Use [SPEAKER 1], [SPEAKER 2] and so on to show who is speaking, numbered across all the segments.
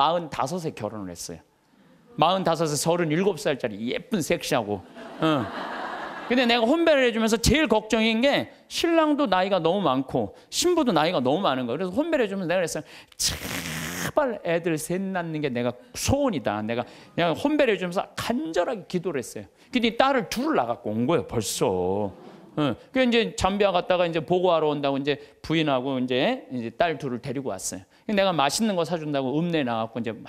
[SPEAKER 1] 45에 결혼을 했어요. 45에 37살짜리 예쁜 섹시하고. 응. 어. 근데 내가 혼배를 해주면서 제일 걱정인 게 신랑도 나이가 너무 많고 신부도 나이가 너무 많은 거예요. 그래서 혼배를 해주면서 내가 그랬어요. 제발 애들 셋 낳는 게 내가 소원이다. 내가 내가 혼배를 해주면서 간절하게 기도를 했어요. 근데 딸을 둘을 낳갖고온 거예요. 벌써. 응. 어. 그 이제 잠비아 갔다가 이제 보고하러 온다고 이제 부인하고 이제 이제 딸 둘을 데리고 왔어요. 내가 맛있는 거 사준다고 읍내 나갔고 이제 막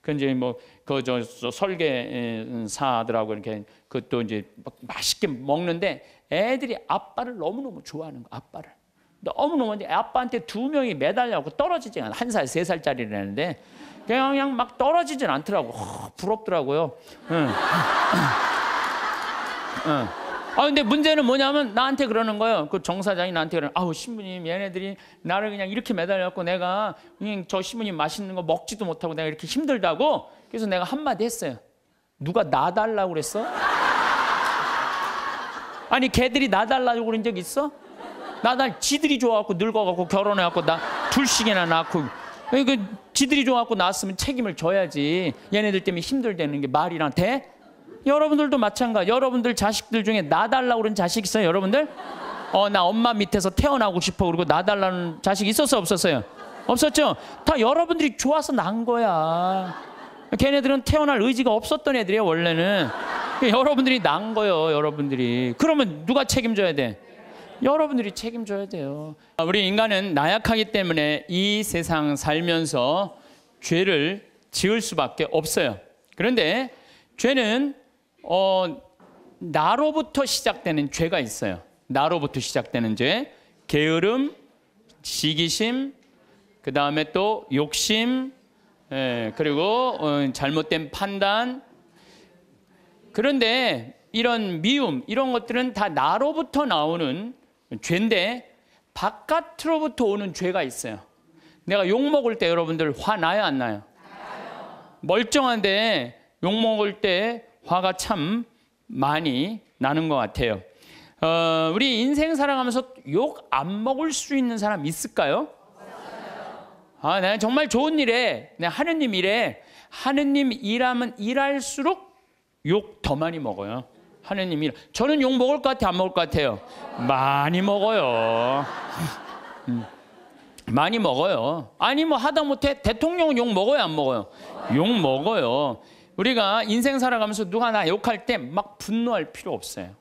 [SPEAKER 1] 근데 그 뭐그 저 설계사들하고 이렇게 그것도 이제 막 맛있게 먹는데 애들이 아빠를 너무너무 좋아하는 거 아빠를 너무너무 이제 아빠한테 두 명이 매달려고 갖 떨어지지 않아 한살세 살짜리라는데 그냥 그냥 막 떨어지진 않더라고 어, 부럽더라고요. 응. 응. 아 근데 문제는 뭐냐면 나한테 그러는 거예요. 그 정사장이 나한테 그러는 아우 신부님 얘네들이 나를 그냥 이렇게 매달려갖고 내가 그냥 저 신부님 맛있는 거 먹지도 못하고 내가 이렇게 힘들다고 그래서 내가 한마디 했어요. 누가 나 달라고 그랬어? 아니 걔들이 나 달라고 그런 적 있어? 나날 지들이 좋아갖고 늙어갖고 결혼해갖고 나 둘씩이나 낳고 그 지들이 좋아갖고 낳았으면 책임을 져야지 얘네들 때문에 힘들다는 게 말이랑 돼? 여러분들도 마찬가. 지 여러분들 자식들 중에 나 달라고 그런 자식 있어요, 여러분들? 어, 나 엄마 밑에서 태어나고 싶어. 그리고 나 달라는 자식 있었어, 없었어요? 없었죠? 다 여러분들이 좋아서 난 거야. 걔네들은 태어날 의지가 없었던 애들이에요, 원래는. 그러니까 여러분들이 난 거예요, 여러분들이. 그러면 누가 책임져야 돼? 여러분들이 책임져야 돼요. 우리 인간은 나약하기 때문에 이 세상 살면서 죄를 지을 수밖에 없어요. 그런데 죄는 어, 나로부터 시작되는 죄가 있어요. 나로부터 시작되는 죄. 게으름, 시기심, 그 다음에 또 욕심, 예, 그리고 어, 잘못된 판단. 그런데 이런 미움, 이런 것들은 다 나로부터 나오는 죄인데 바깥으로부터 오는 죄가 있어요. 내가 욕 먹을 때 여러분들 화나요, 안 나요? 멀쩡한데 욕 먹을 때 화가 참 많이 나는 것 같아요. 어, 우리 인생 살아가면서 욕 안 먹을 수 있는 사람 있을까요? 아, 내 네, 정말 좋은 일에, 내 네, 하느님 일에, 하느님 일하면 일할수록 욕 더 많이 먹어요. 하느님 일. 저는 욕 먹을 것같아안 먹을 것 같아요? 많이 먹어요. 음. 많이 먹어요. 아니 뭐 하다 못해 대통령은 욕 먹어요, 안 먹어요? 욕 먹어요. 우리가 인생 살아가면서 누가 나 욕할 때 막 분노할 필요 없어요.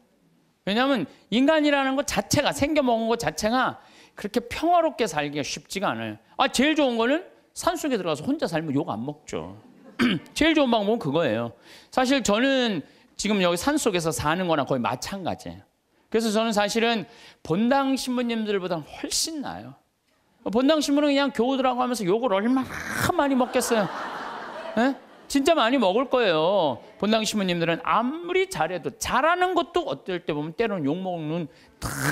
[SPEAKER 1] 왜냐하면 인간이라는 것 자체가 생겨먹은 것 자체가 그렇게 평화롭게 살기가 쉽지가 않아요. 아 제일 좋은 거는 산속에 들어가서 혼자 살면 욕 안 먹죠. 제일 좋은 방법은 그거예요. 사실 저는 지금 여기 산속에서 사는 거나 거의 마찬가지예요. 그래서 저는 사실은 본당 신부님들보다 훨씬 나아요. 본당 신부는 그냥 교우들하고 하면서 욕을 얼마나 많이 먹겠어요. 네? 진짜 많이 먹을 거예요. 본당 신부님들은 아무리 잘해도 잘하는 것도 어떨 때 보면 때로는 욕 먹는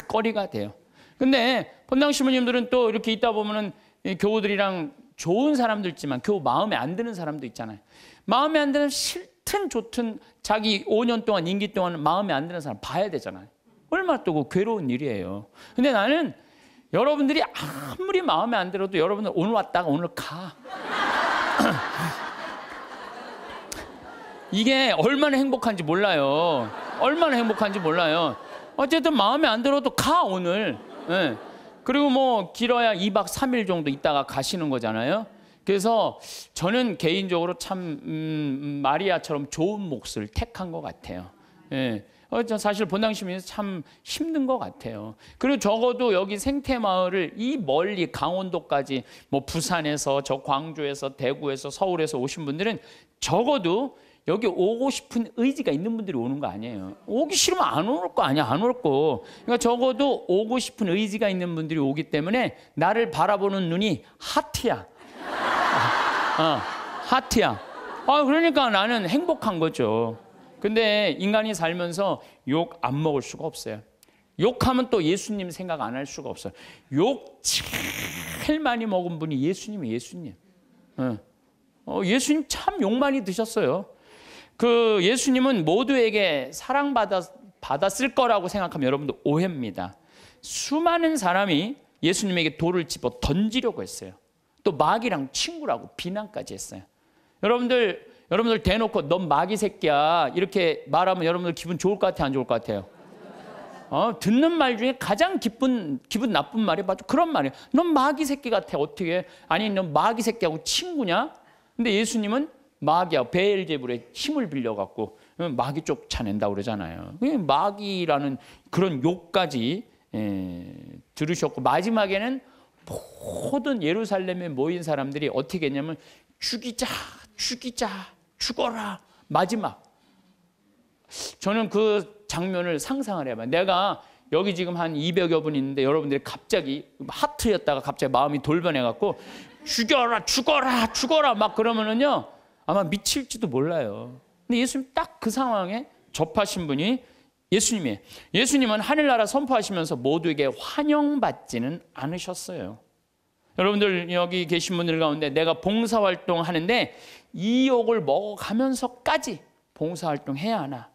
[SPEAKER 1] 거리가 돼요. 근데 본당 신부님들은 또 이렇게 있다 보면은 교우들이랑 좋은 사람도 있지만 교우 마음에 안 드는 사람도 있잖아요. 마음에 안 드는 싫든 좋든 자기 5년 동안 임기 동안 마음에 안 드는 사람 봐야 되잖아요. 얼마나 또 그 괴로운 일이에요. 근데 나는 여러분들이 아무리 마음에 안 들어도 여러분들 오늘 왔다가 오늘 가. 이게 얼마나 행복한지 몰라요. 얼마나 행복한지 몰라요. 어쨌든 마음에 안 들어도 가 오늘. 예. 그리고 뭐 길어야 2박 3일 정도 있다가 가시는 거잖아요. 그래서 저는 개인적으로 참 음, 음 마리아처럼 좋은 몫을 택한 것 같아요. 예. 어, 사실 본당시민에서 참 힘든 것 같아요. 그리고 적어도 여기 생태마을을 이 멀리 강원도까지 뭐 부산에서 저 광주에서 대구에서 서울에서 오신 분들은 적어도 여기 오고 싶은 의지가 있는 분들이 오는 거 아니에요. 오기 싫으면 안 올 거 아니야, 안 올 거. 그러니까 적어도 오고 싶은 의지가 있는 분들이 오기 때문에 나를 바라보는 눈이 하트야. 어, 하트야. 아, 그러니까 나는 행복한 거죠. 근데 인간이 살면서 욕 안 먹을 수가 없어요. 욕하면 또 예수님 생각 안 할 수가 없어요. 욕 제일 많이 먹은 분이 예수님이 예수님. 어, 어 예수님 참 욕 많이 드셨어요. 그 예수님은 모두에게 사랑받았을 거라고 생각하면 여러분도 오해입니다. 수많은 사람이 예수님에게 돌을 집어 던지려고 했어요. 또 마귀랑 친구라고 비난까지 했어요. 여러분들 여러분들 대놓고 넌 마귀 새끼야 이렇게 말하면 여러분들 기분 좋을 것 같아요 안 좋을 것 같아요 어, 듣는 말 중에 가장 기쁜 기분 나쁜 말이 바로 그런 말이에요 넌 마귀 새끼 같아 어떻게 아니 넌 마귀 새끼하고 친구냐 근데 예수님은 마귀와 베엘제불의 힘을 빌려갖고 마귀 쫓아낸다 그러잖아요. 그 마귀라는 그런 욕까지 예, 들으셨고 마지막에는
[SPEAKER 2] 모든
[SPEAKER 1] 예루살렘에 모인 사람들이 어떻게 했냐면 죽이자, 죽이자, 죽어라. 마지막. 저는 그 장면을 상상을 해봐 내가 여기 지금 한 200여 분 있는데 여러분들이 갑자기 하트였다가 갑자기 마음이 돌변해갖고 죽여라, 죽어라, 죽어라 막 그러면은요. 아마 미칠지도 몰라요. 근데 예수님 딱 그 상황에 접하신 분이 예수님이에요. 예수님은 하늘나라 선포하시면서 모두에게 환영받지는 않으셨어요. 여러분들 여기 계신 분들 가운데 내가 봉사활동 하는데 이 욕을 먹어가면서까지 봉사활동 해야 하나.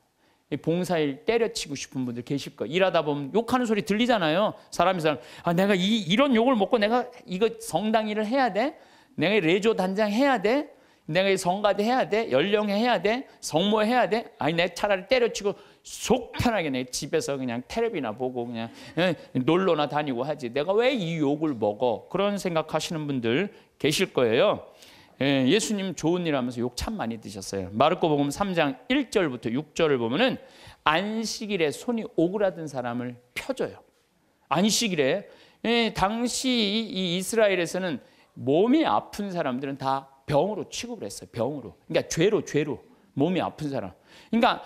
[SPEAKER 1] 봉사일 때려치고 싶은 분들 계실 거예요. 일하다 보면 욕하는 소리 들리잖아요. 사람이 사람. 아, 내가 이, 이런 욕을 먹고 내가 이거 성당 일을 해야 돼? 내가 레조 단장 해야 돼? 내가 이 성가대 해야 돼? 연령회 해야 돼? 성모 해야 돼? 아니 내 차라리 때려치고 속 편하게 내 집에서 그냥 테레비나 보고 그냥 예, 놀러나 다니고 하지. 내가 왜 이 욕을 먹어? 그런 생각하시는 분들 계실 거예요. 예, 수님 좋은 일 하면서 욕 참 많이 드셨어요. 마르코복음 3장 1절부터 6절을 보면은 안식일에 손이 오그라든 사람을 펴줘요. 안식일에 예, 당시 이 이스라엘에서는 몸이 아픈 사람들은 다 병으로 취급을 했어요. 병으로. 그러니까 죄로 죄로 몸이 아픈 사람. 그러니까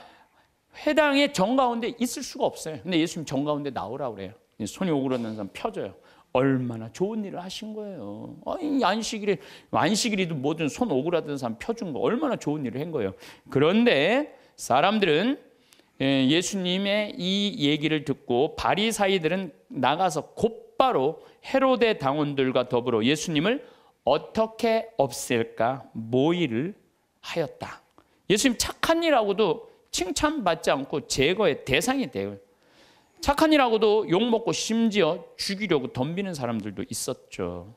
[SPEAKER 1] 회당의 정 가운데 있을 수가 없어요. 근데 예수님 정 가운데 나오라 그래요. 손이 오그러는 사람 펴져요. 얼마나 좋은 일을 하신 거예요. 아니, 어, 안식일에 안식일이도 뭐든 손오그라드 사람 펴준 거 얼마나 좋은 일을 한 거예요. 그런데 사람들은 예, 예수님의 이 얘기를 듣고 바리사이들은 나가서 곧바로 헤로데 당원들과 더불어 예수님을 어떻게 없을까 모의를 하였다. 예수님 착한 일하고도 칭찬받지 않고 제거의 대상이 돼요. 착한 일하고도 욕먹고 심지어 죽이려고 덤비는 사람들도 있었죠.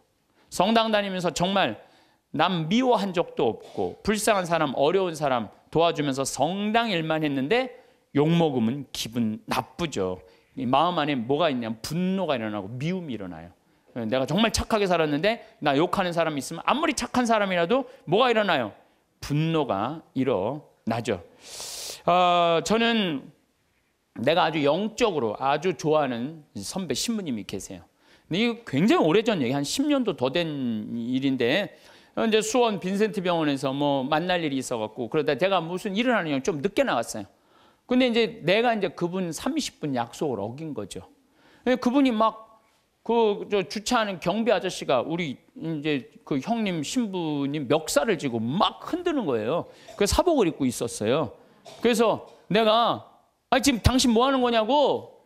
[SPEAKER 1] 성당 다니면서 정말 남 미워한 적도 없고 불쌍한 사람, 어려운 사람 도와주면서 성당 일만 했는데 욕먹으면 기분 나쁘죠. 마음 안에 뭐가 있냐면 분노가 일어나고 미움이 일어나요. 예, 내가 정말 착하게 살았는데 나 욕하는 사람이 있으면 아무리 착한 사람이라도 뭐가 일어나요? 분노가 일어나죠. 어, 저는 내가 아주 영적으로 아주 좋아하는 선배 신부님이 계세요. 이게 굉장히 오래전 얘기, 한 10년도 더 된 일인데 어, 이제 수원 빈센트 병원에서 뭐 만날 일이 있어갖고 그러다 제가 무슨 일을 하느냐 좀 늦게 나갔어요. 근데 이제 내가 이제 그분 30분 약속을 어긴 거죠. 예, 그분이 막 그저 주차하는 경비 아저씨가 우리 이제 그 형님 신부님 멱살을 쥐고 막 흔드는 거예요. 그 사복을 입고 있었어요. 그래서 내가 아 지금 당신 뭐 하는 거냐고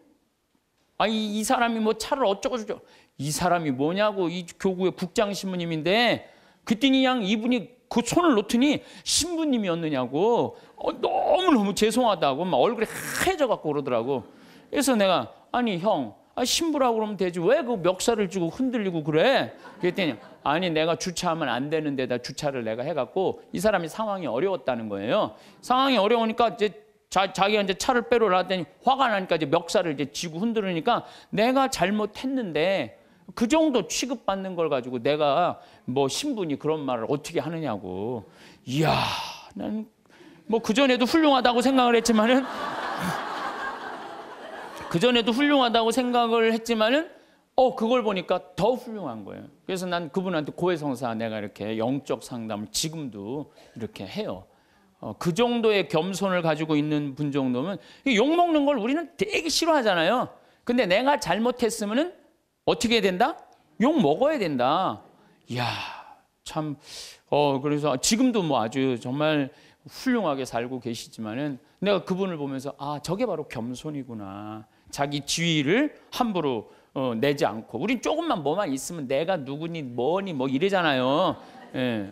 [SPEAKER 1] 아이 이 사람이 뭐 차를 어쩌고 저쩌고 이 사람이 뭐냐고 이 교구의 국장 신부님인데 그랬더니 양 이분이 그 손을 놓더니 신부님이었느냐고 어, 너무너무 죄송하다고 막 얼굴이 하얘져 갖고 그러더라고. 그래서 내가 아니 형 아, 신부라고 그러면 되지. 왜 그 멱살을 쥐고 흔들리고 그래? 그랬더니 아니 내가 주차하면 안 되는 데다 주차를 내가 해갖고 이 사람이 상황이 어려웠다는 거예요. 상황이 어려우니까 이제 자, 자기가 이제 차를 빼러 나왔더니 화가 나니까 이제 멱살을 이제 쥐고 흔들으니까 내가 잘못했는데 그 정도 취급받는 걸 가지고 내가 뭐 신분이 그런 말을 어떻게 하느냐고. 이야, 난 뭐 그전에도 훌륭하다고 생각을 했지만은 그전에도 훌륭하다고 생각을 했지만은 어 그걸 보니까 더 훌륭한 거예요. 그래서 난 그분한테 고해성사 내가 이렇게 영적 상담을 지금도 이렇게 해요. 어, 그 정도의 겸손을 가지고 있는 분 정도면 욕 먹는 걸 우리는 되게 싫어하잖아요. 근데 내가 잘못했으면은 어떻게 된다? 욕 먹어야 된다. 이야 참 어 그래서 지금도 뭐 아주 정말 훌륭하게 살고 계시지만은 내가 그분을 보면서 아 저게 바로 겸손이구나. 자기 지위를 함부로 어, 내지 않고 우린 조금만 뭐만 있으면 내가 누구니 뭐니 뭐 이래잖아요. 예.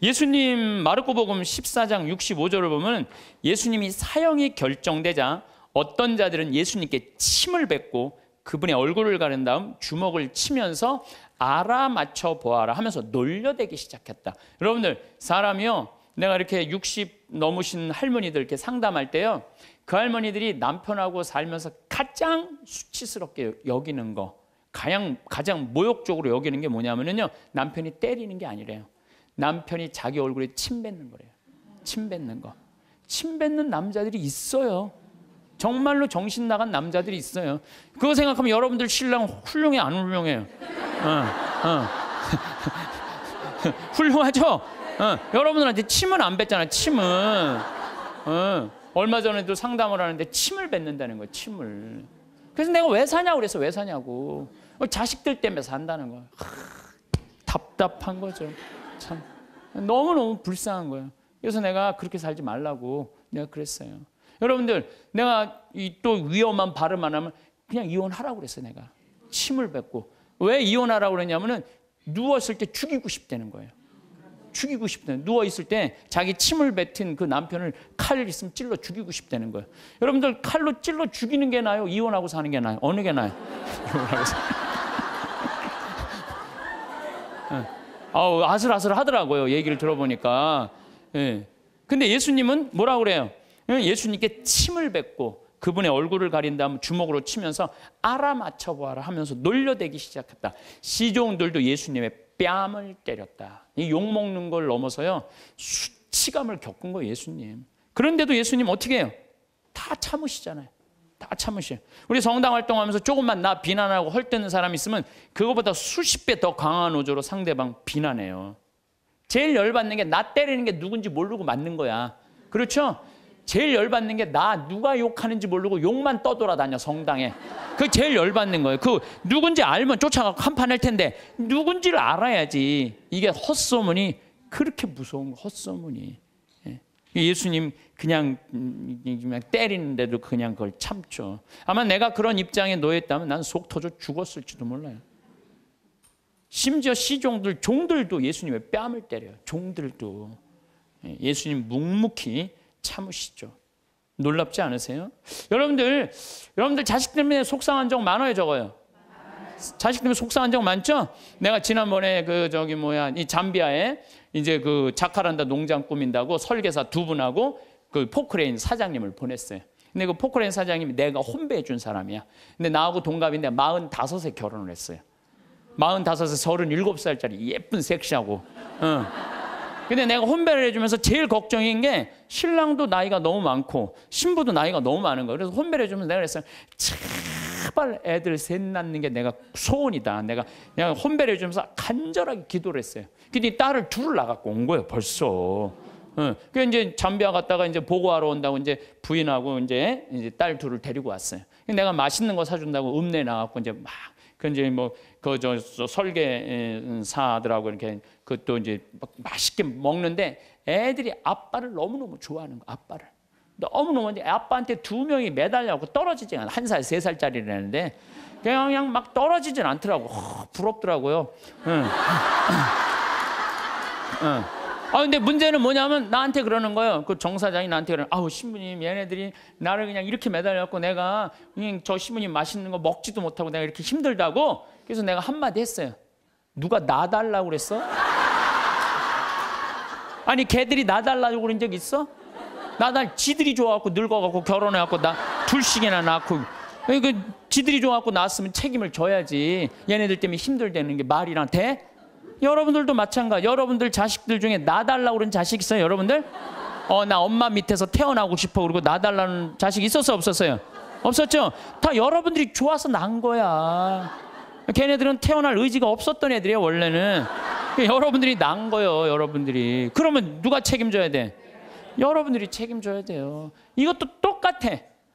[SPEAKER 1] 예수님 마르코복음 14장 65절을 보면 예수님이 사형이 결정되자 어떤 자들은 예수님께 침을 뱉고 그분의 얼굴을 가른 다음 주먹을 치면서 알아맞혀 보아라 하면서 놀려대기 시작했다. 여러분들 사람이요 내가 이렇게 60 넘으신 할머니들 이 상담할 때요 그 할머니들이 남편하고 살면서 가장 수치스럽게 여기는 거, 가장, 가장 모욕적으로 여기는 게 뭐냐면요. 남편이 때리는 게 아니래요. 남편이 자기 얼굴에 침 뱉는 거래요. 침 뱉는 거. 침 뱉는 남자들이 있어요. 정말로 정신 나간 남자들이 있어요. 그거 생각하면 여러분들 신랑 훌륭해, 안 훌륭해요? 어, 어. 훌륭하죠? 어, 여러분들한테 침은 안뱉잖아 침은. 어. 얼마 전에도 상담을 하는데 침을 뱉는다는 거예요. 침을. 그래서 내가 왜 사냐고 그래서 왜 사냐고. 뭐 자식들 때문에 산다는 거예요. 답답한 거죠. 참. 너무너무 불쌍한 거예요. 그래서 내가 그렇게 살지 말라고 내가 그랬어요. 여러분들, 내가 이 또 위험한 발음 안 하면 그냥 이혼하라고 그랬어, 요 내가. 침을 뱉고. 왜 이혼하라고 그랬냐면은 누웠을 때 죽이고 싶다는 거예요. 죽이고 싶다는 누워 있을 때 자기 침을 뱉은 그 남편을 칼 있으면 찔러 죽이고 싶다는 거예요. 여러분들 칼로 찔러 죽이는 게 나요? 이혼하고 사는 게 나요? 어느 게 나요? 이혼하고 사. 어. 아우 아슬아슬 하더라고요. 얘기를 들어보니까. 예. 근데 예수님은 뭐라 그래요? 예수님께 침을 뱉고 그분의 얼굴을 가린 다음 주먹으로 치면서 알아맞혀 보아라 하면서 놀려대기 시작했다. 시종들도 예수님의 뺨을 때렸다. 이 욕먹는 걸 넘어서요. 수치감을 겪은 거예수님 그런데도 예수님 어떻게 해요? 다 참으시잖아요. 다 참으셔. 우리 성당 활동하면서 조금만 나 비난하고 헐뜯는 사람 있으면 그거보다 수십 배 더 강한 어조로 상대방 비난해요. 제일 열받는 게 나 때리는 게 누군지 모르고 맞는 거야. 그렇죠? 제일 열받는 게 나 누가 욕하는지 모르고 욕만 떠돌아다녀 성당에 그 제일 열받는 거예요 그 누군지 알면 쫓아가 한판 할 텐데 누군지를 알아야지 이게 헛소문이 그렇게 무서운 거, 헛소문이 예. 예수님 그냥, 그냥 때리는데도 그냥 그걸 참죠 아마 내가 그런 입장에 놓였다면 난 속 터져 죽었을지도 몰라요 심지어 시종들 종들도 예수님의 뺨을 때려요 종들도 예, 예수님 묵묵히 참으시죠. 놀랍지 않으세요? 여러분들, 여러분들 자식 때문에 속상한 적 많아요, 적어요? 자식 때문에 속상한 적 많죠? 내가 지난번에 그 저기 뭐야 이 잠비아에 이제 그 자카란다 농장 꾸민다고 설계사 두 분하고 그 포크레인 사장님을 보냈어요. 근데 그 포크레인 사장님이 내가 혼배해 준 사람이야. 근데 나하고 동갑인데 45에 결혼을 했어요. 45에 37살짜리 예쁜 섹시하고. 응. 근데 내가 혼배를 해주면서 제일 걱정인 게 신랑도 나이가 너무 많고 신부도 나이가 너무 많은 거예요. 그래서 혼배를 해주면서 내가 그랬어요. 제발 애들 셋 낳는 게 내가 소원이다. 내가 그냥 혼배를 해주면서 간절하게 기도를 했어요. 근데 딸을 둘을 나갖고 온 거예요. 벌써. 응. 그 이제 잠비아 갔다가 이제 보고하러 온다고 이제 부인하고 이제 이제 딸 둘을 데리고 왔어요. 내가 맛있는 거 사준다고 읍내 나갖고 이제 막그 이제 뭐 그저 설계사들하고 이렇게 그것도 이제 맛있게 먹는데 애들이 아빠를 너무너무 좋아하는 거 아빠를 너무너무 이제 아빠한테 두 명이 매달려고 갖 떨어지지 않아 한살세 살짜리라는데 그냥 그냥 막 떨어지진 않더라고 어, 부럽더라고요. 응. 응. 아 근데 문제는 뭐냐면 나한테 그러는 거예요. 그정 사장이 나한테 그러는 아우 신부님 얘네들이 나를 그냥 이렇게 매달려갖고 내가 그냥 저 신부님 맛있는 거 먹지도 못하고 내가 이렇게 힘들다고 그래서 내가 한마디 했어요. 누가 나 달라고 그랬어? 아니 걔들이 나 달라고 그런 적 있어? 나날 지들이 좋아갖고 늙어갖고 결혼해갖고 나 둘씩이나 낳고 그러니까 지들이 좋아갖고 낳았으면 책임을 져야지 얘네들 때문에 힘들다는게 말이랑 돼? 여러분들도 마찬가지 여러분들 자식들 중에 나 달라고 그런 자식 있어요 여러분들? 어 나 엄마 밑에서 태어나고 싶어 그리고 나 달라는 자식 있었어 없었어요? 없었죠? 다 여러분들이 좋아서 난 거야 걔네들은 태어날 의지가 없었던 애들이에요, 원래는. 그러니까 여러분들이 난 거예요, 여러분들이. 그러면 누가 책임져야 돼? 여러분들이 책임져야 돼요. 이것도 똑같아.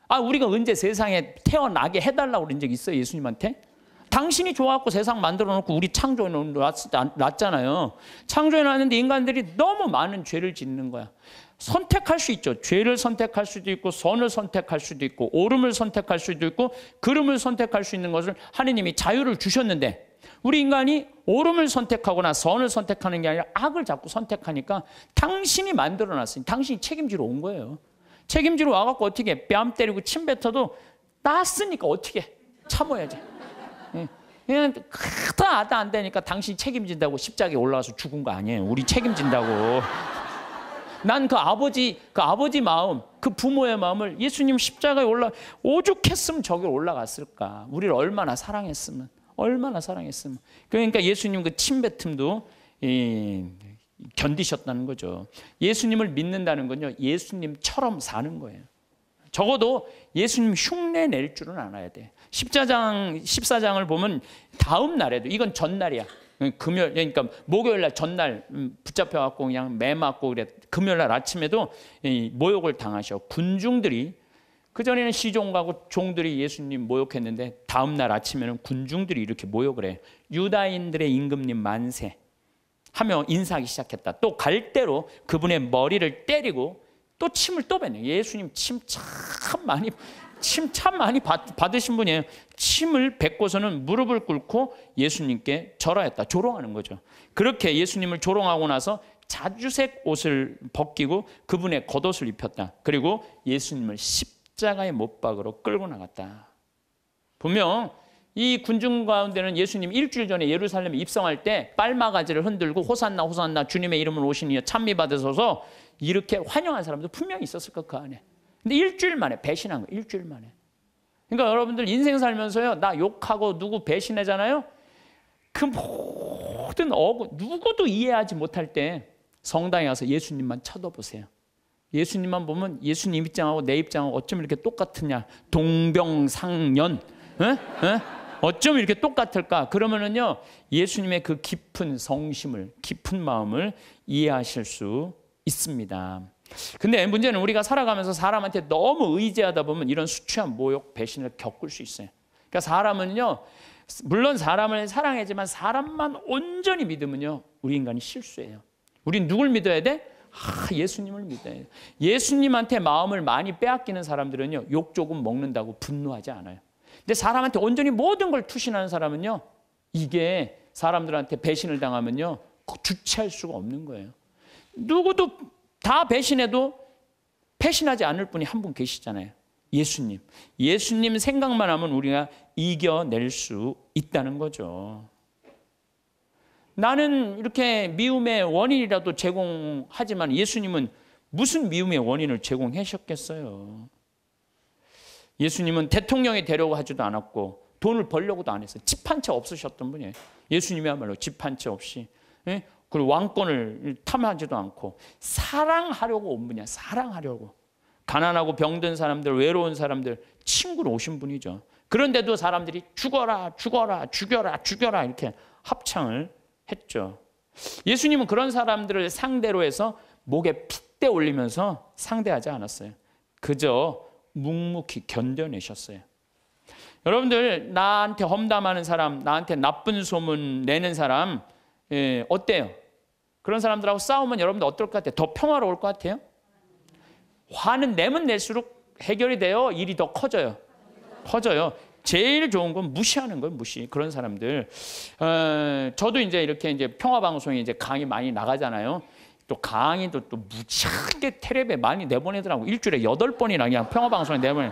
[SPEAKER 1] 아, 우리가 언제 세상에 태어나게 해달라고 그런 적 있어, 예수님한테? 당신이 좋아갖고 세상 만들어 놓고 우리 창조해 놨잖아요. 창조해 놨는데 인간들이 너무 많은 죄를 짓는 거야. 선택할 수 있죠. 죄를 선택할 수도 있고 선을 선택할 수도 있고 오름을 선택할 수도 있고 그름을 선택할 수 있는 것을 하느님이 자유를 주셨는데 우리 인간이 오름을 선택하거나 선을 선택하는 게 아니라 악을 자꾸 선택하니까 당신이 만들어 놨으니 당신이 책임지러 온 거예요. 책임지러 와갖고 어떻게 뺨 때리고 침 뱉어도 났으니까 어떻게 참아야지. 얘는 예. 크다 아다 안 되니까 당신 이 책임진다고 십자가에 올라와서 죽은 거 아니에요. 우리 책임진다고. 난 그 아버지 그 아버지 마음 그 부모의 마음을 예수님 십자가에 올라 오죽했으면 저기 올라갔을까. 우리를 얼마나 사랑했으면 얼마나 사랑했으면. 그러니까 예수님 그 침뱉음도 이, 견디셨다는 거죠. 예수님을 믿는다는 건요, 예수님처럼 사는 거예요. 적어도 예수님 흉내 낼 줄은 알아야 돼. 십자장 14장을 보면 다음 날에도 이건 전날이야. 금요일 그러니까 목요일 날 전날 음, 붙잡혀 갖고 그냥 매 맞고 그래. 금요일 날 아침에도 모욕을 당하셔. 군중들이 그 전에는 시종과고 종들이 예수님 모욕했는데 다음 날 아침에는 군중들이 이렇게 모욕을 해. 유다인들의 임금님 만세 하며 인사하기 시작했다. 또 갈대로 그분의 머리를 때리고 또 침을 또 뱉네. 예수님 침 참 많이 침참 많이 받, 받으신 분이에요. 침을 뱉고서는 무릎을 꿇고 예수님께 절하였다. 조롱하는 거죠. 그렇게 예수님을 조롱하고 나서 자주색 옷을 벗기고 그분의 겉옷을 입혔다. 그리고 예수님을 십자가의 못 박으로 끌고 나갔다. 분명 이 군중 가운데는 예수님 일주일 전에 예루살렘에 입성할 때 빨마가지를 흔들고 호산나 호산나 주님의 이름을 오시니여 찬미 받으소서 이렇게 환영한 사람도 분명히 있었을 것 그 안에. 근데 일주일 만에 배신한 거예요. 일주일 만에. 그러니까 여러분들 인생 살면서요. 나 욕하고 누구 배신하잖아요. 그 모든 어 누구도 이해하지 못할 때 성당에 가서 예수님만 쳐다보세요. 예수님만 보면 예수님 입장하고 내 입장하고 어쩜 이렇게 똑같으냐. 동병상련. 어쩜 이렇게 똑같을까? 그러면은요. 예수님의 그 깊은 성심을, 깊은 마음을 이해하실 수 있습니다. 근데 문제는 우리가 살아가면서 사람한테 너무 의지하다 보면 이런 수치한 모욕, 배신을 겪을 수 있어요. 그러니까 사람은요, 물론 사람을 사랑하지만 사람만 온전히 믿으면요, 우리 인간이 실수해요. 우린 누굴 믿어야 돼? 아, 예수님을 믿어야 돼. 예수님한테 마음을 많이 빼앗기는 사람들은요, 욕 조금 먹는다고 분노하지 않아요. 근데 사람한테 온전히 모든 걸 투신하는 사람은요, 이게 사람들한테 배신을 당하면요, 주체할 수가 없는 거예요. 누구도 다 배신해도 배신하지 않을 분이 한 분 계시잖아요. 예수님. 예수님 생각만 하면 우리가 이겨낼 수 있다는 거죠. 나는 이렇게 미움의 원인이라도 제공하지만 예수님은 무슨 미움의 원인을 제공하셨겠어요? 예수님은 대통령이 되려고 하지도 않았고 돈을 벌려고도 안 했어요. 집 한 채 없으셨던 분이에요. 예수님이야말로 집 한 채 없이 예? 그리고 왕권을 탐하지도 않고 사랑하려고 온 분이야. 사랑하려고. 가난하고 병든 사람들, 외로운 사람들 친구로 오신 분이죠. 그런데도 사람들이 죽어라, 죽어라, 죽여라, 죽여라 이렇게 합창을 했죠. 예수님은 그런 사람들을 상대로 해서 목에 핏대 올리면서 상대하지 않았어요. 그저 묵묵히 견뎌내셨어요. 여러분들 나한테 험담하는 사람, 나한테 나쁜 소문 내는 사람 예, 어때요? 그런 사람들하고 싸우면 여러분들 어떨 것 같아요? 더 평화로울 것 같아요? 화는 내면 낼수록 해결이 되어 일이 더 커져요? 커져요. 제일 좋은 건 무시하는 거예요, 무시. 그런 사람들. 어, 저도 이제 이렇게 이제 평화방송에 이제 강의 많이 나가잖아요. 또 강의도 또 무지하게 테레비에 많이 내보내더라고. 일주일에 여덟 번이나 그냥 평화방송에 내보내.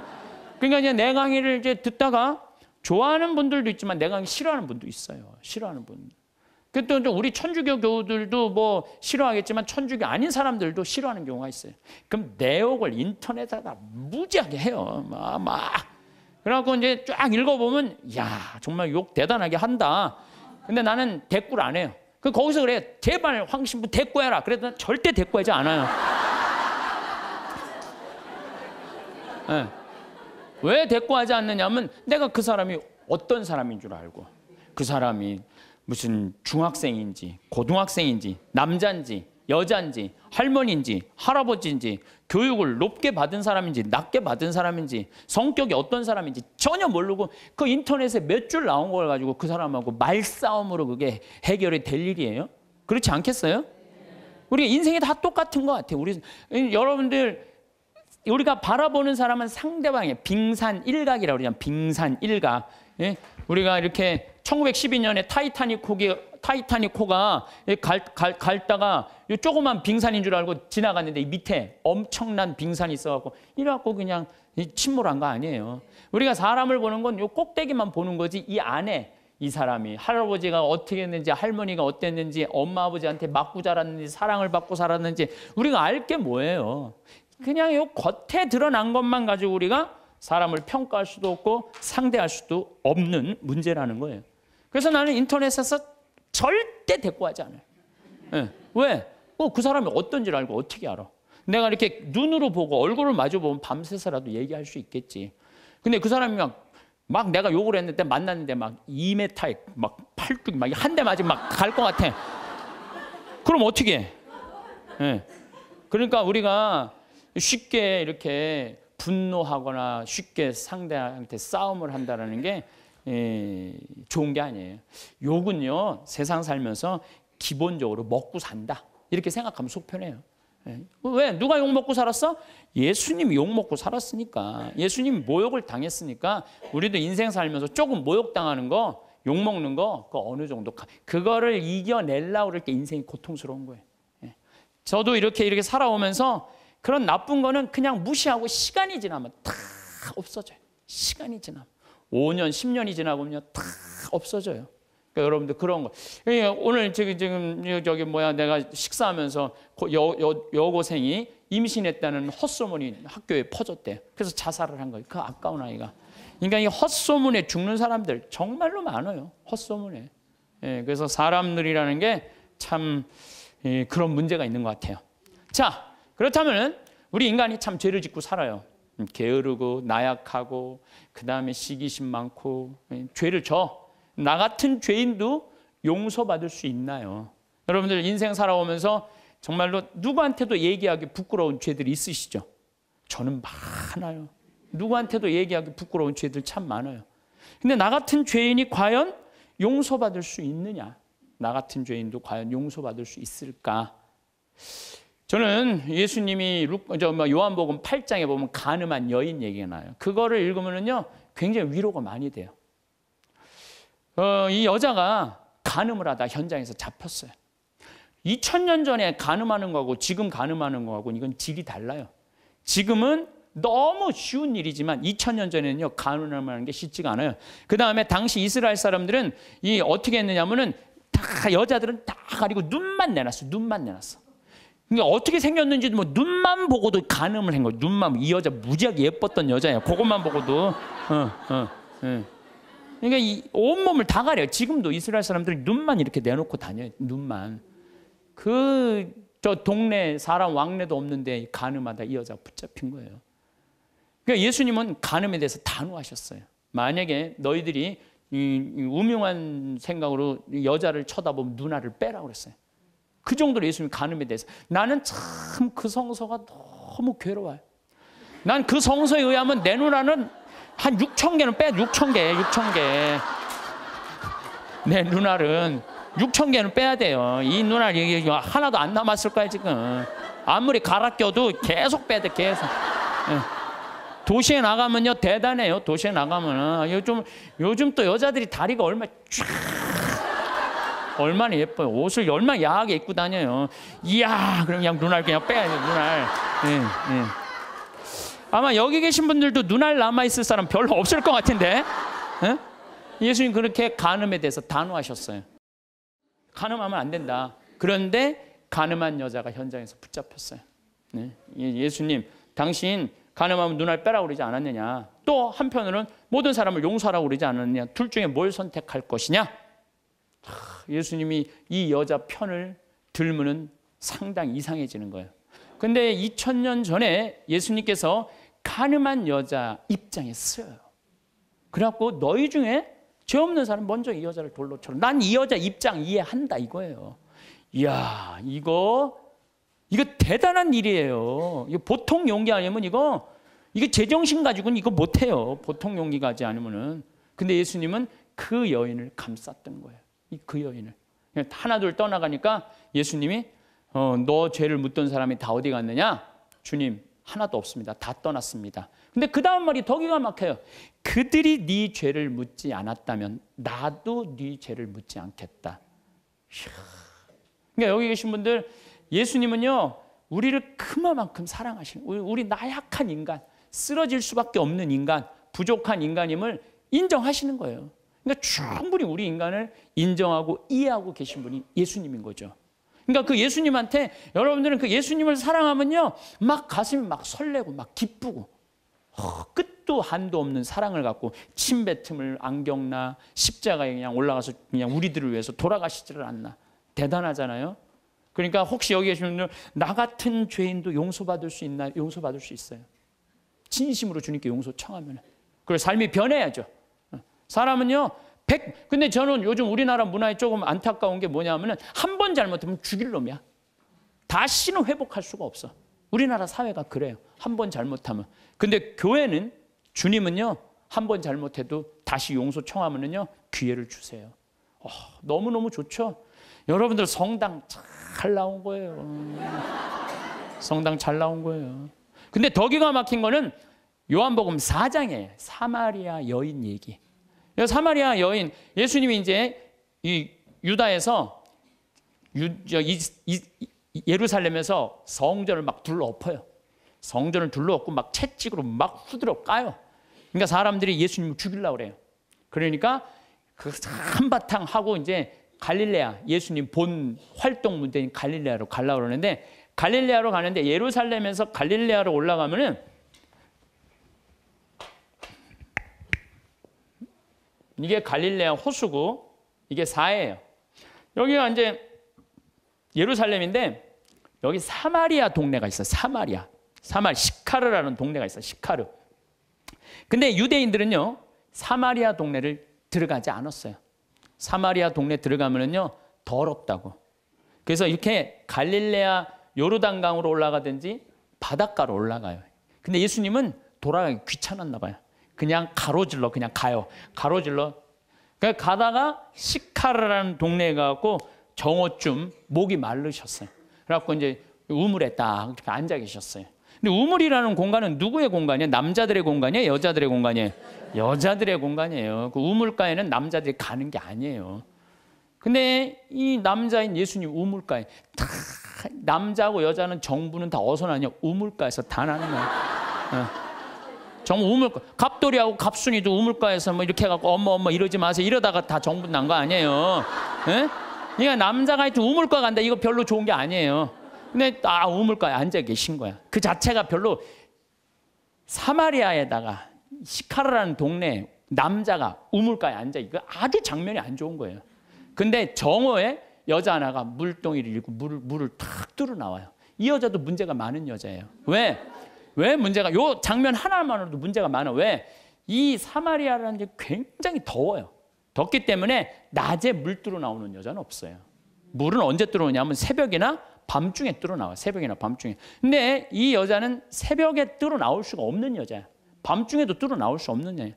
[SPEAKER 1] 그러니까 이제 내 강의를 이제 듣다가 좋아하는 분들도 있지만 내 강의 싫어하는 분도 있어요. 싫어하는 분. 그때 좀 우리 천주교 교우들도 뭐 싫어하겠지만 천주교 아닌 사람들도 싫어하는 경우가 있어요. 그럼 내역을 인터넷에다 무지하게 해요. 막, 막. 그래갖고 이제 쫙 읽어보면, 야 정말 욕 대단하게 한다. 근데 나는 대꾸를 안 해요. 그 거기서 그래. 제발 황신부 대꾸해라. 그래도 절대 대꾸하지 않아요. 네. 왜 대꾸하지 않느냐면 내가 그 사람이 어떤 사람인 줄 알고 그 사람이 무슨 중학생인지 고등학생인지 남자인지 여자인지 할머니인지 할아버지인지 교육을 높게 받은 사람인지 낮게 받은 사람인지 성격이 어떤 사람인지 전혀 모르고 그 인터넷에 몇 줄 나온 걸 가지고 그 사람하고 말싸움으로 그게 해결이 될 일이에요? 그렇지 않겠어요? 우리 인생이 다 똑같은 것 같아요. 우리 여러분들 우리가 바라보는 사람은 상대방의 빙산 일각이라고 그러잖아요. 빙산 일각. 예? 우리가 이렇게 1912년에 타이타닉 호기 타이타닉 호가 갈, 갈, 갈다가 이 조그만 빙산인 줄 알고 지나갔는데 밑에 엄청난 빙산이 있어갖고 이래갖고 그냥 침몰한 거 아니에요. 우리가 사람을 보는 건요 꼭대기만 보는 거지 이 안에 이 사람이 할아버지가 어떻게 했는지 할머니가 어땠는지 엄마 아버지한테 맞고 자랐는지 사랑을 받고 살았는지 우리가 알 게 뭐예요. 그냥 요 겉에 드러난 것만 가지고 우리가 사람을 평가할 수도 없고 상대할 수도 없는 문제라는 거예요. 그래서 나는 인터넷에서 절대 대꾸하지 않아요. 예. 왜? 어, 그 사람이 어떤지 알고 어떻게 알아? 내가 이렇게 눈으로 보고 얼굴을 마주 보면 밤새서라도 얘기할 수 있겠지. 근데 그 사람이 막, 막 내가 욕을 했는데 만났는데 막 2m에 막 팔뚝 막 한 대 맞으면 막 갈 것 같아. 그럼 어떻게 해? 네. 그러니까 우리가 쉽게 이렇게 분노하거나 쉽게 상대한테 싸움을 한다는게 예, 좋은 게 아니에요. 욕은요, 세상 살면서 기본적으로 먹고 산다. 이렇게 생각하면 속 편해요. 예. 왜? 누가 욕 먹고 살았어? 예수님이 욕 먹고 살았으니까. 예수님이 모욕을 당했으니까 우리도 인생 살면서 조금 모욕당하는 거, 욕 먹는 거, 그 어느 정도. 그거를 이겨낼라 그럴 때 인생이 고통스러운 거예요. 예. 저도 이렇게 이렇게 살아오면서 그런 나쁜 거는 그냥 무시하고 시간이 지나면 다 없어져요. 시간이 지나면. 5년, 10년이 지나 보면 다 없어져요. 그러니까 여러분들 그런 거. 예, 오늘 지금 지금 저기 뭐야 내가 식사하면서 여, 여, 여고생이 임신했다는 헛소문이 학교에 퍼졌대. 그래서 자살을 한 거예요. 그 아까운 아이가. 그러니까 이 헛소문에 죽는 사람들 정말로 많아요. 헛소문에. 예, 그래서 사람들이라는 게참 예, 그런 문제가 있는 것 같아요. 자, 그렇다면 우리 인간이 참 죄를 짓고 살아요. 음, 게으르고 나약하고 그 다음에 시기심 많고 예, 죄를 져. 나 같은 죄인도 용서받을 수 있나요? 여러분들 인생 살아오면서 정말로 누구한테도 얘기하기 부끄러운 죄들이 있으시죠? 저는 많아요. 누구한테도 얘기하기 부끄러운 죄들 참 많아요. 근데 나 같은 죄인이 과연 용서받을 수 있느냐? 나 같은 죄인도 과연 용서받을 수 있을까? 저는 예수님이 뭐 요한복음 8장에 보면 가늠한 여인 얘기가 나요. 그거를 읽으면요 굉장히 위로가 많이 돼요. 어, 이 여자가 가늠을 하다 현장에서 잡혔어요. 2000년 전에 가늠하는 거하고 지금 가늠하는 거하고 이건 질이 달라요. 지금은 너무 쉬운 일이지만 2000년 전에는요 가늠하는 게 쉽지가 않아요. 그 다음에 당시 이스라엘 사람들은 이 어떻게 했느냐면은 하다 여자들은 다 가리고 눈만 내놨어. 눈만 내놨어. 그러니까 어떻게 생겼는지 뭐 눈만 보고도 가늠을 한 거야. 눈만 이 여자 무지하게 예뻤던 여자야. 그것만 보고도. 어, 어, 어. 그러니까 온몸을 다 가려. 지금도 이스라엘 사람들이 눈만 이렇게 내놓고 다녀요. 눈만. 그 저 동네 사람 왕래도 없는데 가늠하다 이 여자 붙잡힌 거예요. 그러니까 예수님은 가늠에 대해서 단호하셨어요. 만약에 너희들이 이, 이한 생각으로 여자를 쳐다보면 누나를 빼라 그랬어요. 그 정도로 예수님 가늠에 대해서 나는 참 그 성서가 너무 괴로워요. 난 그 성서에 의하면 내 누나는 한 6천 개는 빼 6천 개, 6천 개. 내 누나는 6천 개는 빼야 돼요. 이 누나 얘기 하나도 안 남았을 거야 지금. 아무리 갈아 껴도 계속 빼야 돼 계속. 예. 도시에 나가면요 대단해요. 도시에 나가면은 아, 요즘 요즘 또 여자들이 다리가 얼마 쫙 얼마나 예뻐요. 옷을 얼마나 야하게 입고 다녀요. 이야, 그럼 그냥 눈알 그냥 빼야 돼 눈알. 예, 예. 아마 여기 계신 분들도 눈알 남아 있을 사람 별로 없을 것 같은데. 예? 예수님 그렇게 간음에 대해서 단호하셨어요. 간음하면 안 된다. 그런데 간음한 여자가 현장에서 붙잡혔어요. 네? 예, 예수님, 당신 간음하면 눈알 빼라고 그러지 않았느냐. 또 한편으로는 모든 사람을 용서하라고 그러지 않았느냐. 둘 중에 뭘 선택할 것이냐. 예수님이 이 여자 편을 들면은 상당히 이상해지는 거예요. 근데 2000년 전에 예수님께서 가늠한 여자 입장에 쓰요 그래갖고 너희 중에 죄 없는 사람 먼저 이 여자를 돌로 쳐난이 여자 입장 이해한다 이거예요. 이야, 이거, 이거 대단한 일이에요. 이거 보통 용기 아니면 이거, 이게 제정신 가지고는 이거 못해요. 보통 용기 가지 않으면은. 근데 예수님은 그 여인을 감쌌던 거예요. 그 여인을. 하나둘 떠나가니까 예수님이 어, 너 죄를 묻던 사람이 다 어디 갔느냐? 주님 하나도 없습니다. 다 떠났습니다. 근데 그 다음 말이 더 기가 막혀요. 그들이 네 죄를 묻지 않았다면 나도 네 죄를 묻지 않겠다. 그러니까 여기 계신 분들 예수님은요 우리를 그만큼 사랑하시는 우리, 우리 나약한 인간 쓰러질 수밖에 없는 인간 부족한 인간임을 인정하시는 거예요. 그러니까 충분히 우리 인간을 인정하고 이해하고 계신 분이 예수님인 거죠. 그러니까 그 예수님한테 여러분들은 그 예수님을 사랑하면요. 막 가슴이 막 설레고 막 기쁘고 어, 끝도 한도 없는 사랑을 갖고 침뱉음을 안경나 십자가에 그냥 올라가서 그냥 우리들을 위해서 돌아가시지를 않나. 대단하잖아요. 그러니까 혹시 여기 계신 분들 나 같은 죄인도 용서받을 수 있나? 용서받을 수 있어요. 진심으로 주님께 용서 청하면. 그걸 삶이 변해야죠. 사람은요. 100 근데 저는 요즘 우리나라 문화에 조금 안타까운 게 뭐냐면은 한 번 잘못하면 죽일 놈이야. 다시는 회복할 수가 없어. 우리나라 사회가 그래요. 한 번 잘못하면. 근데 교회는 주님은요. 한 번 잘못해도 다시 용서 청하면은요. 기회를 주세요. 어, 너무너무 좋죠. 여러분들 성당 잘 나온 거예요. 성당 잘 나온 거예요. 근데 더 기가 막힌 거는 요한복음 4장에 사마리아 여인 얘기. 사마리아 여인 예수님이 이제 이 유다에서 유, 저, 이, 이, 예루살렘에서 성전을 막 둘러엎어요. 성전을 둘러엎고 막 채찍으로 막 후드려 까요. 그러니까 사람들이 예수님을 죽이려고 그래요. 그러니까 그 한바탕 하고 이제 갈릴레아 예수님 본 활동 문제인 갈릴레아로 갈라 그러는데 갈릴레아로 가는데 예루살렘에서 갈릴레아로 올라가면은 이게 갈릴레아 호수고 이게 4예요. 여기가 이제 예루살렘인데 여기 사마리아 동네가 있어요. 사마리아. 사마 시카르라는 동네가 있어요. 시카르. 근데 유대인들은요. 사마리아 동네를 들어가지 않았어요. 사마리아 동네 들어가면은요. 더럽다고. 그래서 이렇게 갈릴레아 요르단강으로 올라가든지 바닷가로 올라가요. 근데 예수님은 돌아가기 귀찮았나 봐요. 그냥 가로질러 그냥 가요. 가로질러. 그 가다가 시카르라는 동네에 가고 정오쯤 목이 말르셨어요. 그래갖고 이제 우물에 딱 이렇게 앉아 계셨어요. 근데 우물이라는 공간은 누구의 공간이에요? 남자들의 공간이에요? 여자들의 공간이에요? 여자들의 공간이에요. 그 우물가에는 남자들이 가는 게 아니에요. 근데 이 남자인 예수님 우물가에 다 남자하고 여자는 정부는 다 어디서 나냐? 우물가에서 다 나는 거예요. 어. 정부 우물 갑돌이하고 갑순이도 우물가에서 뭐 이렇게 해갖고 엄마 엄마 이러지 마세요 이러다가 다 정부 난 거 아니에요. 예? 그러니까 남자가 하여 우물가 간다 이거 별로 좋은 게 아니에요. 근데 아 우물가에 앉아 계신 거야. 그 자체가 별로 사마리아에다가 시카라라는 동네 남자가 우물가에 앉아 이거 아주 장면이 안 좋은 거예요. 근데 정오에 여자 하나가 물동이를 잃고 물을 물을 탁 뚫어 나와요. 이 여자도 문제가 많은 여자예요. 왜? 왜 문제가 요 장면 하나만으로도 문제가 많아. 왜? 이 사마리아라는 게 굉장히 더워요. 덥기 때문에 낮에 물 뚫어 나오는 여자는 없어요. 물은 언제 뚫어오냐면 새벽이나 밤중에 뚫어 나와. 새벽이나 밤중에. 근데 이 여자는 새벽에 뚫어 나올 수가 없는 여자야. 밤중에도 뚫어 나올 수 없는 여자.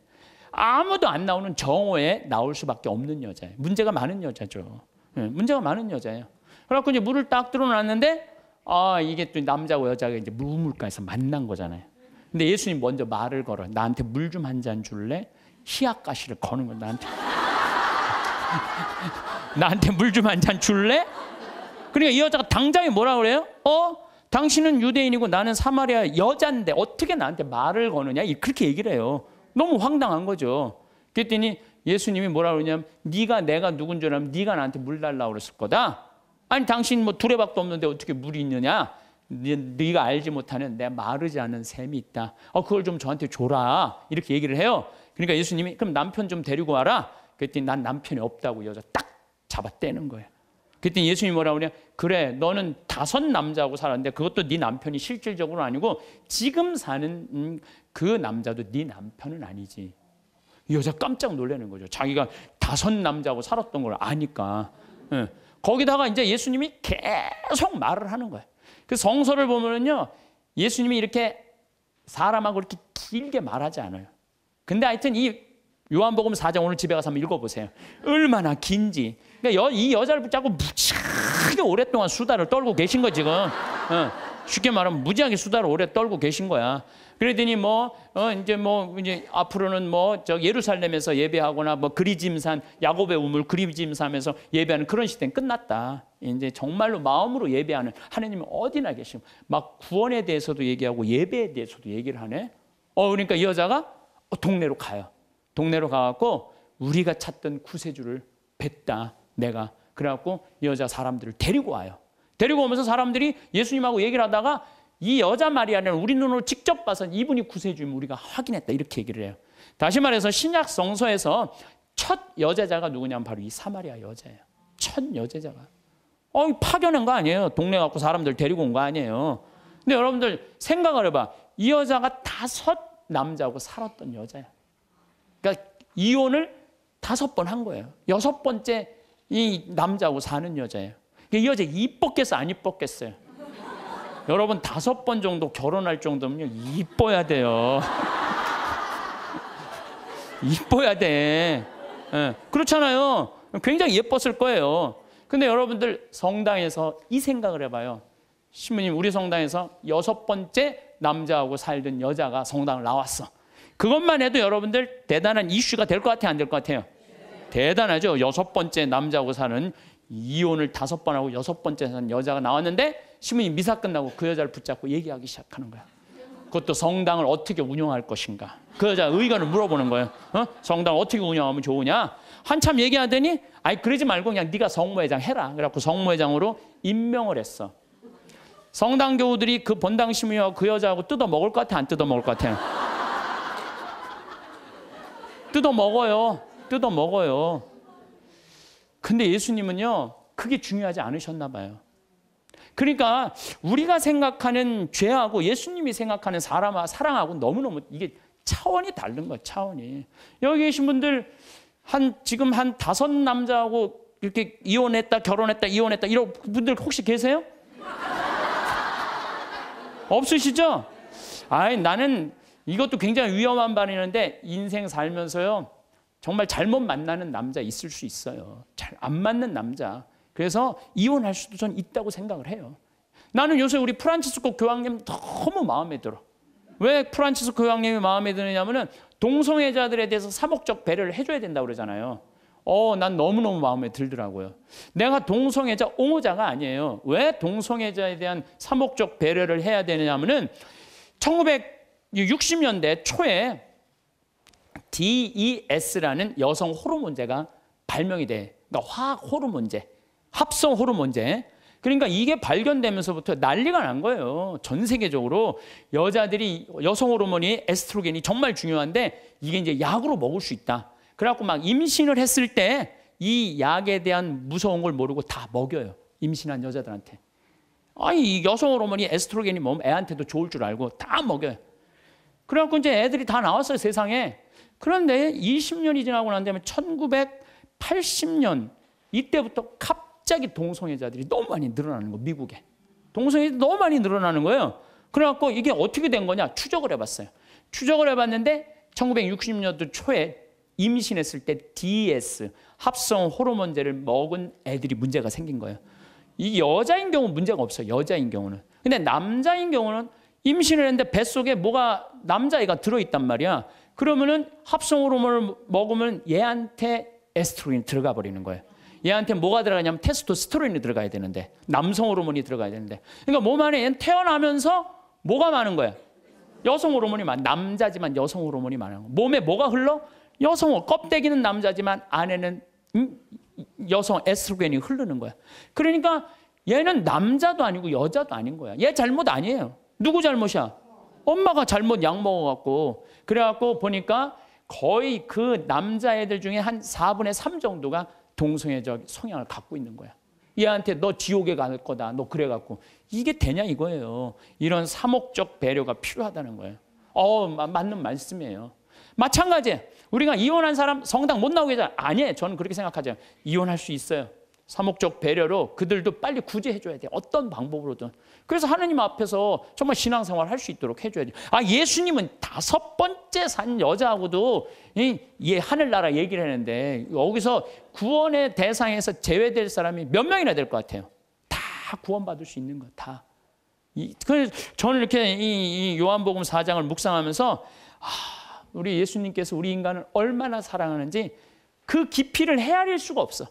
[SPEAKER 1] 아무도 안 나오는 정오에 나올 수밖에 없는 여자예요. 문제가 많은 여자죠. 예, 문제가 많은 여자예요. 그래갖고 이제 물을 딱 뚫어놨는데 아, 이게 또 남자고 여자가 이제 무물가에서 만난 거잖아요. 근데 예수님 먼저 말을 걸어. 나한테 물 좀 한 잔 줄래? 희악가시를 거는 거 나한테. 나한테 물 좀 한 잔 줄래? 그러니까 이 여자가 당장에 뭐라 그래요? 어? 당신은 유대인이고 나는 사마리아 여잔데 어떻게 나한테 말을 거느냐? 그렇게 얘기를 해요. 너무 황당한 거죠. 그랬더니 예수님이 뭐라 그러냐면 네가 내가 누군 줄 알면 네가 나한테 물 달라고 그랬을 거다. 아니 당신 뭐 두레박도 없는데 어떻게 물이 있느냐? 네, 가 알지 못하는 내 마르지 않은 샘이 있다. 어 그걸 좀 저한테 줘라. 이렇게 얘기를 해요. 그러니까 예수님이 그럼 남편 좀 데리고 와라. 그랬더니 난 남편이 없다고 여자 딱 잡아떼는 거예요. 그랬더니 예수님이 뭐라 그냐 그래, 너는 다섯 남자하고 살았는데 그것도 네 남편이 실질적으로 아니고 지금 사는 그 남자도 네 남편은 아니지. 여자 깜짝 놀라는 거죠. 자기가 다섯 남자하고 살았던 걸 아니까. 응. 예. 거기다가 이제 예수님이 계속 말을 하는 거예요. 그 성서를 보면요. 예수님이 이렇게 사람하고 이렇게 길게 말하지 않아요. 근데 하여튼 이 요한복음 4장 오늘 집에 가서 한번 읽어보세요. 얼마나 긴지. 그러니까 여, 이 여자를 붙잡고 무지하게 오랫동안 수다를 떨고 계신 거 지금. 어, 쉽게 말하면 무지하게 수다를 오래 떨고 계신 거야. 그러더니 뭐 어, 이제 뭐 이제 앞으로는 뭐 저 예루살렘에서 예배하거나 뭐 그리짐산 야곱의 우물 그리짐산에서 예배하는 그런 시대는 끝났다. 이제 정말로 마음으로 예배하는 하나님은 어디나 계시고 막 구원에 대해서도 얘기하고 예배에 대해서도 얘기를 하네. 어 그러니까 이 여자가 어, 동네로 가요. 동네로 가갖고 우리가 찾던 구세주를 뵀다 내가 그래갖고 여자 사람들을 데리고 와요. 데리고 오면서 사람들이 예수님하고 얘기를 하다가 이 여자 마리아는 우리 눈으로 직접 봐서 이분이 구세주임 우리가 확인했다 이렇게 얘기를 해요. 다시 말해서 신약 성서에서 첫 여제자가 누구냐면 바로 이 사마리아 여자예요. 첫 여제자가. 어, 파견한 거 아니에요. 동네 갖고 사람들 데리고 온 거 아니에요. 근데 여러분들 생각을 해봐. 이 여자가 다섯 남자하고 살았던 여자야. 그러니까 이혼을 다섯 번 한 거예요. 여섯 번째 이 남자하고 사는 여자예요. 그러니까 이 여자 이뻤겠어? 안 이뻤겠어요? 여러분 다섯 번 정도 결혼할 정도면 이뻐야 돼요. 이뻐야 돼. 네. 그렇잖아요. 굉장히 예뻤을 거예요. 근데 여러분들 성당에서 이 생각을 해봐요. 신부님 우리 성당에서 여섯 번째 남자하고 살던 여자가 성당을 나왔어. 그것만 해도 여러분들 대단한 이슈가 될 것 같아요? 안 될 것 같아요? 대단하죠. 여섯 번째 남자하고 사는 이혼을 다섯 번 하고 여섯 번째 사는 여자가 나왔는데 시몬이 미사 끝나고 그 여자를 붙잡고 얘기하기 시작하는 거야. 그것도 성당을 어떻게 운영할 것인가. 그 여자 의견을 물어보는 거예요. 어? 성당 어떻게 운영하면 좋으냐. 한참 얘기하더니 아이 그러지 말고 그냥 네가 성모회장 해라. 그래갖고 성모회장으로 임명을 했어. 성당 교우들이 그 본당 시민이와 그 여자하고 뜯어 먹을 것 같아 안 뜯어 먹을 것 같아. 뜯어 먹어요. 뜯어 먹어요. 근데 예수님은요 그게 중요하지 않으셨나 봐요. 그러니까 우리가 생각하는 죄하고 예수님이 생각하는 사람아 사랑하고 너무너무 이게 차원이 다른 거예요. 차원이. 여기 계신 분들 한 지금 한 다섯 남자하고 이렇게 이혼했다 결혼했다 이혼했다 이런 분들 혹시 계세요? 없으시죠? 아이 나는 이것도 굉장히 위험한 반이는데 인생 살면서요 정말 잘못 만나는 남자 있을 수 있어요. 잘 안 맞는 남자. 그래서 이혼할 수도 전 있다고 생각을 해요. 나는 요새 우리 프란치스코 교황님 너무 마음에 들어. 왜 프란치스코 교황님이 마음에 드느냐면은 동성애자들에 대해서 사목적 배려를 해줘야 된다고 그러잖아요. 어, 난 너무너무 마음에 들더라고요. 내가 동성애자 옹호자가 아니에요. 왜 동성애자에 대한 사목적 배려를 해야 되냐면은 1960년대 초에 DES라는 여성 호르몬제가 발명이 돼. 그러니까 화학 호르몬제. 합성 호르몬제. 그러니까 이게 발견되면서부터 난리가 난 거예요. 전 세계적으로 여자들이 여성 호르몬이 에스트로겐이 정말 중요한데 이게 이제 약으로 먹을 수 있다. 그래갖고 막 임신을 했을 때 이 약에 대한 무서운 걸 모르고 다 먹여요. 임신한 여자들한테. 아이 여성 호르몬이 에스트로겐이 몸 애한테도 좋을 줄 알고 다 먹여요. 그래갖고 이제 애들이 다 나왔어요 세상에. 그런데 20년이 지나고 난 다음에 1980년 이때부터 카 갑자기 동성애자들이 너무 많이 늘어나는 거 미국에 동성애자 너무 많이 늘어나는 거예요. 그래갖고 이게 어떻게 된 거냐 추적을 해봤어요. 추적을 해봤는데 1960년도 초에 임신했을 때 d s 합성 호르몬제를 먹은 애들이 문제가 생긴 거예요. 이 여자인 경우 문제가 없어요. 여자인 경우는. 근데 남자인 경우는 임신을 했는데 뱃속에 뭐가 남자애가 들어있단 말이야. 그러면은 합성 호르몬을 먹으면 얘한테 에스트로겐 들어가 버리는 거예요. 얘한테 뭐가 들어가냐면 테스토스테론이 들어가야 되는데 남성 호르몬이 들어가야 되는데 그러니까 몸 안에 얘는 태어나면서 뭐가 많은 거야? 여성 호르몬이 많아. 남자지만 여성 호르몬이 많아. 몸에 뭐가 흘러? 여성 껍데기는 남자지만 안에는 음, 여성 에스트로겐이 흐르는 거야. 그러니까 얘는 남자도 아니고 여자도 아닌 거야. 얘 잘못 아니에요. 누구 잘못이야? 엄마가 잘못 약 먹어갖고 그래갖고 보니까 거의 그 남자애들 중에 한 4분의 3 정도가 동성애적 성향을 갖고 있는 거야. 얘한테 너 지옥에 갈 거다. 너 그래 갖고 이게 되냐 이거예요. 이런 사목적 배려가 필요하다는 거예요. 어, 맞는 말씀이에요. 마찬가지 우리가 이혼한 사람 성당 못 나오게 잖아 아니에요. 저는 그렇게 생각하지 않아요. 이혼할 수 있어요. 사목적 배려로 그들도 빨리 구제해줘야 돼. 어떤 방법으로든. 그래서 하나님 앞에서 정말 신앙생활 할 수 있도록 해줘야 돼. 아, 예수님은 다섯 번째 산 여자하고도 이, 예, 하늘나라 얘기를 했는데 여기서 구원의 대상에서 제외될 사람이 몇 명이나 될 것 같아요? 다 구원받을 수 있는 거 다. 그래서 저는 이렇게 이, 이 요한복음 4장을 묵상하면서 아, 우리 예수님께서 우리 인간을 얼마나 사랑하는지 그 깊이를 헤아릴 수가 없어.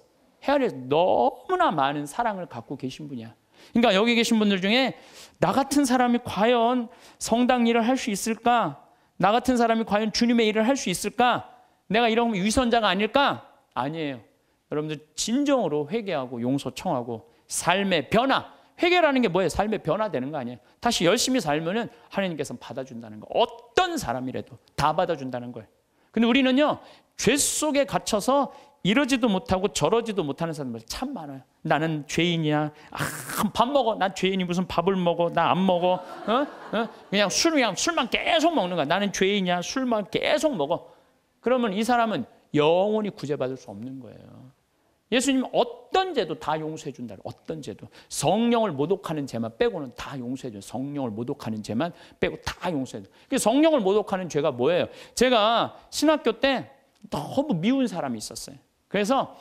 [SPEAKER 1] 헤아릴 너무나 많은 사랑을 갖고 계신 분이야. 그러니까 여기 계신 분들 중에 나 같은 사람이 과연 성당 일을 할 수 있을까? 나 같은 사람이 과연 주님의 일을 할 수 있을까? 내가 이러 유선자가 아닐까? 아니에요. 여러분들 진정으로 회개하고 용서 청하고 삶의 변화 회개라는 게 뭐예요? 삶의 변화되는 거 아니에요? 다시 열심히 살면은 하나님께서 받아준다는 거. 어떤 사람이라도 다 받아준다는 거예요. 근데 우리는요 죄 속에 갇혀서 이러지도 못하고 저러지도 못하는 사람들 참 많아요. 나는 죄인이야. 아, 밥 먹어. 나 죄인이 무슨 밥을 먹어. 나 안 먹어. 어? 어? 그냥 술 그냥 술만 계속 먹는 거야. 나는 죄인이야. 술만 계속 먹어. 그러면 이 사람은 영원히 구제받을 수 없는 거예요. 예수님 어떤 죄도 다 용서해 준다. 어떤 죄도. 성령을 모독하는 죄만 빼고는 다 용서해 줘. 성령을 모독하는 죄만 빼고 다 용서해 줘. 그 성령을 모독하는 죄가 뭐예요? 제가 신학교 때 너무 미운 사람이 있었어요. 그래서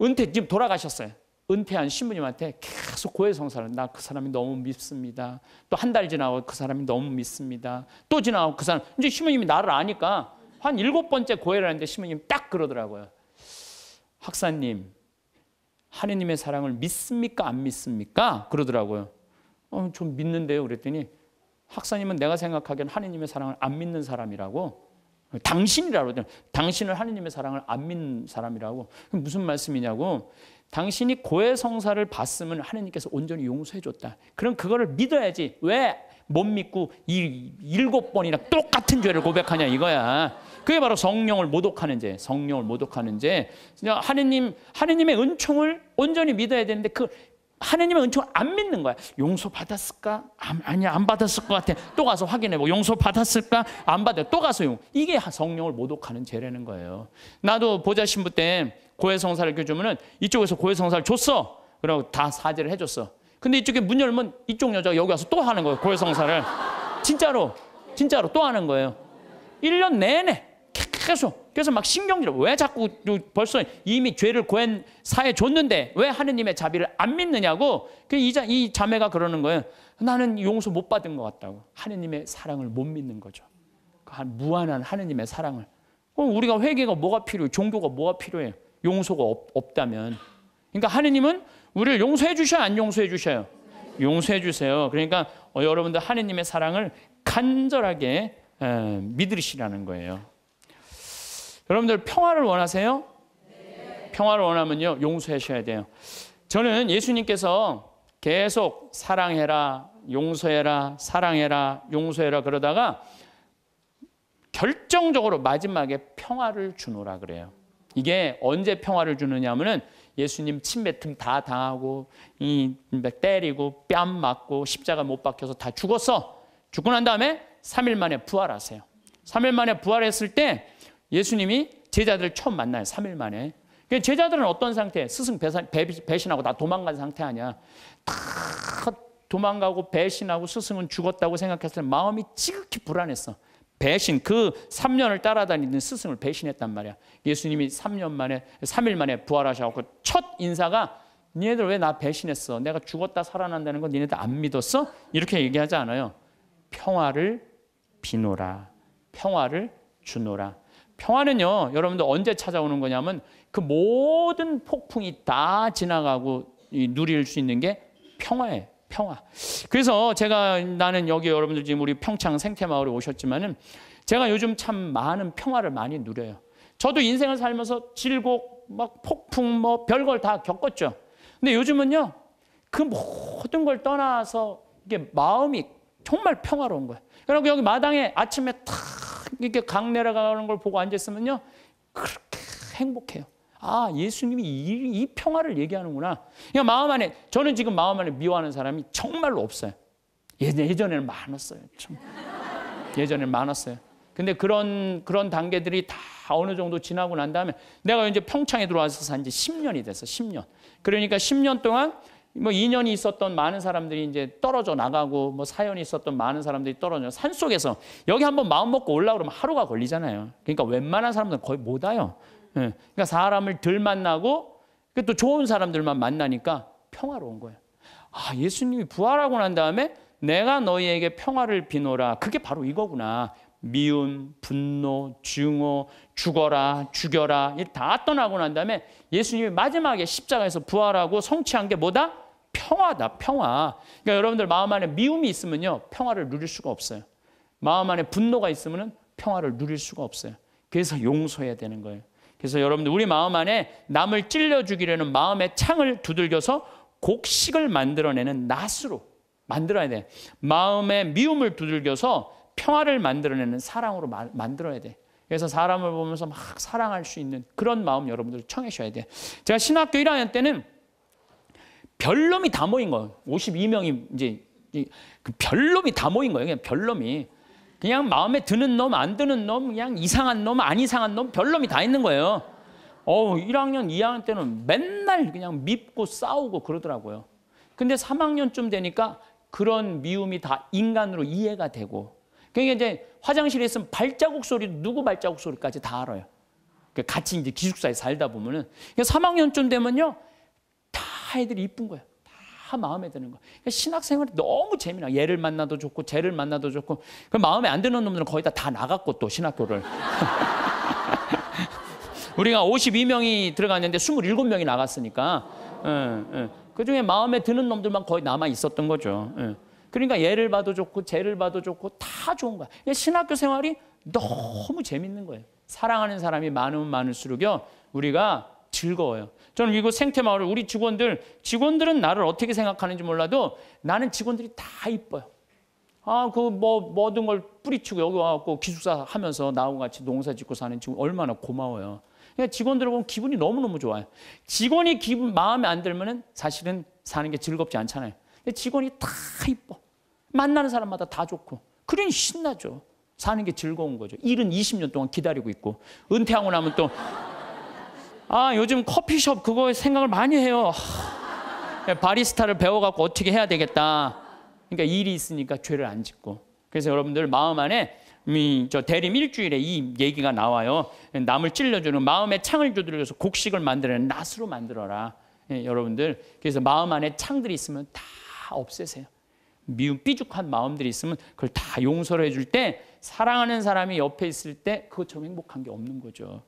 [SPEAKER 1] 은퇴 지금 돌아가셨어요. 은퇴한 신부님한테 계속 고해 성사를 나 그 사람이 너무 믿습니다. 또 한 달 지나고 그 사람이 너무 믿습니다. 또 지나고 그 사람 이제 신부님이 나를 아니까 한 일곱 번째 고해를 하는데 신부님 딱 그러더라고요. 학사님, 하느님의 사랑을 믿습니까? 안 믿습니까? 그러더라고요. 어, 좀 믿는데요. 그랬더니 학사님은 내가 생각하기엔 하느님의 사랑을 안 믿는 사람이라고 당신이라고 당신을 하느님의 사랑을 안 믿는 사람이라고 무슨 말씀이냐고 당신이 고해 성사를 봤으면 하느님께서 온전히 용서해 줬다. 그럼 그거를 믿어야지. 왜 못 믿고 이 일곱 번이나 똑같은 죄를 고백하냐 이거야. 그게 바로 성령을 모독하는 죄, 성령을 모독하는 죄. 하느님, 하느님의 은총을 온전히 믿어야 되는데 그 하느님의 은총을 안 믿는 거야. 용서 받았을까? 아니야, 안 받았을 것 같아. 또 가서 확인해보고, 용서 받았을까? 안 받아. 또 가서 용. 이게 성령을 모독하는 죄라는 거예요. 나도 보좌신부 때 고해성사를 교주면은 이쪽에서 고해성사를 줬어. 그리고 다 사죄를 해줬어. 근데 이쪽에 문 열면 이쪽 여자가 여기 와서 또 하는 거예요. 고해성사를. 진짜로. 진짜로 또 하는 거예요. 1년 내내. 계속. 그래서 막 신경질. 왜 자꾸 벌써 이미 죄를 고한 사에 줬는데 왜 하느님의 자비를 안 믿느냐고. 그이 이 자매가 그러는 거예요. 나는 용서 못 받은 것 같다고. 하느님의 사랑을 못 믿는 거죠. 그 한 무한한 하느님의 사랑을. 그럼 어, 우리가 회개가 뭐가 필요해? 종교가 뭐가 필요해? 용서가 없, 다면 그러니까 하느님은 우리를 용서해 주셔요? 안 용서해 주셔요? 용서해 주세요. 그러니까 어, 여러분들 하느님의 사랑을 간절하게 믿으시라는 거예요. 여러분들 평화를 원하세요? 네. 평화를 원하면요. 용서하셔야 돼요. 저는 예수님께서 계속 사랑해라, 용서해라, 사랑해라, 용서해라 그러다가 결정적으로 마지막에 평화를 주노라 그래요. 이게 언제 평화를 주느냐면은 예수님 침뱉음 다 당하고 이 때리고 뺨 맞고 십자가 못 박혀서 다 죽었어. 죽고 난 다음에 3일 만에 부활하세요. 3일 만에 부활했을 때 예수님이 제자들 을 처음 만나요. 3일 만에. 그 제자들은 어떤 상태? 스승 배사, 배, 신하고나 도망간 상태 아니야. 다 도망가고 배신하고 스승은 죽었다고 생각했을 때 마음이 지극히 불안했어. 배신 그 3년을 따라다니는 스승을 배신했단 말이야. 예수님이 3년 만에 3일 만에 부활하셔갖첫 인사가 니네들 왜 나 배신했어? 내가 죽었다 살아난다는 건 니네들 안 믿었어? 이렇게 얘기하지 않아요. 평화를 비노라. 평화를 주노라. 평화는요, 여러분들 언제 찾아오는 거냐면 그 모든 폭풍이 다 지나가고 누릴 수 있는 게 평화예요. 평화. 그래서 제가 나는 여기 여러분들 지금 우리 평창 생태마을에 오셨지만은 제가 요즘 참 많은 평화를 많이 누려요. 저도 인생을 살면서 질곡, 막 폭풍, 뭐 별걸 다 겪었죠. 근데 요즘은요, 그 모든 걸 떠나서 이게 마음이 정말 평화로운 거예요. 그리고 여기 마당에 아침에 탁 이렇게 강내려 가는 걸 보고 앉았으면요. 그렇게 행복해요. 아, 예수님이 이, 이 평화를 얘기하는구나. 그냥 마음 안에, 저는 지금 마음 안에 미워하는 사람이 정말로 없어요. 예전에는 많았어요. 참. 예전에는 많았어요. 근데 그런 그런 단계들이 다 어느 정도 지나고 난 다음에 내가 이제 평창에 들어와서 산지 10년이 됐어. 10년. 그러니까 10년 동안 뭐 인연이 있었던 많은 사람들이 이제 떨어져 나가고 뭐 사연이 있었던 많은 사람들이 떨어져 산 속에서 여기 한번 마음 먹고 올라오면 하루가 걸리잖아요. 그러니까 웬만한 사람들은 거의 못 와요. 예. 그러니까 사람을 덜 만나고 또 좋은 사람들만 만나니까 평화로운 거예요. 아 예수님이 부활하고 난 다음에 내가 너희에게 평화를 비노라. 그게 바로 이거구나. 미움, 분노, 증오, 죽어라, 죽여라 다 떠나고 난 다음에 예수님이 마지막에 십자가에서 부활하고 성취한 게 뭐다? 평화다, 평화. 그러니까 여러분들 마음 안에 미움이 있으면요, 평화를 누릴 수가 없어요. 마음 안에 분노가 있으면 평화를 누릴 수가 없어요. 그래서 용서해야 되는 거예요. 그래서 여러분들 우리 마음 안에 남을 찔려 죽이려는 마음의 창을 두들겨서 곡식을 만들어내는 낫으로 만들어야 돼. 마음의 미움을 두들겨서 평화를 만들어내는 사랑으로 마, 만들어야 돼. 그래서 사람을 보면서 막 사랑할 수 있는 그런 마음 여러분들 청해셔야 돼. 제가 신학교 1학년 때는 별놈이 다 모인 거예요. 52명이 이제 그 별놈이 다 모인 거예요. 그냥 별놈이. 그냥 마음에 드는 놈, 안 드는 놈, 그냥 이상한 놈, 안 이상한 놈, 별놈이 다 있는 거예요. 어, 1학년, 2학년 때는 맨날 그냥 밉고 싸우고 그러더라고요. 근데 3학년쯤 되니까 그런 미움이 다 인간으로 이해가 되고 그러니까 이제 화장실에 있으면 발자국 소리, 누구 발자국 소리까지 다 알아요. 그러니까 같이 이제 기숙사에 살다 보면은 그러니까 3학년쯤 되면요. 다 애들이 이쁜 거예요. 다 마음에 드는 거. 그러니까 신학생활이 너무 재미나. 얘를 만나도 좋고 쟤를 만나도 좋고. 그 마음에 안 드는 놈들은 거의 다다 나갔고 또 신학교를. 우리가 52명이 들어갔는데 27명이 나갔으니까. 응, 예, 응. 예. 그 중에 마음에 드는 놈들만 거의 남아 있었던 거죠. 응. 예. 그러니까 예를 봐도 좋고 죄를 봐도 좋고 다 좋은 거야. 그러니까 신학교 생활이 너무 재밌는 거예요. 사랑하는 사람이 많으면 많을수록요 우리가 즐거워요. 저는 이거 생태마을 우리 직원들 직원들은 나를 어떻게 생각하는지 몰라도 나는 직원들이 다 이뻐요. 아 그 뭐 모든 걸 뿌리치고 여기 와갖고 기숙사 하면서 나하고 같이 농사 짓고 사는 지금 얼마나 고마워요. 그러니까 직원들 보면 기분이 너무너무 좋아요. 직원이 기분 마음에 안 들면은 사실은 사는 게 즐겁지 않잖아요. 근데 직원이 다 이뻐. 만나는 사람마다 다 좋고 그러니 신나죠. 사는 게 즐거운 거죠. 일은 20년 동안 기다리고 있고 은퇴하고 나면 또 아, 요즘 커피숍 그거 생각을 많이 해요. 하, 바리스타를 배워 갖고 어떻게 해야 되겠다. 그러니까 일이 있으니까 죄를 안 짓고. 그래서 여러분들 마음 안에 음, 저 대림 일주일에 이 얘기가 나와요. 남을 찔러주는 마음에 창을 두드려서 곡식을 만들어낸 낫으로 만들어라. 예, 여러분들 그래서 마음 안에 창들이 있으면 다 없애세요. 미운 삐죽한 마음들이 있으면 그걸 다 용서를 해줄 때 사랑하는 사람이 옆에 있을 때 그것처럼 행복한 게 없는 거죠.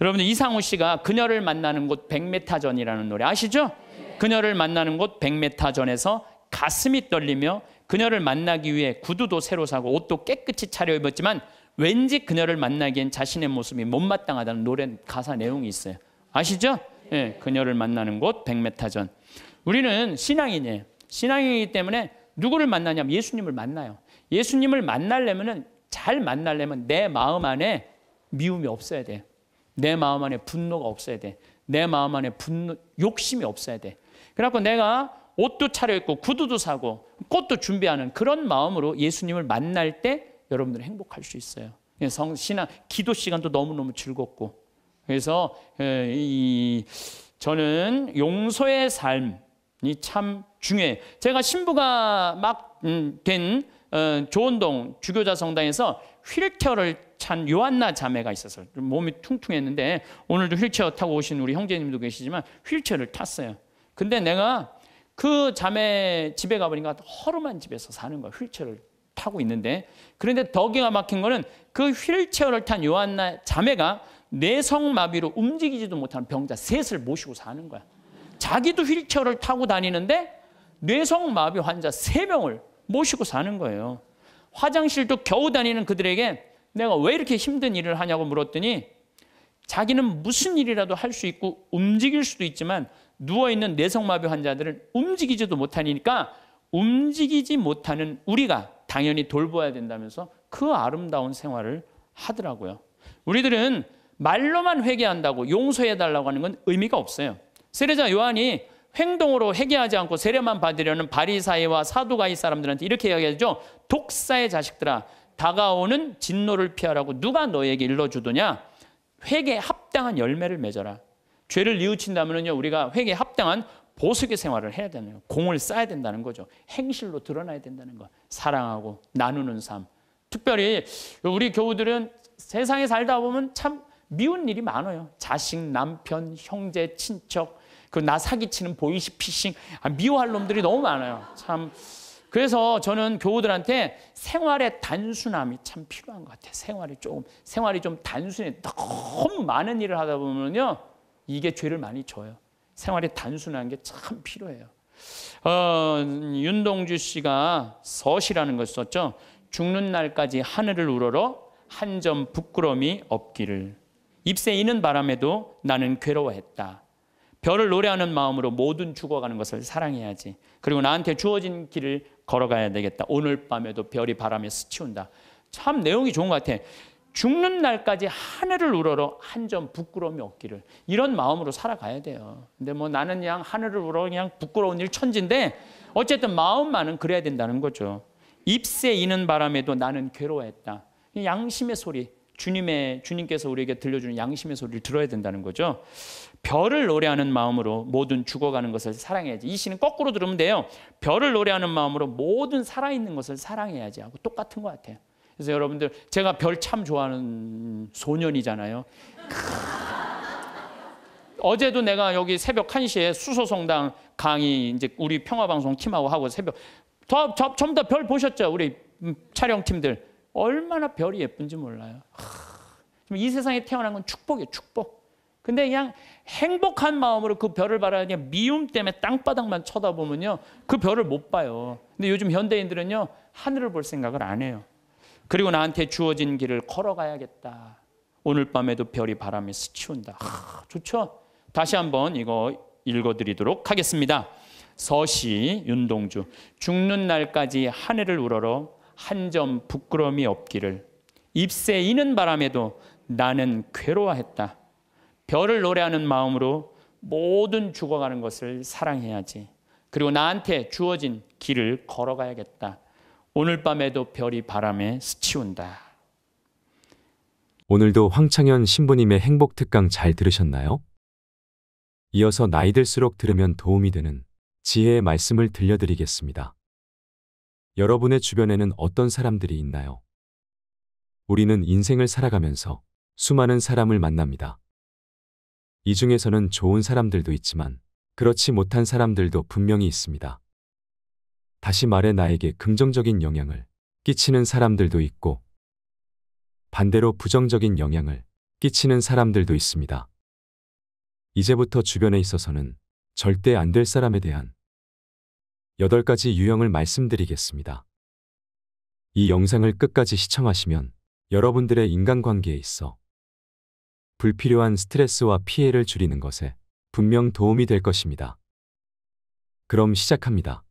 [SPEAKER 1] 여러분 이상우 씨가 그녀를 만나는 곳 100m 전이라는 노래 아시죠? 그녀를 만나는 곳 100m 전에서 가슴이 떨리며 그녀를 만나기 위해 구두도 새로 사고 옷도 깨끗이 차려 입었지만 왠지 그녀를 만나기엔 자신의 모습이 못마땅하다는 노래 가사 내용이 있어요. 아시죠? 예, 그녀를 만나는 곳 100m 전. 우리는 신앙인이에요. 신앙이기 때문에 누구를 만나냐면 예수님을 만나요. 예수님을 만나려면은 잘 만나려면 내 마음 안에 미움이 없어야 돼. 내 마음 안에 분노가 없어야 돼. 내 마음 안에 분노, 욕심이 없어야 돼. 그래갖고 내가 옷도 차려입고 구두도 사고 꽃도 준비하는 그런 마음으로 예수님을 만날 때여러분들 행복할 수 있어요. 예, 성, 신앙, 기도 시간도 너무너무 즐겁고. 그래서 예, 이, 저는 용서의 삶, 이참 중요해. 제가 신부가 막된 음, 어, 조원동 주교자 성당에서 휠체어를 찬 요한나 자매가 있었어요. 몸이 퉁퉁했는데 오늘도 휠체어 타고 오신 우리 형제님도 계시지만 휠체어를 탔어요. 근데 내가 그 자매 집에 가보니까 허름한 집에서 사는 거야. 휠체어를 타고 있는데 그런데 더 기가 막힌 거는 그 휠체어를 탄 요한나 자매가 내성마비로 움직이지도 못하는 병자 셋을 모시고 사는 거야. 자기도 휠체어를 타고 다니는데 뇌성마비 환자 3명을 모시고 사는 거예요. 화장실도 겨우 다니는 그들에게 내가 왜 이렇게 힘든 일을 하냐고 물었더니 자기는 무슨 일이라도 할 수 있고 움직일 수도 있지만 누워있는 뇌성마비 환자들은 움직이지도 못하니까 움직이지 못하는 우리가 당연히 돌봐야 된다면서 그 아름다운 생활을 하더라고요. 우리들은 말로만 회개한다고 용서해달라고 하는 건 의미가 없어요. 세례자 요한이 행동으로 회개하지 않고 세례만 받으려는 바리사이와 사두가이 사람들한테 이렇게 이야기하죠. 독사의 자식들아 다가오는 진노를 피하라고 누가 너에게 일러주더냐? 회개 합당한 열매를 맺어라. 죄를 뉘우친다면요 우리가 회개 합당한 보수의 생활을 해야 되는 거예요. 공을 쌓아야 된다는 거죠. 행실로 드러나야 된다는 거. 사랑하고 나누는 삶. 특별히 우리 교우들은 세상에 살다 보면 참 미운 일이 많아요. 자식, 남편, 형제, 친척, 그나 사기치는 보이시 피싱 아, 미워할 놈들이 너무 많아요. 참 그래서 저는 교우들한테 생활의 단순함이 참 필요한 것 같아요. 생활이 조금 생활이 좀 단순해 너무 많은 일을 하다 보면요 이게 죄를 많이 져요. 생활이 단순한 게 참 필요해요. 어, 윤동주 씨가 서시라는 걸 썼죠. 죽는 날까지 하늘을 우러러 한 점 부끄러움이 없기를. 입새 이는 바람에도 나는 괴로워했다. 별을 노래하는 마음으로 모든 죽어가는 것을 사랑해야지. 그리고 나한테 주어진 길을 걸어가야 되겠다. 오늘 밤에도 별이 바람에 스치운다. 참 내용이 좋은 것 같아. 죽는 날까지 하늘을 우러러 한 점 부끄러움이 없기를. 이런 마음으로 살아가야 돼요. 근데 뭐 나는 그냥 하늘을 우러러 그냥 부끄러운 일천인데 어쨌든 마음만은 그래야 된다는 거죠. 입새 이는 바람에도 나는 괴로워했다. 양심의 소리. 주님의 주님께서 우리에게 들려주는 양심의 소리를 들어야 된다는 거죠. 별을 노래하는 마음으로 모든 죽어가는 것을 사랑해야지. 이 시는 거꾸로 들으면 돼요. 별을 노래하는 마음으로 모든 살아있는 것을 사랑해야지 하고 똑같은 것 같아요. 그래서 여러분들 제가 별 참 좋아하는 소년이잖아요. 어제도 내가 여기 새벽 1시에 수소성당 강의 이제 우리 평화방송 팀하고 하고 새벽 저, 저, 전부 다별 보셨죠? 우리 음, 촬영팀들. 얼마나 별이 예쁜지 몰라요. 하, 이 세상에 태어난 건 축복이에요, 축복. 근데 그냥 행복한 마음으로 그 별을 바라는 그 미움 때문에 땅바닥만 쳐다보면요. 그 별을 못 봐요. 근데 요즘 현대인들은요. 하늘을 볼 생각을 안 해요. 그리고 나한테 주어진 길을 걸어가야겠다. 오늘 밤에도 별이 바람에 스치운다. 하, 좋죠? 다시 한번 이거 읽어드리도록 하겠습니다. 서시 윤동주 죽는 날까지 하늘을 우러러 한점 부끄러움이 없기를 입새 이는 바람에도 나는 괴로워했다. 별을 노래하는 마음으로 모든 죽어가는 것을 사랑해야지. 그리고 나한테 주어진 길을 걸어가야겠다. 오늘 밤에도 별이 바람에 스치운다.
[SPEAKER 2] 오늘도 황창현 신부님의 행복 특강 잘 들으셨나요? 이어서 나이 들수록 들으면 도움이 되는 지혜의 말씀을 들려드리겠습니다. 여러분의 주변에는 어떤 사람들이 있나요? 우리는 인생을 살아가면서 수많은 사람을 만납니다. 이 중에서는 좋은 사람들도 있지만 그렇지 못한 사람들도 분명히 있습니다. 다시 말해 나에게 긍정적인 영향을 끼치는 사람들도 있고 반대로 부정적인 영향을 끼치는 사람들도 있습니다. 이제부터 주변에 있어서는 절대 안 될 사람에 대한 8 가지 유형을 말씀드리겠습니다. 이 영상을 끝까지 시청하시면 여러분들의 인간관계에 있어 불필요한 스트레스와 피해를 줄이는 것에 분명 도움이 될 것입니다. 그럼 시작합니다.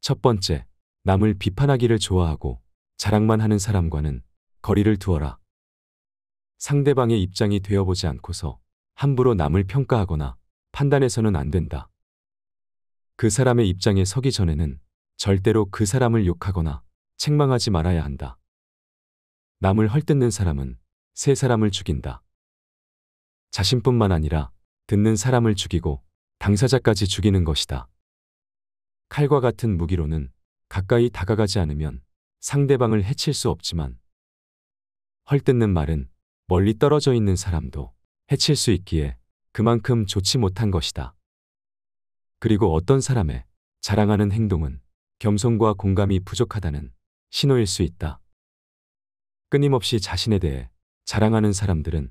[SPEAKER 2] 첫 번째, 남을 비판하기를 좋아하고 자랑만 하는 사람과는 거리를 두어라. 상대방의 입장이 되어보지 않고서 함부로 남을 평가하거나 판단해서는 안 된다. 그 사람의 입장에 서기 전에는 절대로 그 사람을 욕하거나 책망하지 말아야 한다. 남을 헐뜯는 사람은 세 사람을 죽인다. 자신뿐만 아니라 듣는 사람을 죽이고 당사자까지 죽이는 것이다. 칼과 같은 무기로는 가까이 다가가지 않으면 상대방을 해칠 수 없지만 헐뜯는 말은 멀리 떨어져 있는 사람도 해칠 수 있기에 그만큼 좋지 못한 것이다. 그리고 어떤 사람의 자랑하는 행동은 겸손과 공감이 부족하다는 신호일 수 있다. 끊임없이 자신에 대해 자랑하는 사람들은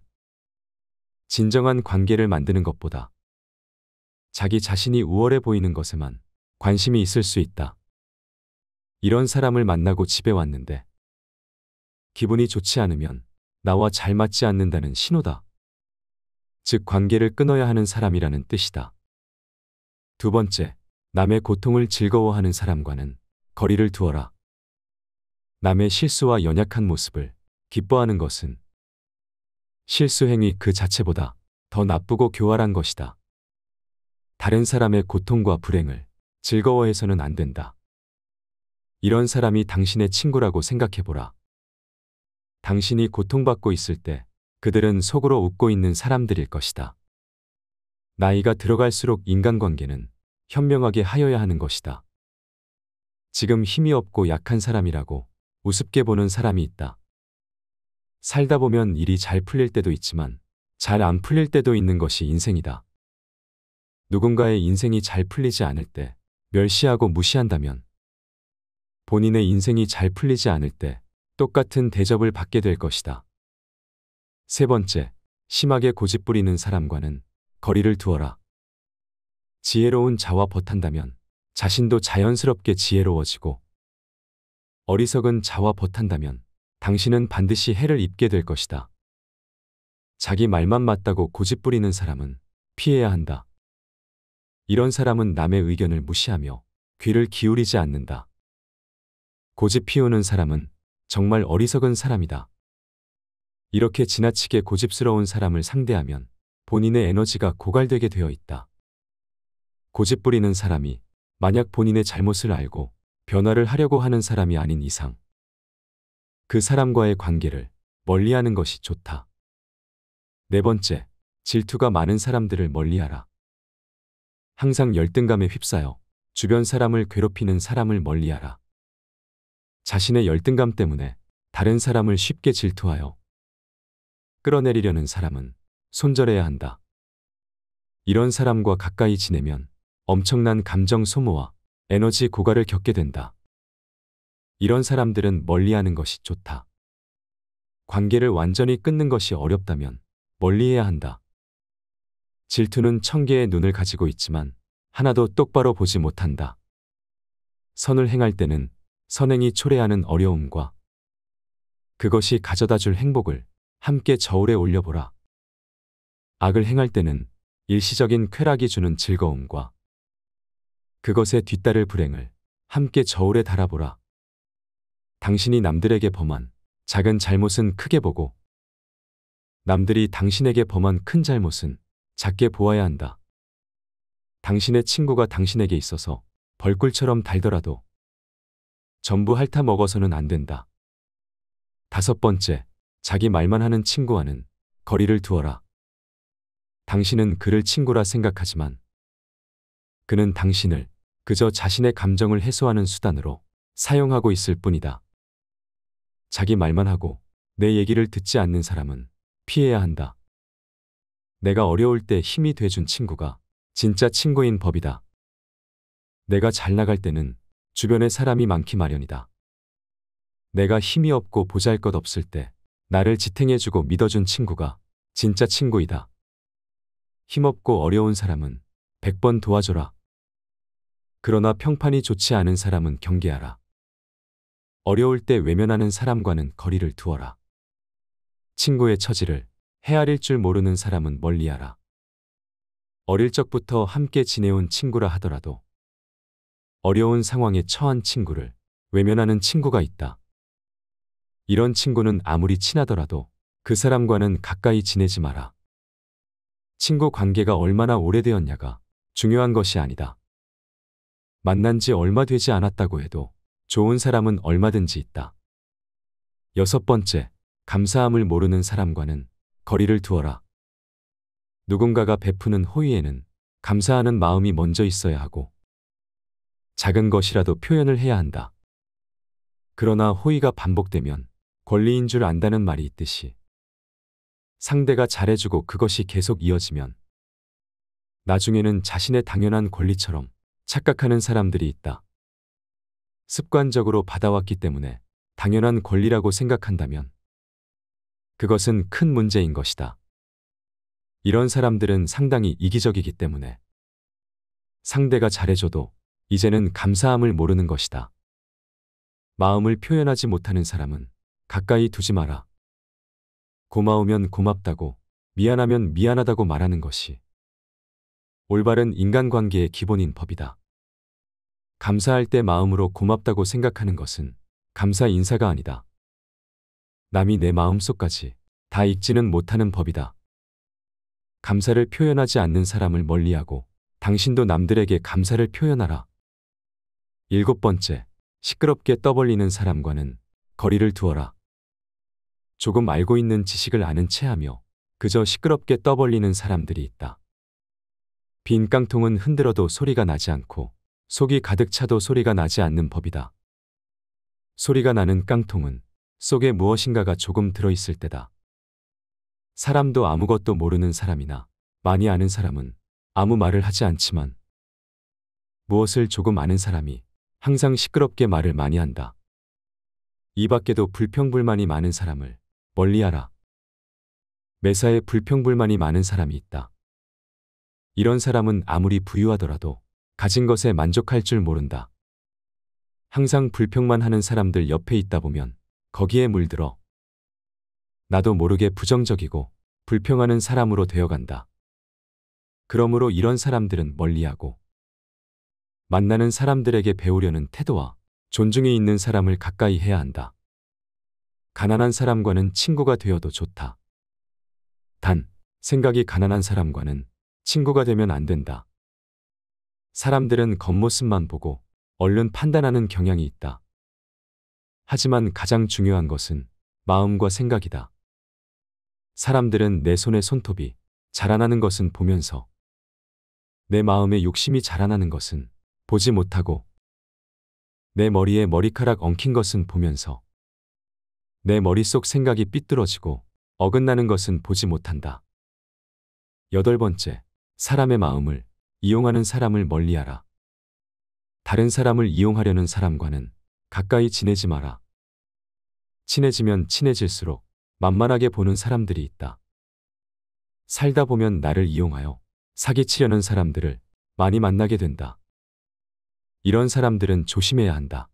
[SPEAKER 2] 진정한 관계를 만드는 것보다 자기 자신이 우월해 보이는 것에만 관심이 있을 수 있다. 이런 사람을 만나고 집에 왔는데 기분이 좋지 않으면 나와 잘 맞지 않는다는 신호다. 즉 관계를 끊어야 하는 사람이라는 뜻이다. 두 번째, 남의 고통을 즐거워하는 사람과는 거리를 두어라. 남의 실수와 연약한 모습을 기뻐하는 것은 실수행위 그 자체보다 더 나쁘고 교활한 것이다. 다른 사람의 고통과 불행을 즐거워해서는 안 된다. 이런 사람이 당신의 친구라고 생각해보라. 당신이 고통받고 있을 때 그들은 속으로 웃고 있는 사람들일 것이다. 나이가 들어갈수록 인간관계는 현명하게 하여야 하는 것이다. 지금 힘이 없고 약한 사람이라고 우습게 보는 사람이 있다. 살다 보면 일이 잘 풀릴 때도 있지만 잘 안 풀릴 때도 있는 것이 인생이다. 누군가의 인생이 잘 풀리지 않을 때 멸시하고 무시한다면 본인의 인생이 잘 풀리지 않을 때 똑같은 대접을 받게 될 것이다. 세 번째, 심하게 고집 부리는 사람과는 거리를 두어라. 지혜로운 자와 버탄다면 자신도 자연스럽게 지혜로워지고 어리석은 자와 버탄다면 당신은 반드시 해를 입게 될 것이다. 자기 말만 맞다고 고집부리는 사람은 피해야 한다. 이런 사람은 남의 의견을 무시하며 귀를 기울이지 않는다. 고집 피우는 사람은 정말 어리석은 사람이다. 이렇게 지나치게 고집스러운 사람을 상대하면 본인의 에너지가 고갈되게 되어 있다. 고집부리는 사람이 만약 본인의 잘못을 알고 변화를 하려고 하는 사람이 아닌 이상 그 사람과의 관계를 멀리하는 것이 좋다. 네 번째, 질투가 많은 사람들을 멀리하라. 항상 열등감에 휩싸여 주변 사람을 괴롭히는 사람을 멀리하라. 자신의 열등감 때문에 다른 사람을 쉽게 질투하여 끌어내리려는 사람은 손절해야 한다. 이런 사람과 가까이 지내면 엄청난 감정 소모와 에너지 고갈을 겪게 된다. 이런 사람들은 멀리하는 것이 좋다. 관계를 완전히 끊는 것이 어렵다면 멀리해야 한다. 질투는 천 개의 눈을 가지고 있지만 하나도 똑바로 보지 못한다. 선을 행할 때는 선행이 초래하는 어려움과 그것이 가져다 줄 행복을 함께 저울에 올려보라. 악을 행할 때는 일시적인 쾌락이 주는 즐거움과 그것에 뒤따를 불행을 함께 저울에 달아보라. 당신이 남들에게 범한 작은 잘못은 크게 보고 남들이 당신에게 범한 큰 잘못은 작게 보아야 한다. 당신의 친구가 당신에게 있어서 벌꿀처럼 달더라도 전부 핥아 먹어서는 안 된다. 다섯 번째, 자기 말만 하는 친구와는 거리를 두어라. 당신은 그를 친구라 생각하지만 그는 당신을 그저 자신의 감정을 해소하는 수단으로 사용하고 있을 뿐이다. 자기 말만 하고 내 얘기를 듣지 않는 사람은 피해야 한다. 내가 어려울 때 힘이 돼준 친구가 진짜 친구인 법이다. 내가 잘 나갈 때는 주변에 사람이 많기 마련이다. 내가 힘이 없고 보잘 것 없을 때 나를 지탱해주고 믿어준 친구가 진짜 친구이다. 힘없고 어려운 사람은 100번 도와줘라. 그러나 평판이 좋지 않은 사람은 경계하라. 어려울 때 외면하는 사람과는 거리를 두어라. 친구의 처지를 헤아릴 줄 모르는 사람은 멀리하라. 어릴 적부터 함께 지내온 친구라 하더라도 어려운 상황에 처한 친구를 외면하는 친구가 있다. 이런 친구는 아무리 친하더라도 그 사람과는 가까이 지내지 마라. 친구 관계가 얼마나 오래되었냐가 중요한 것이 아니다. 만난 지 얼마 되지 않았다고 해도 좋은 사람은 얼마든지 있다. 여섯 번째, 감사함을 모르는 사람과는 거리를 두어라. 누군가가 베푸는 호의에는 감사하는 마음이 먼저 있어야 하고 작은 것이라도 표현을 해야 한다. 그러나 호의가 반복되면 권리인 줄 안다는 말이 있듯이 상대가 잘해주고 그것이 계속 이어지면 나중에는 자신의 당연한 권리처럼 착각하는 사람들이 있다. 습관적으로 받아왔기 때문에 당연한 권리라고 생각한다면 그것은 큰 문제인 것이다. 이런 사람들은 상당히 이기적이기 때문에 상대가 잘해줘도 이제는 감사함을 모르는 것이다. 마음을 표현하지 못하는 사람은 가까이 두지 마라. 고마우면 고맙다고, 미안하면 미안하다고 말하는 것이 올바른 인간관계의 기본인 법이다. 감사할 때 마음으로 고맙다고 생각하는 것은 감사 인사가 아니다. 남이 내 마음속까지 다 읽지는 못하는 법이다. 감사를 표현하지 않는 사람을 멀리하고 당신도 남들에게 감사를 표현하라. 일곱 번째, 시끄럽게 떠벌리는 사람과는 거리를 두어라. 조금 알고 있는 지식을 아는 체 하며 그저 시끄럽게 떠벌리는 사람들이 있다. 빈 깡통은 흔들어도 소리가 나지 않고 속이 가득 차도 소리가 나지 않는 법이다. 소리가 나는 깡통은 속에 무엇인가가 조금 들어있을 때다. 사람도 아무것도 모르는 사람이나 많이 아는 사람은 아무 말을 하지 않지만 무엇을 조금 아는 사람이 항상 시끄럽게 말을 많이 한다. 이 밖에도 불평불만이 많은 사람을 멀리하라. 매사에 불평불만이 많은 사람이 있다. 이런 사람은 아무리 부유하더라도 가진 것에 만족할 줄 모른다. 항상 불평만 하는 사람들 옆에 있다 보면 거기에 물들어 나도 모르게 부정적이고 불평하는 사람으로 되어간다. 그러므로 이런 사람들은 멀리하고 만나는 사람들에게 배우려는 태도와 존중이 있는 사람을 가까이 해야 한다. 가난한 사람과는 친구가 되어도 좋다. 단, 생각이 가난한 사람과는 친구가 되면 안 된다. 사람들은 겉모습만 보고 얼른 판단하는 경향이 있다. 하지만 가장 중요한 것은 마음과 생각이다. 사람들은 내 손의 손톱이 자라나는 것은 보면서 내 마음의 욕심이 자라나는 것은 보지 못하고 내 머리에 머리카락 엉킨 것은 보면서 내 머릿속 생각이 삐뚤어지고 어긋나는 것은 보지 못한다. 여덟 번째, 사람의 마음을 이용하는 사람을 멀리하라. 다른 사람을 이용하려는 사람과는 가까이 지내지 마라. 친해지면 친해질수록 만만하게 보는 사람들이 있다. 살다 보면 나를 이용하여 사기치려는 사람들을 많이 만나게 된다. 이런 사람들은 조심해야 한다.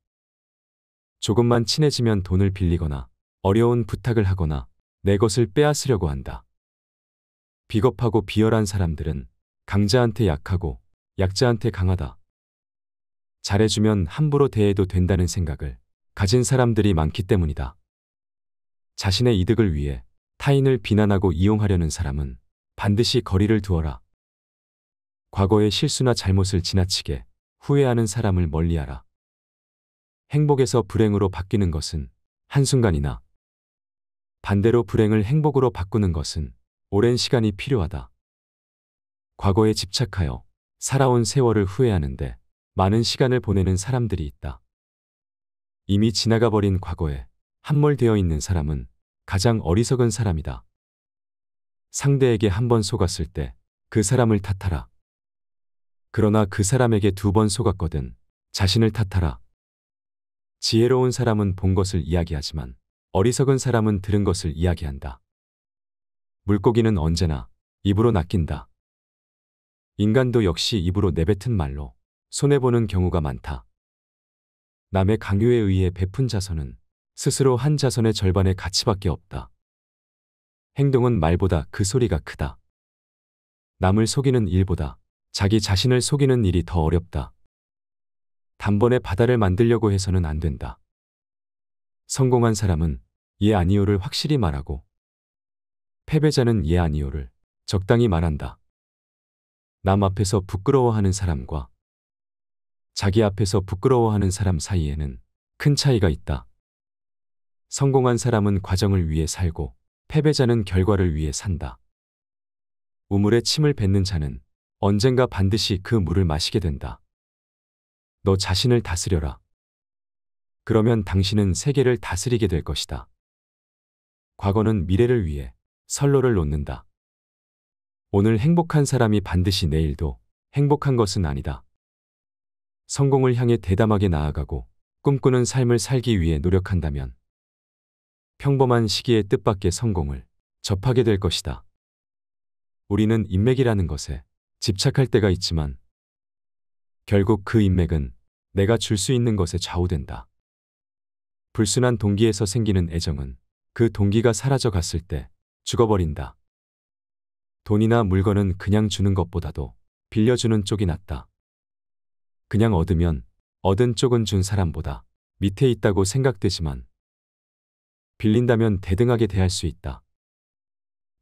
[SPEAKER 2] 조금만 친해지면 돈을 빌리거나 어려운 부탁을 하거나 내 것을 빼앗으려고 한다. 비겁하고 비열한 사람들은 강자한테 약하고 약자한테 강하다. 잘해주면 함부로 대해도 된다는 생각을 가진 사람들이 많기 때문이다. 자신의 이득을 위해 타인을 비난하고 이용하려는 사람은 반드시 거리를 두어라. 과거의 실수나 잘못을 지나치게 후회하는 사람을 멀리하라. 행복에서 불행으로 바뀌는 것은 한순간이나 반대로 불행을 행복으로 바꾸는 것은 오랜 시간이 필요하다. 과거에 집착하여 살아온 세월을 후회하는데 많은 시간을 보내는 사람들이 있다. 이미 지나가 버린 과거에 함몰되어 있는 사람은 가장 어리석은 사람이다. 상대에게 한 번 속았을 때 그 사람을 탓하라. 그러나 그 사람에게 두 번 속았거든 자신을 탓하라. 지혜로운 사람은 본 것을 이야기하지만 어리석은 사람은 들은 것을 이야기한다. 물고기는 언제나 입으로 낚인다. 인간도 역시 입으로 내뱉은 말로 손해보는 경우가 많다. 남의 강요에 의해 베푼 자선은 스스로 한 자선의 절반의 가치밖에 없다. 행동은 말보다 그 소리가 크다. 남을 속이는 일보다 자기 자신을 속이는 일이 더 어렵다. 단번에 바다를 만들려고 해서는 안 된다. 성공한 사람은 예 아니오를 확실히 말하고 패배자는 예 아니오를 적당히 말한다. 남 앞에서 부끄러워하는 사람과 자기 앞에서 부끄러워하는 사람 사이에는 큰 차이가 있다. 성공한 사람은 과정을 위해 살고 패배자는 결과를 위해 산다. 우물에 침을 뱉는 자는 언젠가 반드시 그 물을 마시게 된다. 너 자신을 다스려라. 그러면 당신은 세계를 다스리게 될 것이다. 과거는 미래를 위해 선로를 놓는다. 오늘 행복한 사람이 반드시 내일도 행복한 것은 아니다. 성공을 향해 대담하게 나아가고 꿈꾸는 삶을 살기 위해 노력한다면 평범한 시기에 뜻밖의 성공을 접하게 될 것이다. 우리는 인맥이라는 것에 집착할 때가 있지만 결국 그 인맥은 내가 줄 수 있는 것에 좌우된다. 불순한 동기에서 생기는 애정은 그 동기가 사라져 갔을 때 죽어버린다. 돈이나 물건은 그냥 주는 것보다도 빌려주는 쪽이 낫다. 그냥 얻으면 얻은 쪽은 준 사람보다 밑에 있다고 생각되지만 빌린다면 대등하게 대할 수 있다.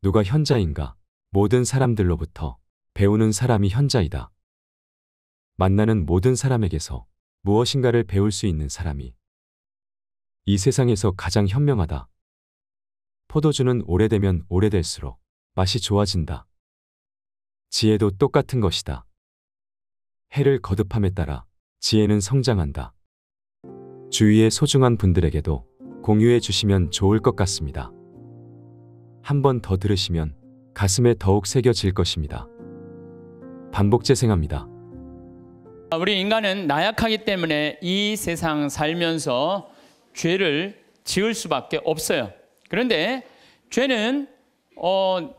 [SPEAKER 2] 누가 현자인가? 모든 사람들로부터 배우는 사람이 현자이다. 만나는 모든 사람에게서 무엇인가를 배울 수 있는 사람이 이 세상에서 가장 현명하다. 포도주는 오래되면 오래될수록 맛이 좋아진다. 지혜도 똑같은 것이다. 해를 거듭함에 따라 지혜는 성장한다. 주위의 소중한 분들에게도 공유해 주시면 좋을 것 같습니다. 한 번 더 들으시면 가슴에 더욱 새겨질 것입니다. 반복 재생합니다.
[SPEAKER 1] 우리 인간은 나약하기 때문에 이 세상 살면서 죄를 지을 수밖에 없어요. 그런데 죄는 어,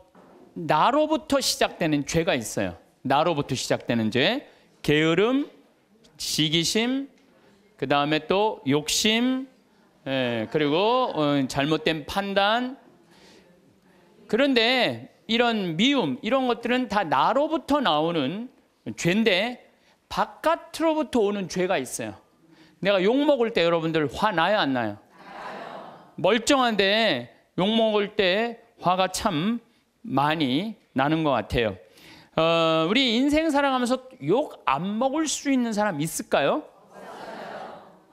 [SPEAKER 1] 나로부터 시작되는 죄가 있어요. 나로부터 시작되는 죄, 게으름, 시기심, 그 다음에 또 욕심, 예, 그리고 어, 잘못된 판단. 그런데 이런 미움, 이런 것들은 다 나로부터 나오는 죄인데 바깥으로부터 오는 죄가 있어요. 내가 욕먹을 때 여러분들 화나요 안 나요? 멀쩡한데 욕먹을 때 화가 참 많이 나는 것 같아요. 어, 우리 인생 살아가면서 욕 안 먹을 수 있는 사람 있을까요?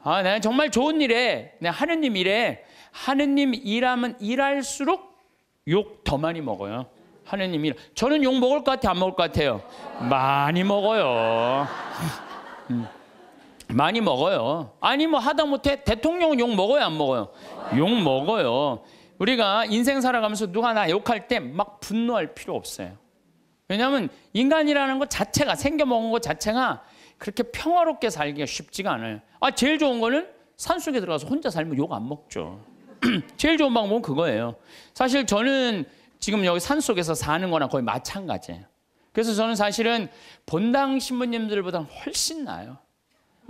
[SPEAKER 1] 아, 내가 네, 정말 좋은 일에, 내 네, 하느님 일에, 하느님 일하면 일할수록 욕 더 많이 먹어요. 하느님 일. 저는 욕 먹을 것 같아, 안 먹을 것 같아요? 많이 먹어요. 음. 많이 먹어요. 아니 뭐 하다못해 대통령은 욕 먹어요 안 먹어요? 욕 먹어요. 우리가 인생 살아가면서 누가 나 욕할 때 막 분노할 필요 없어요. 왜냐하면 인간이라는 것 자체가 생겨먹은 것 자체가 그렇게 평화롭게 살기가 쉽지가 않아요. 아 제일 좋은 거는 산속에 들어가서 혼자 살면 욕 안 먹죠. 제일 좋은 방법은 그거예요. 사실 저는 지금 여기 산속에서 사는 거랑 거의 마찬가지예요. 그래서 저는 사실은 본당 신부님들보다 훨씬 나아요.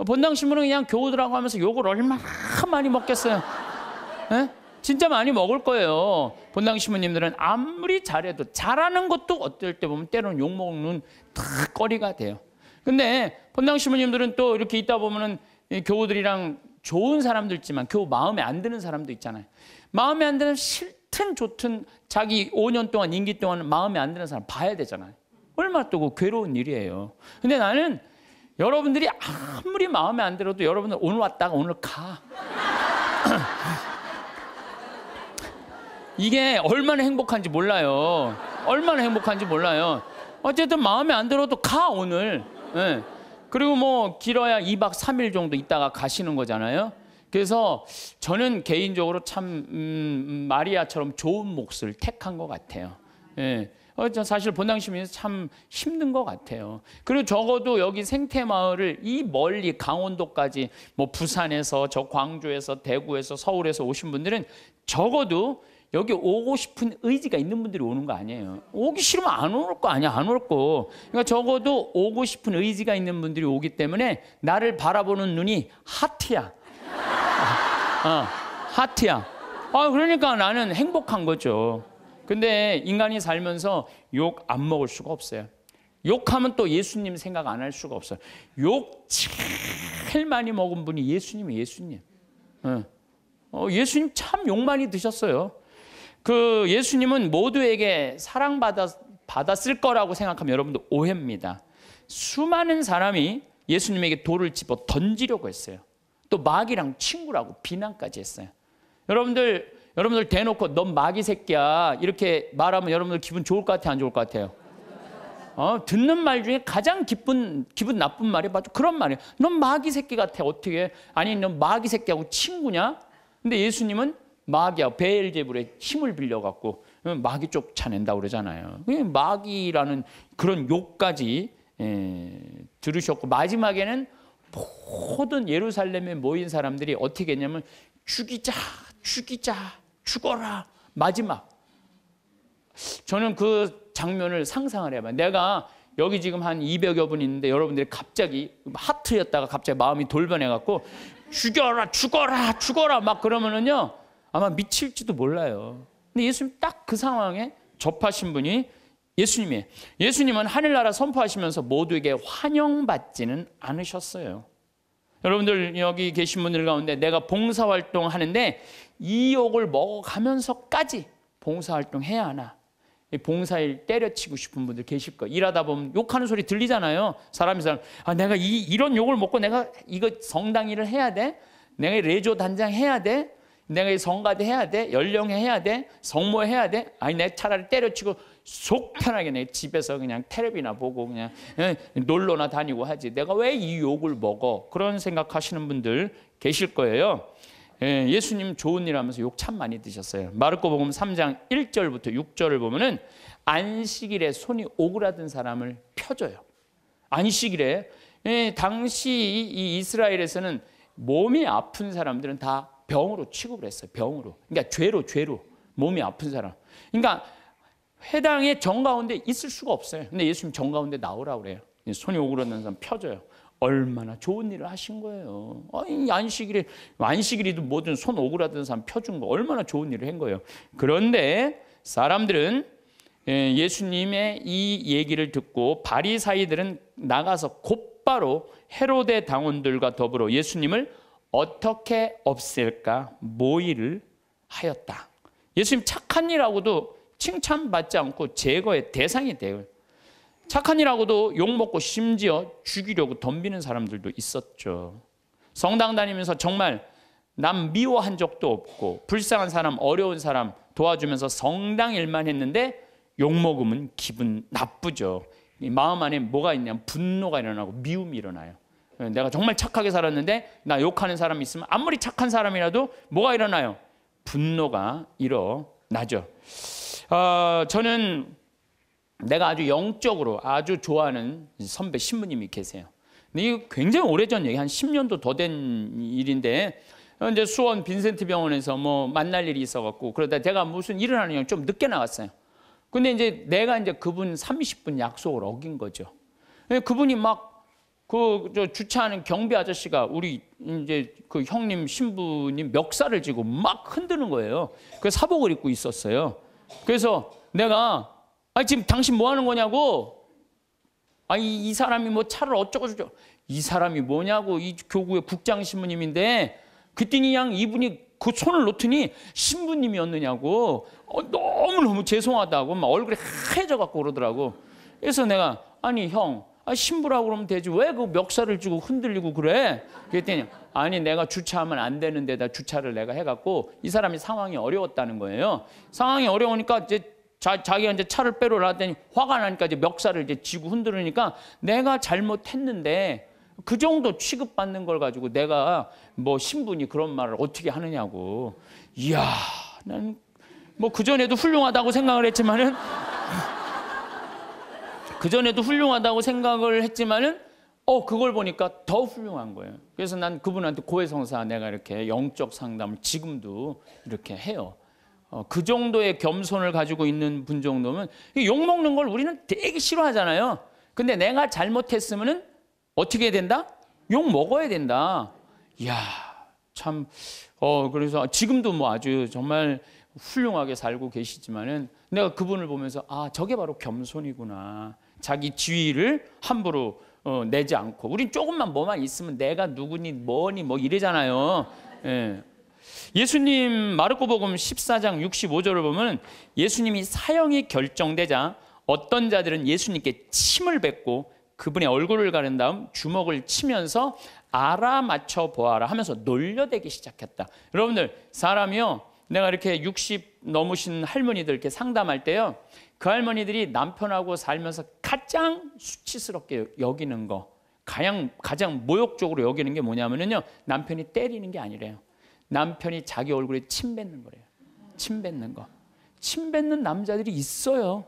[SPEAKER 1] 본당 신문은 그냥 교우들하고 하면서 욕을 얼마나 많이 먹겠어요. 에? 예? 진짜 많이 먹을 거예요. 본당 신부님들은 아무리 잘해도 잘하는 것도 어떨 때 보면 때로는 욕 먹는 거리가 돼요. 근데 본당 신부님들은 또 이렇게 있다 보면은 교우들이랑 좋은 사람도 있지만 교우 마음에 안 드는 사람도 있잖아요. 마음에 안 드는 싫든 좋든 자기 5년 동안 임기 동안 마음에 안 드는 사람 봐야 되잖아요. 얼마나 또 그 괴로운 일이에요. 근데 나는 여러분들이 아무리 마음에 안 들어도 여러분들 오늘 왔다가 오늘 가. 이게 얼마나 행복한지 몰라요. 얼마나 행복한지 몰라요. 어쨌든 마음에 안 들어도 가 오늘. 네. 그리고 뭐 길어야 2박 3일 정도 있다가 가시는 거잖아요. 그래서 저는 개인적으로 참 음, 음 마리아처럼 좋은 몫을 택한 것 같아요. 예. 어, 사실 본당시민에서 참 힘든 것 같아요. 그리고 적어도 여기 생태마을을 이 멀리 강원도까지 뭐 부산에서 저 광주에서 대구에서 서울에서 오신 분들은 적어도 여기 오고 싶은 의지가 있는 분들이 오는 거 아니에요. 오기 싫으면 안 올 거 아니야, 안 올 거. 그러니까 적어도 오고 싶은 의지가 있는 분들이 오기 때문에 나를 바라보는 눈이 하트야. 어, 하트야. 아, 그러니까 나는 행복한 거죠. 근데 인간이 살면서 욕 안 먹을 수가 없어요. 욕하면 또 예수님 생각 안 할 수가 없어요. 욕 제일 많이 먹은 분이 예수님이에요, 예수님. 예. 어, 예수님 참 욕 많이 드셨어요. 그 예수님은 모두에게 사랑받았을 거라고 생각하면 여러분도 오해입니다. 수많은 사람이 예수님에게 돌을 집어 던지려고 했어요. 또 마귀랑 친구라고 비난까지 했어요. 여러분들 여러분들 대놓고 넌 마귀 새끼야 이렇게 말하면 여러분들 기분 좋을 것 같아요? 안 좋을 것 같아요? 어, 듣는 말 중에 가장 기쁜 기분 나쁜 말이 맞죠? 그런 말이에요. 넌 마귀 새끼 같아. 어떻게? 아니 넌 마귀 새끼하고 친구냐? 근데 예수님은 마귀야 베엘제불의 힘을 빌려 갖고 마귀 쫓아낸다 그러잖아요. 마귀라는 그런 욕까지 예, 들으셨고 마지막에는 모든 예루살렘에 모인 사람들이 어떻게 했냐면 죽이자 죽이자 죽어라. 마지막. 저는 그 장면을 상상을 해봐요. 내가 여기 지금 한 200여 분 있는데 여러분들이 갑자기 하트였다가 갑자기 마음이 돌변해갖고 죽여라, 죽어라, 죽어라 막 그러면은요 아마 미칠지도 몰라요. 근데 예수님 딱 그 상황에 접하신 분이 예수님이에요. 예수님은 하늘나라 선포하시면서 모두에게 환영받지는 않으셨어요. 여러분들 여기 계신 분들 가운데 내가 봉사활동 하는데 이 욕을 먹어가면서까지 봉사활동 해야 하나. 봉사일 때려치고 싶은 분들 계실 거예요. 일하다 보면 욕하는 소리 들리잖아요. 사람이 사람, 아, 내가 이, 이런 욕을 먹고 내가 이거 성당 일을 해야 돼? 내가 레조 단장 해야 돼? 내가 성가대 해야 돼? 연령회 해야 돼? 성모 해야 돼? 아니, 내 차라리 때려치고 속 편하게 내 집에서 그냥 테레비나 보고 그냥 예, 놀러나 다니고 하지. 내가 왜 이 욕을 먹어? 그런 생각하시는 분들 계실 거예요. 예, 수님 좋은 일 하면서 욕 참 많이 드셨어요. 마르코복음 3장 1절부터 6절을 보면은 안식일에 손이 오그라든 사람을 펴줘요. 안식일에 예, 당시 이 이스라엘에서는 몸이 아픈 사람들은 다 병으로 취급을 했어요. 병으로. 그러니까 죄로 죄로 몸이 아픈 사람. 그러니까 회당의 정 가운데 있을 수가 없어요. 근데 예수님 정 가운데 나오라 그래요. 손이 오그라든 사람 펴줘요. 얼마나 좋은 일을 하신 거예요. 아니, 안식일에, 안식일이든 뭐든 손오그라드 사람 펴준 거 얼마나 좋은 일을 한 거예요. 그런데 사람들은 예, 예수님의 이 얘기를 듣고 바리사이들은 나가서 곧바로 헤로데 당원들과 더불어 예수님을 어떻게 없앨까 모의를 하였다. 예수님 착한 일하고도 칭찬받지 않고 제거의 대상이 돼요. 착한 이라고도 욕먹고 심지어 죽이려고 덤비는 사람들도 있었죠. 성당 다니면서 정말 남 미워한 적도 없고 불쌍한 사람, 어려운 사람 도와주면서 성당 일만 했는데 욕먹으면 기분 나쁘죠. 마음 안에 뭐가 있냐면 분노가 일어나고 미움이 일어나요. 내가 정말 착하게 살았는데 나 욕하는 사람이 있으면 아무리 착한 사람이라도 뭐가 일어나요? 분노가 일어나죠. 어, 저는 내가 아주 영적으로 아주 좋아하는 선배 신부님이 계세요. 이게 굉장히 오래전 얘기 한 10년도 더 된 일인데 이제 수원 빈센트 병원에서 뭐 만날 일이 있어 갖고 그러다 제가 무슨 일을 하느냐 좀 늦게 나갔어요. 근데 이제 내가 이제 그분 30분 약속을 어긴 거죠. 예, 그분이 막 그 주차하는 경비 아저씨가 우리 이제 그 형님 신부님 멱살을 쥐고 막 흔드는 거예요. 그 사복을 입고 있었어요. 그래서 내가 아니 지금 당신 뭐 하는 거냐고. 아니 이 사람이 뭐 차를 어쩌고 저쩌고. 이 사람이 뭐냐고 이 교구의 국장 신부님인데 그랬더니 양 이분이 그 손을 놓더니 신부님이었느냐고 어, 너무너무 죄송하다고 막 얼굴이 하얘져 갖고 그러더라고 그래서 내가 아니 형 아, 신부라고 그러면 되지 왜 그 멱살을 쥐고 흔들리고 그래 그랬더니 아니 내가 주차하면 안 되는 데다 주차를 내가 해갖고 이 사람이 상황이 어려웠다는 거예요 상황이 어려우니까 이제 자, 자기가 이제 차를 빼러 나왔더니 화가 나니까 이제 멱살을 이제 쥐고 흔들으니까 내가 잘못했는데 그 정도 취급받는 걸 가지고 내가 뭐 신분이 그런 말을 어떻게 하느냐고. 이야, 난 뭐 그전에도 훌륭하다고 생각을 했지만은 그전에도 훌륭하다고 생각을 했지만은 어, 그걸 보니까 더 훌륭한 거예요. 그래서 난 그분한테 고해성사 내가 이렇게 영적 상담을 지금도 이렇게 해요. 어, 그 정도의 겸손을 가지고 있는 분 정도면 욕 먹는 걸 우리는 되게 싫어하잖아요. 근데 내가 잘못했으면은 어떻게 해야 된다? 욕 먹어야 된다. 이야, 참, 어, 그래서 지금도 뭐 아주 정말 훌륭하게 살고 계시지만은 내가 그분을 보면서 아, 저게 바로 겸손이구나. 자기 지위를 함부로 어, 내지 않고. 우린 조금만 뭐만 있으면 내가 누구니 뭐니 뭐 이래잖아요. 예. 예수님 마르코복음 14장 65절을 보면 예수님이 사형이 결정되자 어떤 자들은 예수님께 침을 뱉고 그분의 얼굴을 가른 다음 주먹을 치면서 알아맞혀 보아라 하면서 놀려대기 시작했다. 여러분들 사람이요 내가 이렇게 60 넘으신 할머니들 이렇게 상담할 때요 그 할머니들이 남편하고 살면서 가장 수치스럽게 여기는 거 가장 가장 모욕적으로 여기는 게뭐냐면요 남편이 때리는 게 아니래요. 남편이 자기 얼굴에 침 뱉는 거래요. 침 뱉는 거. 침 뱉는 남자들이 있어요.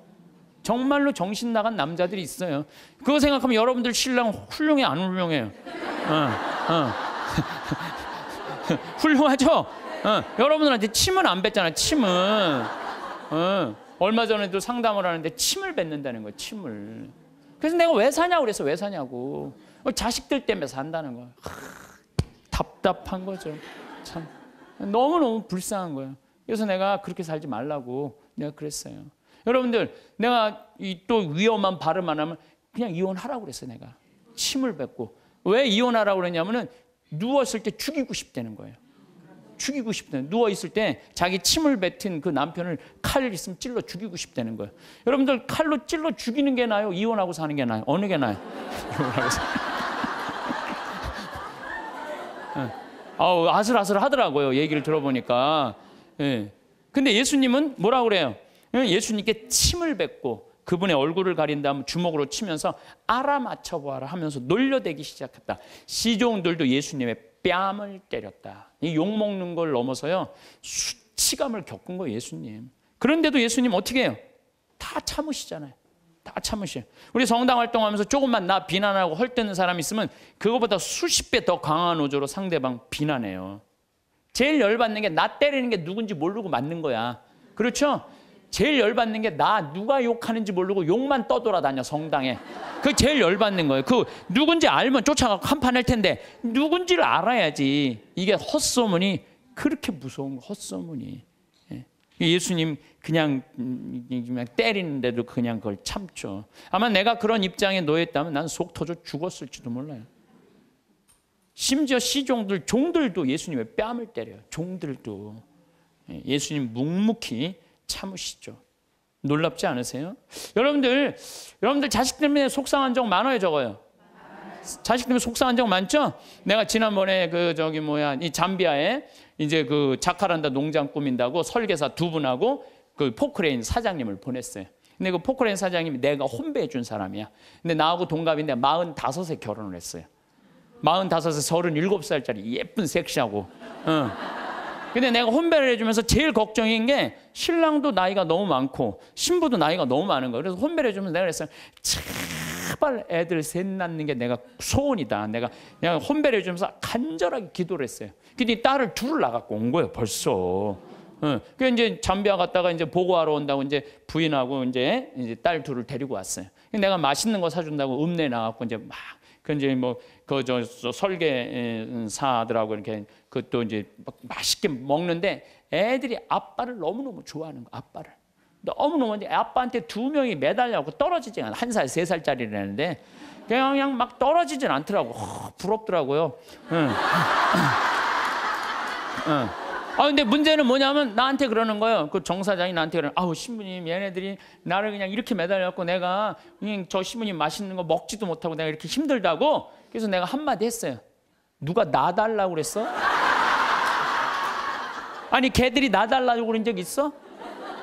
[SPEAKER 1] 정말로 정신 나간 남자들이 있어요. 그거 생각하면 여러분들 신랑 훌륭해 안 훌륭해요? 어, 어. 훌륭하죠? 어. 여러분들한테 침은 안 뱉잖아. 침은 어. 얼마 전에도 상담을 하는데 침을 뱉는다는 거. 침을. 그래서 내가 왜사냐 그래서 왜 사냐고. 어, 자식들 때문에 산다는 거. 하, 답답한 거죠. 참 너무너무 불쌍한 거예요. 그래서 내가 그렇게 살지 말라고 내가 그랬어요. 여러분들 내가 또 위험한 발음 안 하면 그냥 이혼하라고 그랬어 내가 침을 뱉고 왜 이혼하라고 그랬냐면은 누웠을 때 죽이고 싶다는 거예요. 죽이고 싶다는 누워 있을 때 자기 침을 뱉은 그 남편을 칼 있으면 찔러 죽이고 싶다는 거예요. 여러분들 칼로 찔러 죽이는 게 나요? 이혼하고 사는 게 나요? 어느 게 나요? 아우 아슬아슬하더라고요. 얘기를 들어보니까. 예. 근데 예수님은 뭐라고 그래요? 예, 예수님께 침을 뱉고 그분의 얼굴을 가린 다음 주먹으로 치면서 알아맞혀 보아라 하면서 놀려대기 시작했다. 시종들도 예수님의 뺨을 때렸다. 이욕 먹는 걸 넘어서요. 수치감을 겪은 거예요, 예수님. 그런데도 예수님 어떻게 해요? 다 참으시잖아요. 다 참으셔. 우리 성당 활동하면서 조금만 나 비난하고 헐뜯는 사람 있으면 그것보다 수십 배 더 강한 우조로 상대방 비난해요. 제일 열받는 게 나 때리는 게 누군지 모르고 맞는 거야. 그렇죠? 제일 열받는 게 나 누가 욕하는지 모르고 욕만 떠돌아다녀 성당에. 그 제일 열받는 거예요. 그 누군지 알면 쫓아가고 한판 할 텐데 누군지를 알아야지. 이게 헛소문이 그렇게 무서운 거, 헛소문이. 예수님 그냥, 그냥 때리는데도 그냥 그걸 참죠. 아마 내가 그런 입장에 놓였다면 난 속 터져 죽었을지도 몰라요. 심지어 시종들, 종들도 예수님의 뺨을 때려요. 종들도. 예, 예수님 묵묵히 참으시죠. 놀랍지 않으세요? 여러분들, 여러분들 자식 때문에 속상한 적 많아요, 적어요? 자식 때문에 속상한 적 많죠? 내가 지난번에 그 저기 뭐야 이 잠비아에 이제 그 자카란다 농장 꾸민다고 설계사 두 분하고 그 포크레인 사장님을 보냈어요. 근데 그 포크레인 사장님이 내가 혼배해 준 사람이야. 근데 나하고 동갑인데 45세 결혼을 했어요. 45세 37살짜리 예쁜 섹시하고. 응. 어. 근데 내가 혼배를 해주면서 제일 걱정인 게 신랑도 나이가 너무 많고 신부도 나이가 너무 많은 거예요. 그래서 혼배를 해주면서 내가 그랬어요. 제발 애들 셋 낳는 게 내가 소원이다. 내가 그냥 혼배를 해주면서 간절하게 기도를 했어요. 근데 딸을 둘을 나갖고 온 거예요, 벌써. 응. 어, 그 이제 잠비아 갔다가 이제 보고하러 온다고 이제 부인하고 이제 이제 딸 둘을 데리고 왔어요. 내가 맛있는 거 사준다고 읍내 나갖고 이제 막그 이제 뭐 그 저 설계사들하고 음, 이렇게 그것도 이제 막 맛있게 먹는데 애들이 아빠를 너무너무 좋아하는 거 아빠를 너무너무 이제 아빠한테 두 명이 매달려갖고 떨어지지 않아 한 살 세 살짜리라는데 그냥 그냥 막 떨어지진 않더라고 어, 부럽더라고요. 응. 어. 아 근데 문제는 뭐냐면 나한테 그러는 거예요. 그 정사장이 나한테 그러는 아우 신부님 얘네들이 나를 그냥 이렇게 매달려갖고 내가 그냥 저 신부님 맛있는 거 먹지도 못하고 내가 이렇게 힘들다고 그래서 내가 한마디 했어요. 누가 나 달라고 그랬어? 아니 걔들이 나 달라고 그런 적 있어?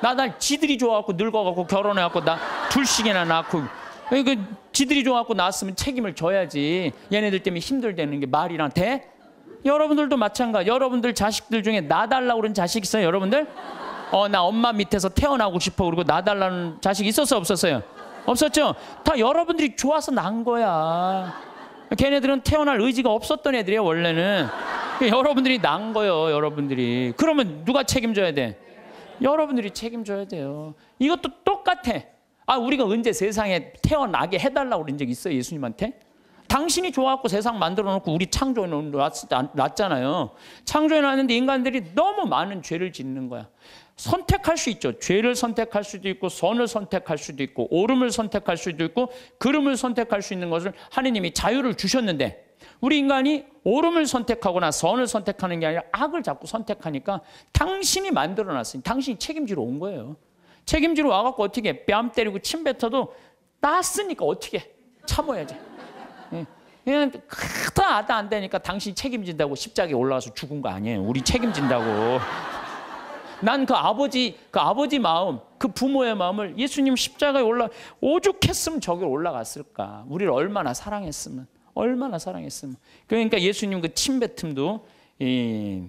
[SPEAKER 1] 나날 지들이 좋아갖고 늙어갖고 결혼해갖고 나 둘씩이나 낳고 그러니까 지들이 좋아갖고 낳았으면 책임을 져야지 얘네들 때문에 힘들다는게 말이랑 돼? 여러분들도 마찬가. 지 여러분들 자식들 중에 나 달라고 그런 자식 있어요, 여러분들? 어, 나 엄마 밑에서 태어나고 싶어. 그리고 나 달라는 자식 있었어, 없었어요? 없었죠? 다 여러분들이 좋아서 난 거야. 걔네들은 태어날 의지가 없었던 애들이에 원래는. 여러분들이 난 거예요, 여러분들이. 그러면 누가 책임져야 돼? 여러분들이 책임져야 돼요. 이것도 똑같아. 아, 우리가 언제 세상에 태어나게 해달라고 그런 적 있어요, 예수님한테? 당신이 좋아갖고 세상 만들어 놓고 우리 창조해 놨잖아요. 창조해 놨는데 인간들이 너무 많은 죄를 짓는 거야. 선택할 수 있죠. 죄를 선택할 수도 있고 선을 선택할 수도 있고 오름을 선택할 수도 있고 그름을 선택할 수 있는 것을 하느님이 자유를 주셨는데 우리 인간이 오름을 선택하거나 선을 선택하는 게 아니라 악을 자꾸 선택하니까 당신이 만들어 놨으니 당신이 책임지러 온 거예요. 책임지러 와갖고 어떻게 뺨 때리고 침 뱉어도 났으니까 어떻게 참아야지. 그냥 다 아다 안 되니까 당신 이 책임진다고 십자가에 올라와서 죽은 거 아니에요. 우리 책임진다고. 난 그 아버지 그 아버지 마음, 그 부모의 마음을 예수님 십자가에 올라 오죽했으면 저기 올라갔을까. 우리를 얼마나 사랑했으면 얼마나 사랑했으면. 그러니까 예수님 그 침뱉음도 이,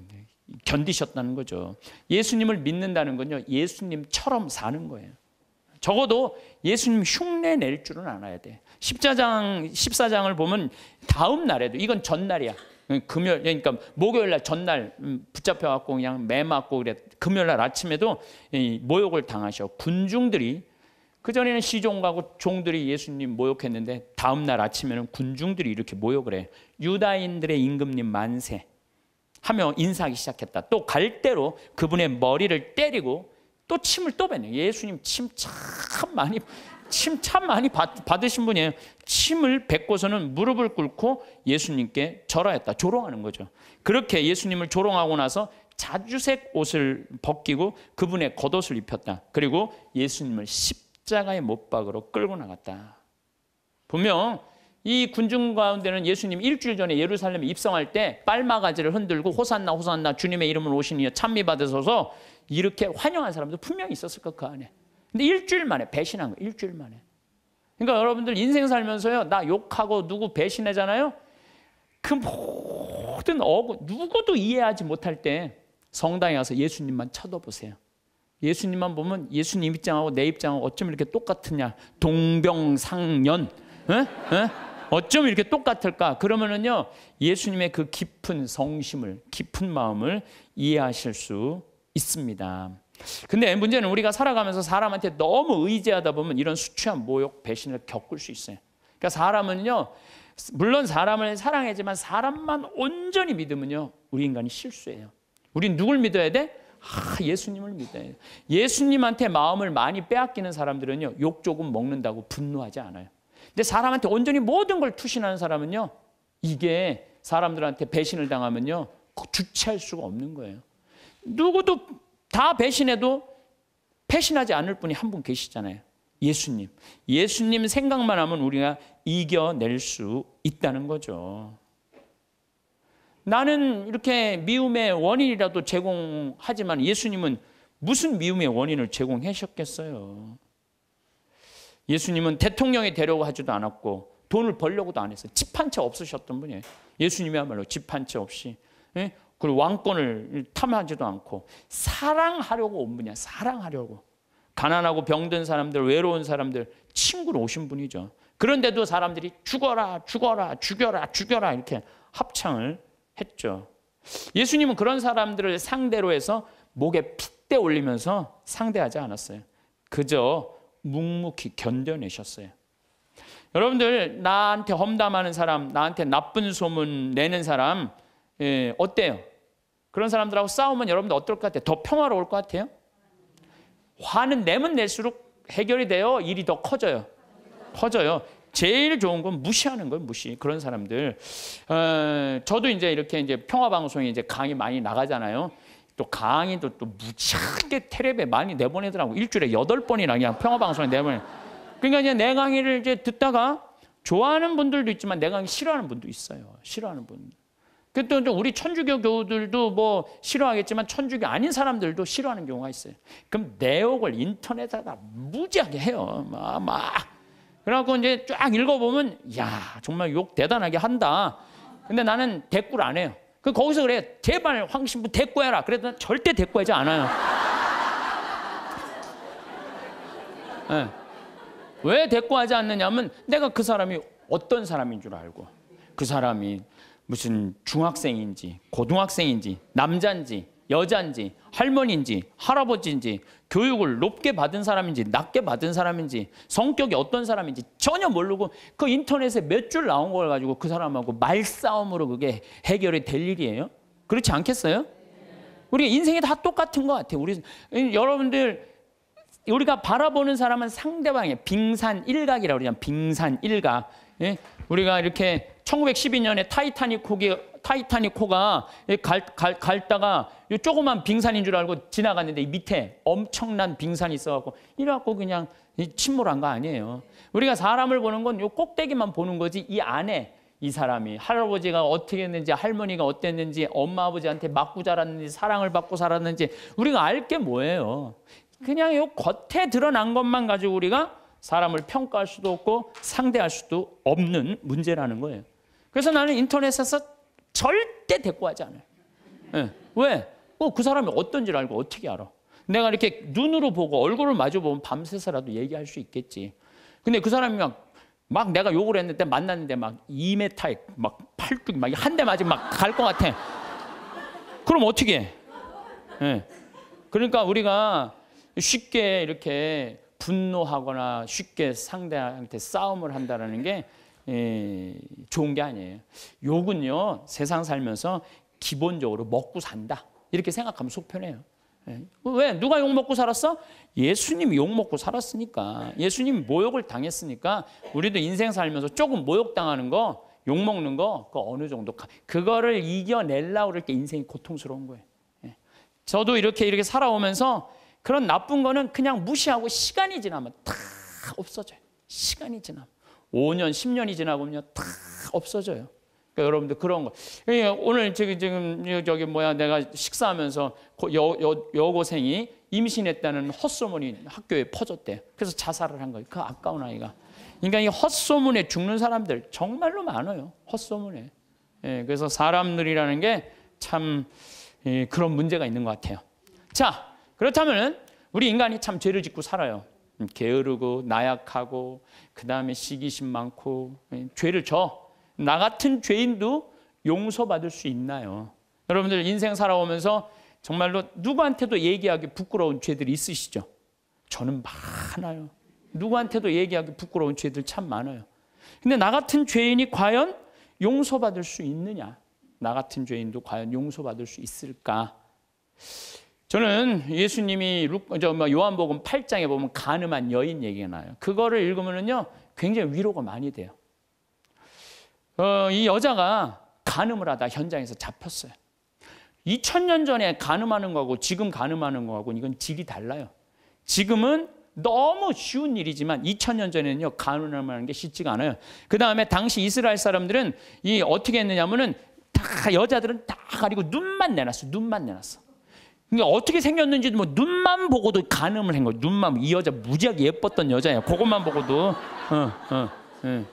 [SPEAKER 1] 견디셨다는 거죠. 예수님을 믿는다는 건요. 예수님처럼 사는 거예요. 적어도 예수님 흉내 낼 줄은 알아야 돼. 십자장 14장을 보면 다음 날에도 이건 전날이야. 금요일 그러니까 목요일 날 전날 음, 붙잡혀 갖고 그냥 매 맞고 그래. 금요일 날 아침에도 모욕을 당하셔. 군중들이 그 전에는 시종 가고 종들이 예수님 모욕했는데 다음 날 아침에는 군중들이 이렇게 모욕을 해. 유다인들의 임금님 만세 하며 인사하기 시작했다. 또 갈대로 그분의 머리를 때리고 또 침을 또 뱉네요. 예수님 침 참 많이 침 참 많이 받, 받으신 분이에요. 침을 뱉고서는 무릎을 꿇고 예수님께 절하였다. 조롱하는 거죠. 그렇게 예수님을 조롱하고 나서 자주색 옷을 벗기고 그분의 겉옷을 입혔다. 그리고 예수님을 십자가의 못 박으로 끌고 나갔다. 분명 이 군중 가운데는 예수님 일주일 전에 예루살렘에 입성할 때 빨마 가지를 흔들고 호산나 호산나 주님의 이름을 오시니여 미 받으소서 이렇게 환영한 사람도 분명히 있었을 것그 안에. 근데 일주일 만에 배신한 거 일주일 만에. 그러니까 여러분들 인생 살면서요. 나 욕하고 누구 배신하잖아요. 그 모든 어구 누구도 이해하지 못할 때 성당에 가서 예수님만 쳐다보세요. 예수님만 보면 예수님 입장하고 내 입장하고 어쩜 이렇게 똑같으냐. 동병상련. 어쩜 이렇게 똑같을까? 그러면은요. 예수님의 그 깊은 성심을, 깊은 마음을 이해하실 수 있습니다. 근데 문제는 우리가 살아가면서 사람한테 너무 의지하다 보면 이런 수치한 모욕, 배신을 겪을 수 있어요. 그러니까 사람은요, 물론 사람을 사랑하지만 사람만 온전히 믿으면요, 우리 인간이 실수해요. 우린 누굴 믿어야 돼? 아, 예수님을 믿어야 돼. 예수님한테 마음을 많이 빼앗기는 사람들은요, 욕 조금 먹는다고 분노하지 않아요. 근데 사람한테 온전히 모든 걸 투신하는 사람은요, 이게 사람들한테 배신을 당하면요, 주체할 수가 없는 거예요. 누구도 다 배신해도 배신하지 않을 분이 한 분 계시잖아요. 예수님. 예수님 생각만 하면 우리가 이겨낼 수 있다는 거죠. 나는 이렇게 미움의 원인이라도 제공하지만 예수님은 무슨 미움의 원인을 제공하셨겠어요? 예수님은 대통령이 되려고 하지도 않았고 돈을 벌려고도 안 했어요. 집한 채 없으셨던 분이에요. 예수님이야말로 집 한 채 없이 예? 그리고 왕권을 탐하지도 않고 사랑하려고 온 분이야. 사랑하려고. 가난하고 병든 사람들, 외로운 사람들 친구로 오신 분이죠. 그런데도 사람들이 죽어라, 죽어라, 죽여라, 죽여라 이렇게 합창을 했죠. 예수님은 그런 사람들을 상대로 해서 목에 핏대 올리면서 상대하지 않았어요. 그저 묵묵히 견뎌내셨어요. 여러분들 나한테 험담하는 사람, 나한테 나쁜 소문 내는 사람 예, 어때요? 그런 사람들하고 싸우면 여러분들 어떨 것 같아요? 더 평화로울 것 같아요? 화는 내면 낼수록 해결이 돼요. 일이 더 커져요. 커져요. 제일 좋은 건 무시하는 거예요, 무시. 그런 사람들. 어, 저도 이제 이렇게 이제 평화방송에 이제 강의 많이 나가잖아요. 또 강의도 또 무지하게 테레비에 많이 내보내더라고. 일주일에 여덟 번이나 그냥 평화방송에 내보내. 그러니까 이제 내 강의를 이제 듣다가 좋아하는 분들도 있지만 내 강의 싫어하는 분도 있어요. 싫어하는 분. 그때 우리 천주교 교우들도 뭐 싫어하겠지만 천주교 아닌 사람들도 싫어하는 경우가 있어요. 그럼 내역을 인터넷에다 무지하게 해요. 막, 막. 그래갖고 이제 쫙 읽어보면, 야 정말 욕 대단하게 한다. 근데 나는 대꾸를 안 해요. 그 거기서 그래. 제발 황신부 대꾸해라. 그래도 절대 대꾸하지 않아요. 네. 왜 대꾸하지 않느냐면 내가 그 사람이 어떤 사람인 줄 알고 그 사람이 무슨 중학생인지 고등학생인지 남자인지 여자인지 할머니인지 할아버지인지 교육을 높게 받은 사람인지 낮게 받은 사람인지 성격이 어떤 사람인지 전혀 모르고 그 인터넷에 몇 줄 나온 걸 가지고 그 사람하고 말싸움으로 그게 해결이 될 일이에요? 그렇지 않겠어요? 우리 인생이 다 똑같은 것 같아요. 우리 여러분들 우리가 바라보는 사람은 상대방의 빙산 일각이라고 그러잖아요. 빙산 일각. 예? 우리가 이렇게 1912년에 타이타닉 호기 타이타닉 호가 갈, 갈, 갈다가 이 조그만 빙산인 줄 알고 지나갔는데 이 밑에 엄청난 빙산이 있어갖고 이래갖고 그냥 침몰한 거 아니에요. 우리가 사람을 보는 건요 꼭대기만 보는 거지 이 안에 이 사람이 할아버지가 어떻게 했는지 할머니가 어땠는지 엄마 아버지한테 맞고 자랐는지 사랑을 받고 살았는지 우리가 알 게 뭐예요. 그냥 요 겉에 드러난 것만 가지고 우리가 사람을 평가할 수도 없고 상대할 수도 없는 문제라는 거예요. 그래서 나는 인터넷에서 절대 대꾸하지 않아요. 네. 왜? 어, 그 사람이 어떤 줄 알고 어떻게 알아? 내가 이렇게 눈으로 보고 얼굴을 마주보면 밤새서라도 얘기할 수 있겠지. 근데 그 사람이 막, 막 내가 욕을 했는데 만났는데 막 2m에 막 팔뚝 막 한 대 맞으면 막 갈 것 같아. 그럼 어떻게 해? 네. 그러니까 우리가 쉽게 이렇게 분노하거나 쉽게 상대한테 싸움을 한다는게 예, 좋은 게 아니에요. 욕은요, 세상 살면서 기본적으로 먹고 산다. 이렇게 생각하면 속 편해요. 예. 왜? 누가 욕 먹고 살았어? 예수님이 욕 먹고 살았으니까. 예수님이 모욕을 당했으니까 우리도 인생 살면서 조금 모욕당하는 거, 욕 먹는 거, 그 어느 정도. 그거를 이겨내려고 그렇게 인생이 고통스러운 거예요. 예. 저도 이렇게 이렇게 살아오면서 그런 나쁜 거는 그냥 무시하고 시간이 지나면 다 없어져요. 시간이 지나면. 5년, 10년이 지나보면 다 없어져요. 그러니까 여러분들 그런 거. 오늘 지금, 지금 저기 뭐야 내가 식사하면서 여, 여, 여고생이 임신했다는 헛소문이 학교에 퍼졌대. 그래서 자살을 한 거예요. 그 아까운 아이가. 그러니까 이 헛소문에 죽는 사람들 정말로 많아요. 헛소문에. 예, 그래서 사람들이라는 게참 예, 그런 문제가 있는 것 같아요. 자, 그렇다면 우리 인간이 참 죄를 짓고 살아요. 음, 게으르고 나약하고 그 다음에 시기심 많고 예, 죄를 져. 나 같은 죄인도 용서받을 수 있나요? 여러분들 인생 살아오면서 정말로 누구한테도 얘기하기 부끄러운 죄들이 있으시죠? 저는 많아요. 누구한테도 얘기하기 부끄러운 죄들 참 많아요. 근데 나 같은 죄인이 과연 용서받을 수 있느냐? 나 같은 죄인도 과연 용서받을 수 있을까? 저는 예수님이 뭐 요한복음 8장에 보면 가늠한 여인 얘기가 나요. 그거를 읽으면요 굉장히 위로가 많이 돼요. 어, 이 여자가 가늠을 하다 현장에서 잡혔어요. 2000년 전에 가늠하는 거하고 지금 가늠하는 거하고 이건 질이 달라요. 지금은 너무 쉬운 일이지만 2000년 전에는요 가늠하는 게 쉽지가 않아요. 그 다음에 당시 이스라엘 사람들은 이 어떻게 했느냐면은 다 여자들은 다 가리고 눈만 내놨어. 눈만 내놨어. 그러니까 어떻게 생겼는지 뭐 눈만 보고도 가늠을 한 거야. 눈만 이 여자 무지하게 예뻤던 여자야. 그것만 보고도. 어, 어, 어.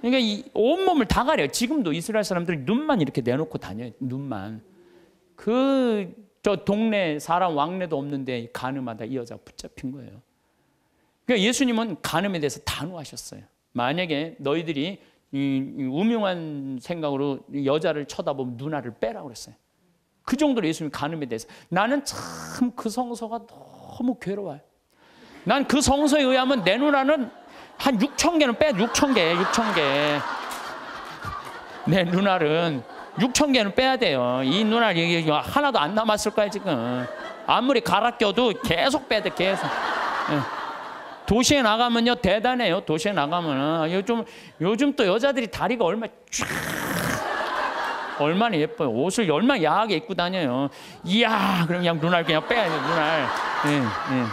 [SPEAKER 1] 그러니까 이 온몸을 다 가려. 지금도 이스라엘 사람들이 눈만 이렇게 내놓고 다녀요. 눈만. 그 저 동네 사람 왕래도 없는데 가늠하다 이 여자 붙잡힌 거예요. 그러니까 예수님은 가늠에 대해서 단호하셨어요. 만약에 너희들이 이, 이 우명한 생각으로 여자를 쳐다보면 누나를 빼라 그랬어요. 그 정도로 예수님 가늠에 대해서 나는 참 그 성서가 너무 괴로워요. 난 그 성서에 의하면 내 누나는 한 6천 개는 빼 6천 개, 6천 개. 내 누나는 6천 개는 빼야 돼요. 이 누나 얘기 하나도 안 남았을 거야 지금. 아무리 갈아 껴도 계속 빼야 돼, 계속. 예. 도시에 나가면요 대단해요. 도시에 나가면 아, 요즘 요즘 또 여자들이 다리가 얼마 쫙 얼마나 예뻐요. 옷을 얼마나 야하게 입고 다녀요. 이야, 그럼 그냥 눈알 그냥 빼야죠, 눈알. 예, 예.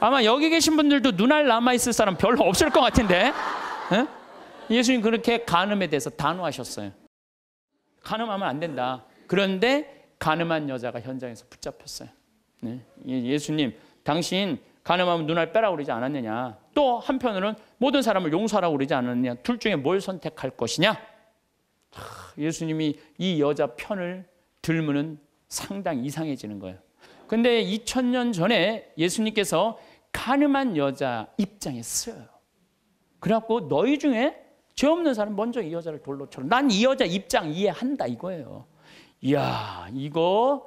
[SPEAKER 1] 아마 여기 계신 분들도 눈알 남아있을 사람 별로 없을 것 같은데. 예? 예수님 그렇게 간음에 대해서 단호하셨어요. 간음하면 안 된다. 그런데 간음한 여자가 현장에서 붙잡혔어요. 네. 예? 예수님, 당신 가늠하면 눈알 빼라고 그러지 않았느냐. 또 한편으로는 모든 사람을 용서하라고 그러지 않았느냐. 둘 중에 뭘 선택할 것이냐. 예수님이 이 여자 편을 들면은 상당히 이상해지는 거예요. 근데 2 0년 전에 예수님께서 가늠한 여자 입장에 쓰요 그래갖고 너희 중에 죄 없는 사람 먼저 이 여자를 돌로 쳐. 난 이 여자 입장 이해한다 이거예요. 이야, 이거,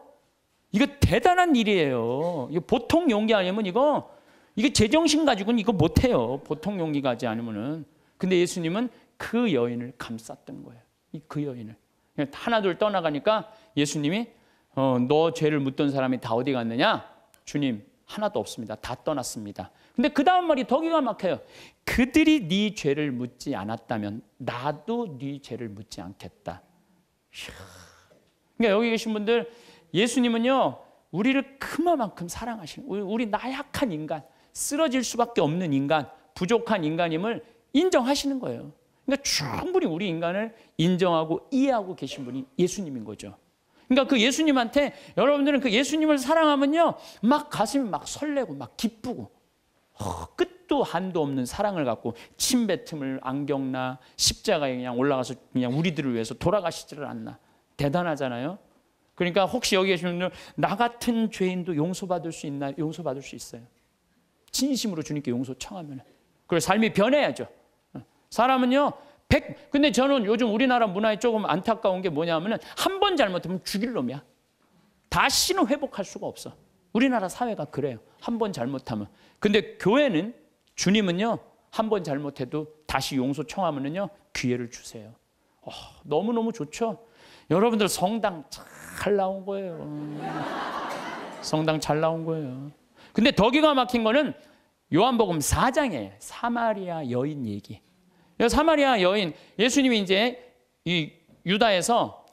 [SPEAKER 1] 이거 대단한 일이에요. 이거 보통 용기 아니면 이거, 이게 제정신 가지고는 이거 못해요. 보통 용기 가지 않으면은. 근데 예수님은 그 여인을 감쌌던 거예요. 그 여인을. 하나둘 떠나가니까 예수님이 어, 너 죄를 묻던 사람이 다 어디 갔느냐? 주님 하나도 없습니다. 다 떠났습니다. 근데 그 다음 말이 더 기가 막혀요. 그들이 네 죄를 묻지 않았다면 나도 네 죄를 묻지 않겠다. 그러니까 여기 계신 분들 예수님은요 우리를 그만큼 사랑하시는 우리, 우리 나약한 인간 쓰러질 수밖에 없는 인간 부족한 인간임을 인정하시는 거예요. 그러니까 충분히 우리 인간을 인정하고 이해하고 계신 분이 예수님인 거죠. 그러니까 그 예수님한테 여러분들은 그 예수님을 사랑하면요. 막 가슴이 막 설레고 막 기쁘고 어, 끝도 한도 없는 사랑을 갖고 침뱉음을 안경나 십자가에 그냥 올라가서 그냥 우리들을 위해서 돌아가시지를 않나. 대단하잖아요. 그러니까 혹시 여기 계신 분들 나 같은 죄인도 용서받을 수 있나? 용서받을 수 있어요. 진심으로 주님께 용서 청하면. 그걸 삶이 변해야죠. 사람은요. 100 근데 저는 요즘 우리나라 문화에 조금 안타까운 게 뭐냐면은 한 번 잘못하면 죽일 놈이야. 다시는 회복할 수가 없어. 우리나라 사회가 그래요. 한 번 잘못하면. 근데 교회는 주님은요. 한 번 잘못해도 다시 용서 청하면은요. 기회를 주세요. 어, 너무너무 좋죠. 여러분들 성당 잘 나온 거예요. 성당 잘 나온 거예요. 근데 더 기가 막힌 거는 요한복음 4장에 사마리아 여인 얘기. 사마리아 여인 예수님이 이제 이 유다에서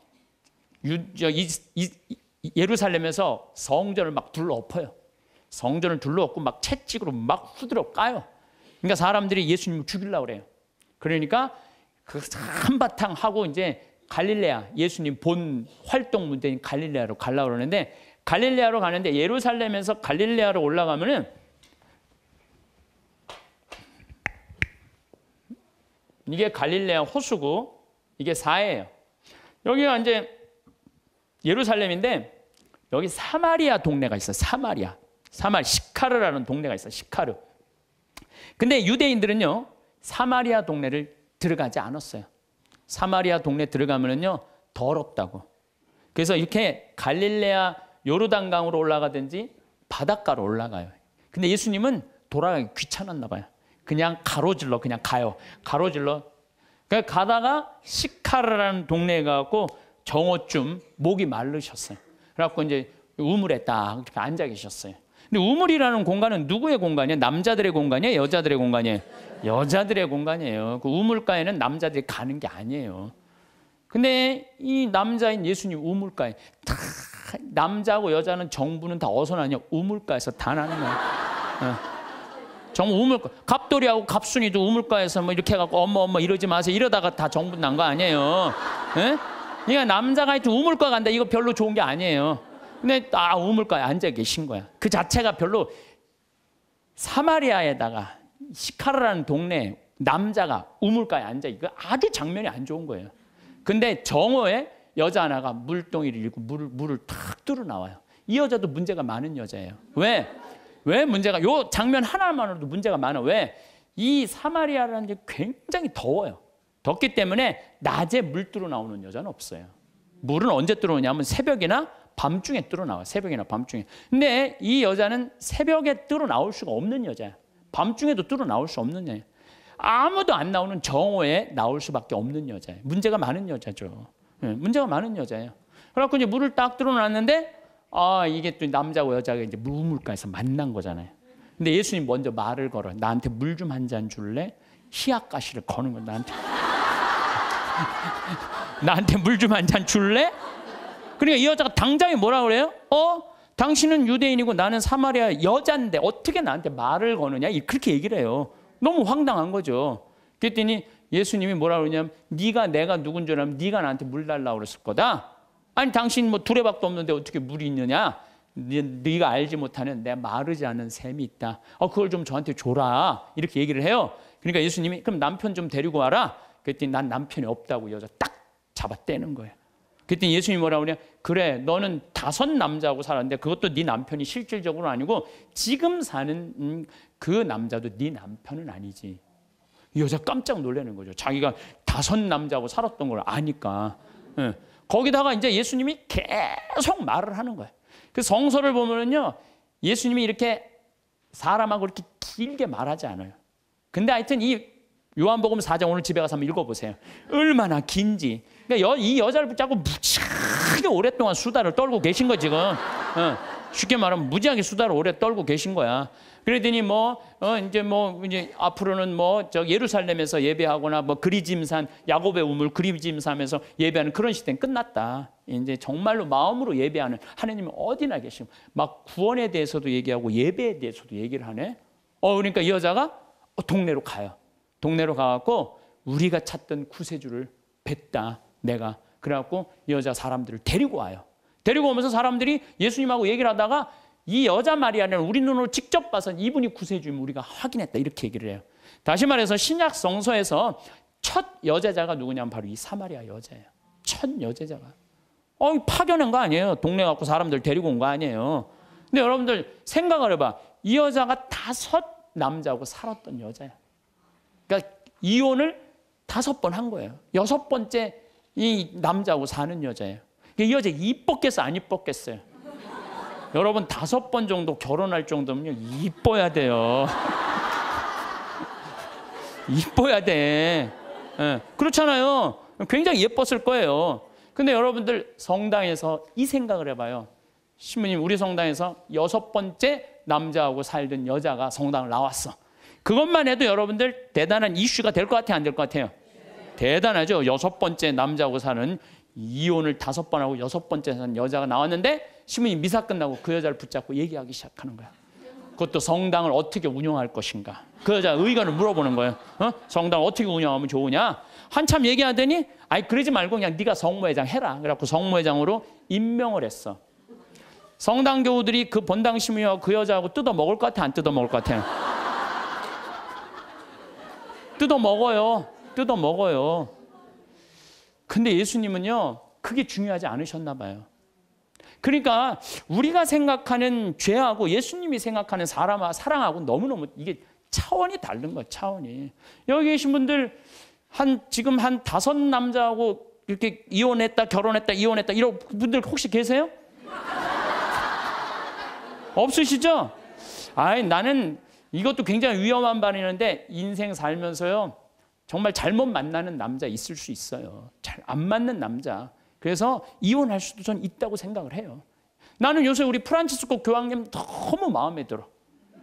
[SPEAKER 1] 유, 저, 이, 이, 예루살렘에서 성전을 막 둘러엎어요. 성전을 둘러엎고 막 채찍으로 막 후드려 까요. 그러니까 사람들이 예수님을 죽이려고 그래요. 그러니까 그 한바탕 하고 이제 갈릴레아 예수님 본 활동 문제인 갈릴레아로 갈라 그러는데 갈릴레아로 가는데 예루살렘에서 갈릴레아로 올라가면은 이게 갈릴레아 호수고 이게 4예요. 여기가 이제 예루살렘인데 여기 사마리아 동네가 있어요. 사마리아. 사마 시카르라는 동네가 있어요. 시카르. 근데 유대인들은요. 사마리아 동네를 들어가지 않았어요. 사마리아 동네 들어가면은요. 더럽다고. 그래서 이렇게 갈릴레아 요르단강으로 올라가든지 바닷가로 올라가요. 근데 예수님은 돌아가기 귀찮았나 봐요. 그냥 가로질러 그냥 가요. 가로질러. 그 가다가 시카르라는 동네에 가고 정오쯤 목이 마르셨어요. 그래갖고 이제 우물에 딱 앉아 계셨어요. 근데 우물이라는 공간은 누구의 공간이에요? 남자들의 공간이에요? 여자들의 공간이에요? 여자들의 공간이에요. 그 우물가에는 남자들이 가는 게 아니에요. 근데 이 남자인 예수님 우물가에 다 남자하고 여자는 정부는 다어서 나냐? 우물가에서 다 나는 거예요. 어. 정부 우물 가 갑돌이하고 갑순이도 우물가에서 뭐 이렇게 해갖고 엄마 엄마 이러지 마세요 이러다가 다 정분 난 거 아니에요. 예? 그러니까 남자가 하여튼 우물가 간다 이거 별로 좋은 게 아니에요. 근데 아 우물가에 앉아 계신 거야. 그 자체가 별로 사마리아에다가 시카르라는 동네 남자가 우물가에 앉아 이거 아주 장면이 안 좋은 거예요. 근데 정오에 여자 하나가 물동이를 잃고 물 물을 탁 뚫어 나와요. 이 여자도 문제가 많은 여자예요. 왜? 왜 문제가 요 장면 하나만으로도 문제가 많아. 왜? 이 사마리아라는 게 굉장히 더워요. 덥기 때문에 낮에 물 뚫어 나오는 여자는 없어요. 물은 언제 뚫어오냐면 새벽이나 밤중에 뚫어 나와. 새벽이나 밤중에. 근데 이 여자는 새벽에 뚫어 나올 수가 없는 여자야. 밤중에도 뚫어 나올 수 없는 여자. 아무도 안 나오는 정오에 나올 수밖에 없는 여자예요. 문제가 많은 여자죠. 예, 문제가 많은 여자예요. 그래갖고 이제 물을 딱 뚫어놨는데 아, 이게 또 남자고 여자가 이제 무물가에서 만난 거잖아요. 근데 예수님 먼저 말을 걸어. 나한테 물 좀 한 잔 줄래? 희약가시를 거는 거 나한테. 나한테 물 좀 한 잔 줄래? 그러니까 이 여자가 당장에 뭐라 그래요? 어? 당신은 유대인이고 나는 사마리아 여잔데 어떻게 나한테 말을 거느냐? 그렇게 얘기를 해요. 너무 황당한 거죠. 그랬더니 예수님이 뭐라 그러냐면 네가 내가 누군 줄 알면 네가 나한테 물 달라고 그랬을 거다. 아니 당신 뭐 두레박도 없는데 어떻게 물이 있느냐? 네, 가 알지 못하는 내 마르지 않은 샘이 있다. 어 그걸 좀 저한테 줘라. 이렇게 얘기를 해요. 그러니까 예수님이 그럼 남편 좀 데리고 와라. 그랬더니 난 남편이 없다고 여자 딱 잡아 떼는 거예요. 그랬더니 예수님이 뭐라고 그러냐? 그래 너는 다섯 남자하고 살았는데 그것도 네 남편이 실질적으로 아니고 지금 사는 음, 그 남자도 네 남편은 아니지. 여자 깜짝 놀라는 거죠. 자기가 다섯 남자하고 살았던 걸 아니까. 네. 거기다가 이제 예수님이 계속 말을 하는 거예요. 그 성서를 보면은요, 예수님이 이렇게 사람하고 이렇게 길게 말하지 않아요. 근데 하여튼 이 요한복음 4장 오늘 집에 가서 한번 읽어보세요. 얼마나 긴지. 그러니까 여, 이 여자를 붙잡고 무지하게 오랫동안 수다를 떨고 계신 거 지금. 어, 쉽게 말하면 무지하게 수다를 오래 떨고 계신 거야. 그러더니 뭐 어, 이제 뭐 이제 앞으로는 뭐 저 예루살렘에서 예배하거나 뭐 그리짐산 야곱의 우물 그리짐산에서 예배하는 그런 시대는 끝났다. 이제 정말로 마음으로 예배하는 하느님은 어디나 계시고 막 구원에 대해서도 얘기하고 예배에 대해서도 얘기를 하네. 어 그러니까 이 여자가 어, 동네로 가요. 동네로 가갖고 우리가 찾던 구세주를 뵀다. 내가 그래갖고 여자 사람들을 데리고 와요. 데리고 오면서 사람들이 예수님하고 얘기를 하다가 이 여자 마리아는 우리 눈으로 직접 봐서 이분이 구세주임 우리가 확인했다 이렇게 얘기를 해요. 다시 말해서 신약 성서에서 첫 여제자가 누구냐면 바로 이 사마리아 여자예요. 첫 여제자가. 어, 파견한 거 아니에요. 동네 갖고 사람들 데리고 온 거 아니에요. 근데 여러분들 생각을 해봐. 이 여자가 다섯 남자하고 살았던 여자야. 그러니까 이혼을 다섯 번 한 거예요. 여섯 번째 이 남자하고 사는 여자예요. 그러니까 이 여자 이뻤겠어? 안 이뻤겠어요? 여러분 다섯 번 정도 결혼할 정도면 이뻐야 돼요. 이뻐야 돼. 네. 그렇잖아요. 굉장히 예뻤을 거예요. 근데 여러분들 성당에서 이 생각을 해봐요. 신부님 우리 성당에서 여섯 번째 남자하고 살던 여자가 성당을 나왔어. 그것만 해도 여러분들 대단한 이슈가 될 것 같아요? 안 될 것 같아요? 대단하죠. 여섯 번째 남자하고 사는 이혼을 다섯 번 하고 여섯 번째 산 여자가 나왔는데 시몬이 미사 끝나고 그 여자를 붙잡고 얘기하기 시작하는 거야. 그것도 성당을 어떻게 운영할 것인가. 그 여자 의견을 물어보는 거예요. 어? 성당 어떻게 운영하면 좋으냐. 한참 얘기하더니 아이 그러지 말고 그냥 네가 성모회장 해라. 그래갖고 성모회장으로 임명을 했어. 성당 교우들이 그 본당 시민하그 여자하고 뜯어 먹을 것 같아 안 뜯어 먹을 것 같아. 뜯어 먹어요. 뜯어 먹어요. 근데 예수님은요, 그게 중요하지 않으셨나 봐요. 그러니까 우리가 생각하는 죄하고 예수님이 생각하는 사람, 사랑하고 너무너무 이게 차원이 다른 거예요, 차원이. 여기 계신 분들, 한, 지금 한 다섯 남자하고 이렇게 이혼했다, 결혼했다, 이혼했다, 이런 분들 혹시 계세요? 없으시죠? 아이, 나는 이것도 굉장히 위험한 반이는데, 인생 살면서요, 정말 잘못 만나는 남자 있을 수 있어요. 잘 안 맞는 남자. 그래서 이혼할 수도 전 있다고 생각을 해요. 나는 요새 우리 프란치스코 교황님 너무 마음에 들어.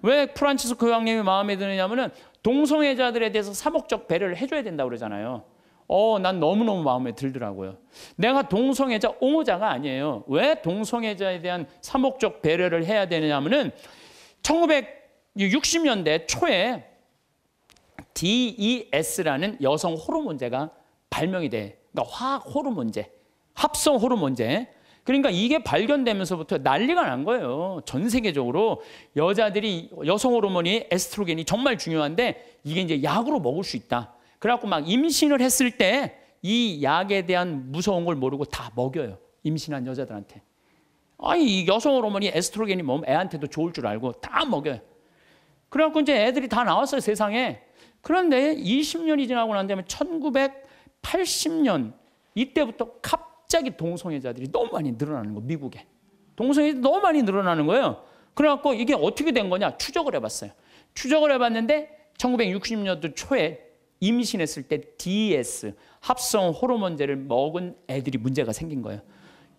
[SPEAKER 1] 왜 프란치스코 교황님이 마음에 드느냐면은 동성애자들에 대해서 사목적 배려를 해줘야 된다고 그러잖아요. 어, 난 너무너무 마음에 들더라고요. 내가 동성애자 옹호자가 아니에요. 왜 동성애자에 대한 사목적 배려를 해야 되느냐면은 하 1960년대 초에 DES라는 여성 호르몬제가 발명이 돼. 그러니까 화학 호르몬제, 합성 호르몬제. 그러니까 이게 발견되면서부터 난리가 난 거예요. 전 세계적으로 여자들이 여성 호르몬이 에스트로겐이 정말 중요한데 이게 이제 약으로 먹을 수 있다. 그래갖고 막 임신을 했을 때 이 약에 대한 무서운 걸 모르고 다 먹여요. 임신한 여자들한테. 아니 여성 호르몬이 에스트로겐이 몸 애한테도 좋을 줄 알고 다 먹여요. 그래갖고 이제 애들이 다 나왔어요 세상에. 그런데 20년이 지나고 난 다음에 1980년 이때부터 갑자기 동성애자들이 너무 많이 늘어나는 거 미국에. 동성애자 너무 많이 늘어나는 거예요. 그래갖고 이게 어떻게 된 거냐 추적을 해봤어요. 추적을 해봤는데 1960년도 초에 임신했을 때 DES 합성 호르몬제를 먹은 애들이 문제가 생긴 거예요.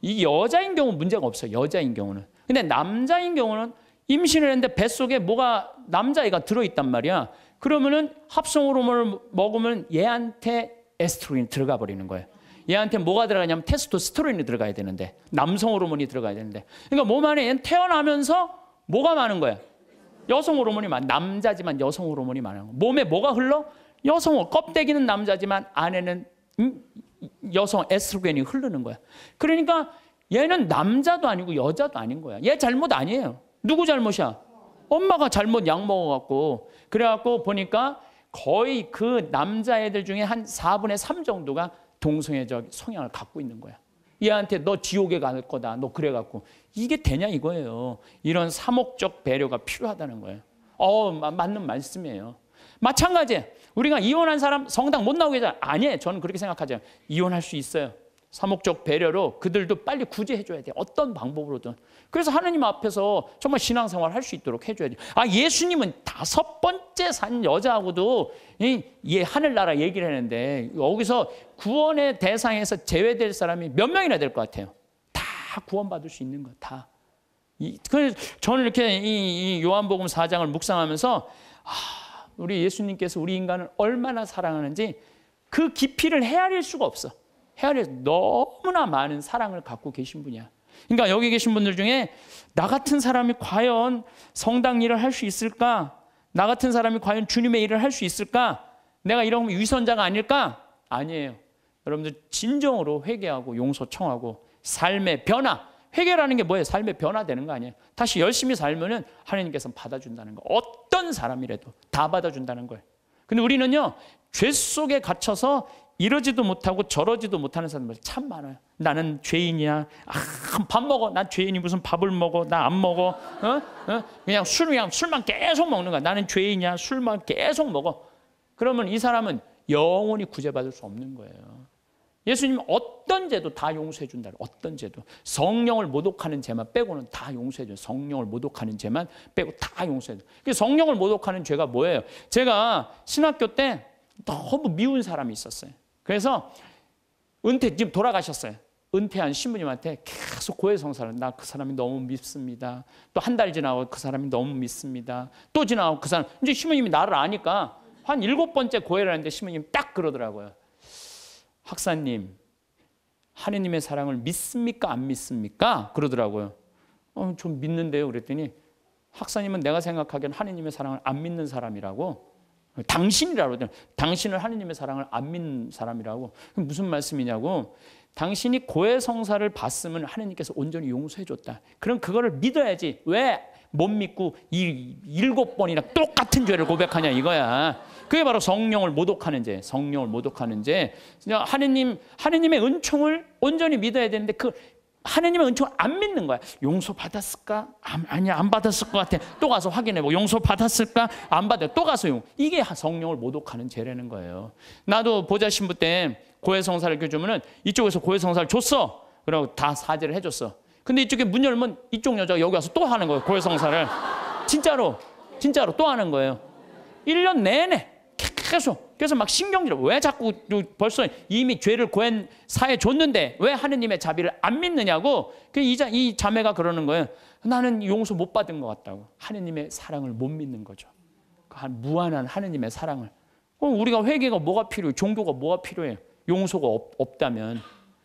[SPEAKER 1] 이 여자인 경우 문제가 없어요. 여자인 경우는. 근데 남자인 경우는 임신을 했는데 뱃속에 뭐가 남자애가 들어있단 말이야. 그러면은 합성 호르몬을 먹으면 얘한테 에스트로겐 들어가 버리는 거예요. 얘한테 뭐가 들어가냐면 테스토스테론이 들어가야 되는데 남성 호르몬이 들어가야 되는데 그러니까 몸 안에 얘는 태어나면서 뭐가 많은 거예 여성 호르몬이 많 남자지만 여성 호르몬이 많은 거 몸에 뭐가 흘러? 여성 껍데기는 남자지만 안에는 음, 여성 에스트로겐이 흐르는 거야. 그러니까 얘는 남자도 아니고 여자도 아닌 거야. 얘 잘못 아니에요. 누구 잘못이야? 엄마가 잘못 약 먹어갖고 그래갖고 보니까 거의 그 남자애들 중에 한 4분의 3 정도가 동성애적 성향을 갖고 있는 거야. 얘한테 너 지옥에 갈 거다. 너 그래갖고 이게 되냐 이거예요. 이런 사목적 배려가 필요하다는 거예요. 어 맞는 말씀이에요. 마찬가지 우리가 이혼한 사람 성당 못 나오게 잖아 아니에요. 저는 그렇게 생각하지 않아요. 이혼할 수 있어요. 사목적 배려로 그들도 빨리 구제해줘야 돼. 어떤 방법으로든. 그래서 하느님 앞에서 정말 신앙생활 할 수 있도록 해줘야 돼. 아, 예수님은 다섯 번째 산 여자하고도 이, 예, 하늘나라 얘기를 했는데 여기서 구원의 대상에서 제외될 사람이 몇 명이나 될 것 같아요? 다 구원받을 수 있는 거, 다. 이, 그래서 저는 이렇게 이, 이 요한복음 4장을 묵상하면서 아, 우리 예수님께서 우리 인간을 얼마나 사랑하는지 그 깊이를 헤아릴 수가 없어. 해 아래에서 너무나 많은 사랑을 갖고 계신 분이야. 그러니까 여기 계신 분들 중에 나 같은 사람이 과연 성당 일을 할 수 있을까? 나 같은 사람이 과연 주님의 일을 할 수 있을까? 내가 이러 위선자가 아닐까? 아니에요. 여러분들 진정으로 회개하고 용서 청하고 삶의 변화, 회개라는 게 뭐예요? 삶의 변화되는 거 아니에요. 다시 열심히 살면은 하나님께서 받아준다는 거. 어떤 사람이라도 다 받아준다는 거예요. 근데 우리는요 죄 속에 갇혀서 이러지도 못하고 저러지도 못하는 사람들 참 많아요. 나는 죄인이야. 아, 밥 먹어. 난 죄인이 무슨 밥을 먹어. 나 안 먹어. 어? 어? 그냥 술, 그냥 술만 계속 먹는 거야. 나는 죄인이야. 술만 계속 먹어. 그러면 이 사람은 영원히 구제받을 수 없는 거예요. 예수님 어떤 죄도 다 용서해 준다. 어떤 죄도 성령을 모독하는 죄만 빼고는 다 용서해 줘. 성령을 모독하는 죄만 빼고 다 용서해 줘. 그 성령을 모독하는 죄가 뭐예요? 제가 신학교 때 너무 미운 사람이 있었어요. 그래서 은퇴 지금 돌아가셨어요. 은퇴한 신부님한테 계속 고해성사를 나 그 사람이 너무 믿습니다. 또 한 달 지나고 그 사람이 너무 믿습니다. 또 지나고 그 사람 이제 신부님이 나를 아니까 한 일곱 번째 고해를 하는데 신부님 딱 그러더라고요. 학사님 하느님의 사랑을 믿습니까 안 믿습니까? 그러더라고요. 어, 좀 믿는데요. 그랬더니 학사님은 내가 생각하기엔 하느님의 사랑을 안 믿는 사람이라고 당신이라고 당신을 하느님의 사랑을 안 믿는 사람이라고 무슨 말씀이냐고 당신이 고해 성사를 봤으면 하느님께서 온전히 용서해 줬다. 그럼 그거를 믿어야지. 왜 못 믿고 이 일곱 번이나 똑같은 죄를 고백하냐 이거야. 그게 바로 성령을 모독하는 죄, 성령을 모독하는 죄. 그냥 하느님 하느님의 은총을 온전히 믿어야 되는데 그 하느님의 은총을 안 믿는 거야. 용서 받았을까? 아, 니안 받았을 것 같아. 또 가서 확인해보고 용서 받았을까? 안 받아. 또 가서 용. 이게 성령을 모독하는 죄라는 거예요. 나도 보좌 신부 때 고해 성사를 주면은 이쪽에서 고해 성사를 줬어. 그리고 다 사죄를 해줬어. 근데 이쪽에 문 열면 이쪽 여자가 여기 와서 또 하는 거예요. 고해 성사를. 진짜로, 진짜로 또 하는 거예요. 1년 내내 계속 그래서 막 신경질 왜 자꾸 벌써 이미 죄를 구한 사에 줬는데 왜 하느님의 자비를 안 믿느냐고 그이 이 자매가 그러는 거예요. 나는 용서 못 받은 것 같다고 하느님의 사랑을 못 믿는 거죠. 그 한 무한한 하느님의 사랑을 그럼 우리가 회개가 뭐가 필요해? 종교가 뭐가 필요해? 용서가 없, 다면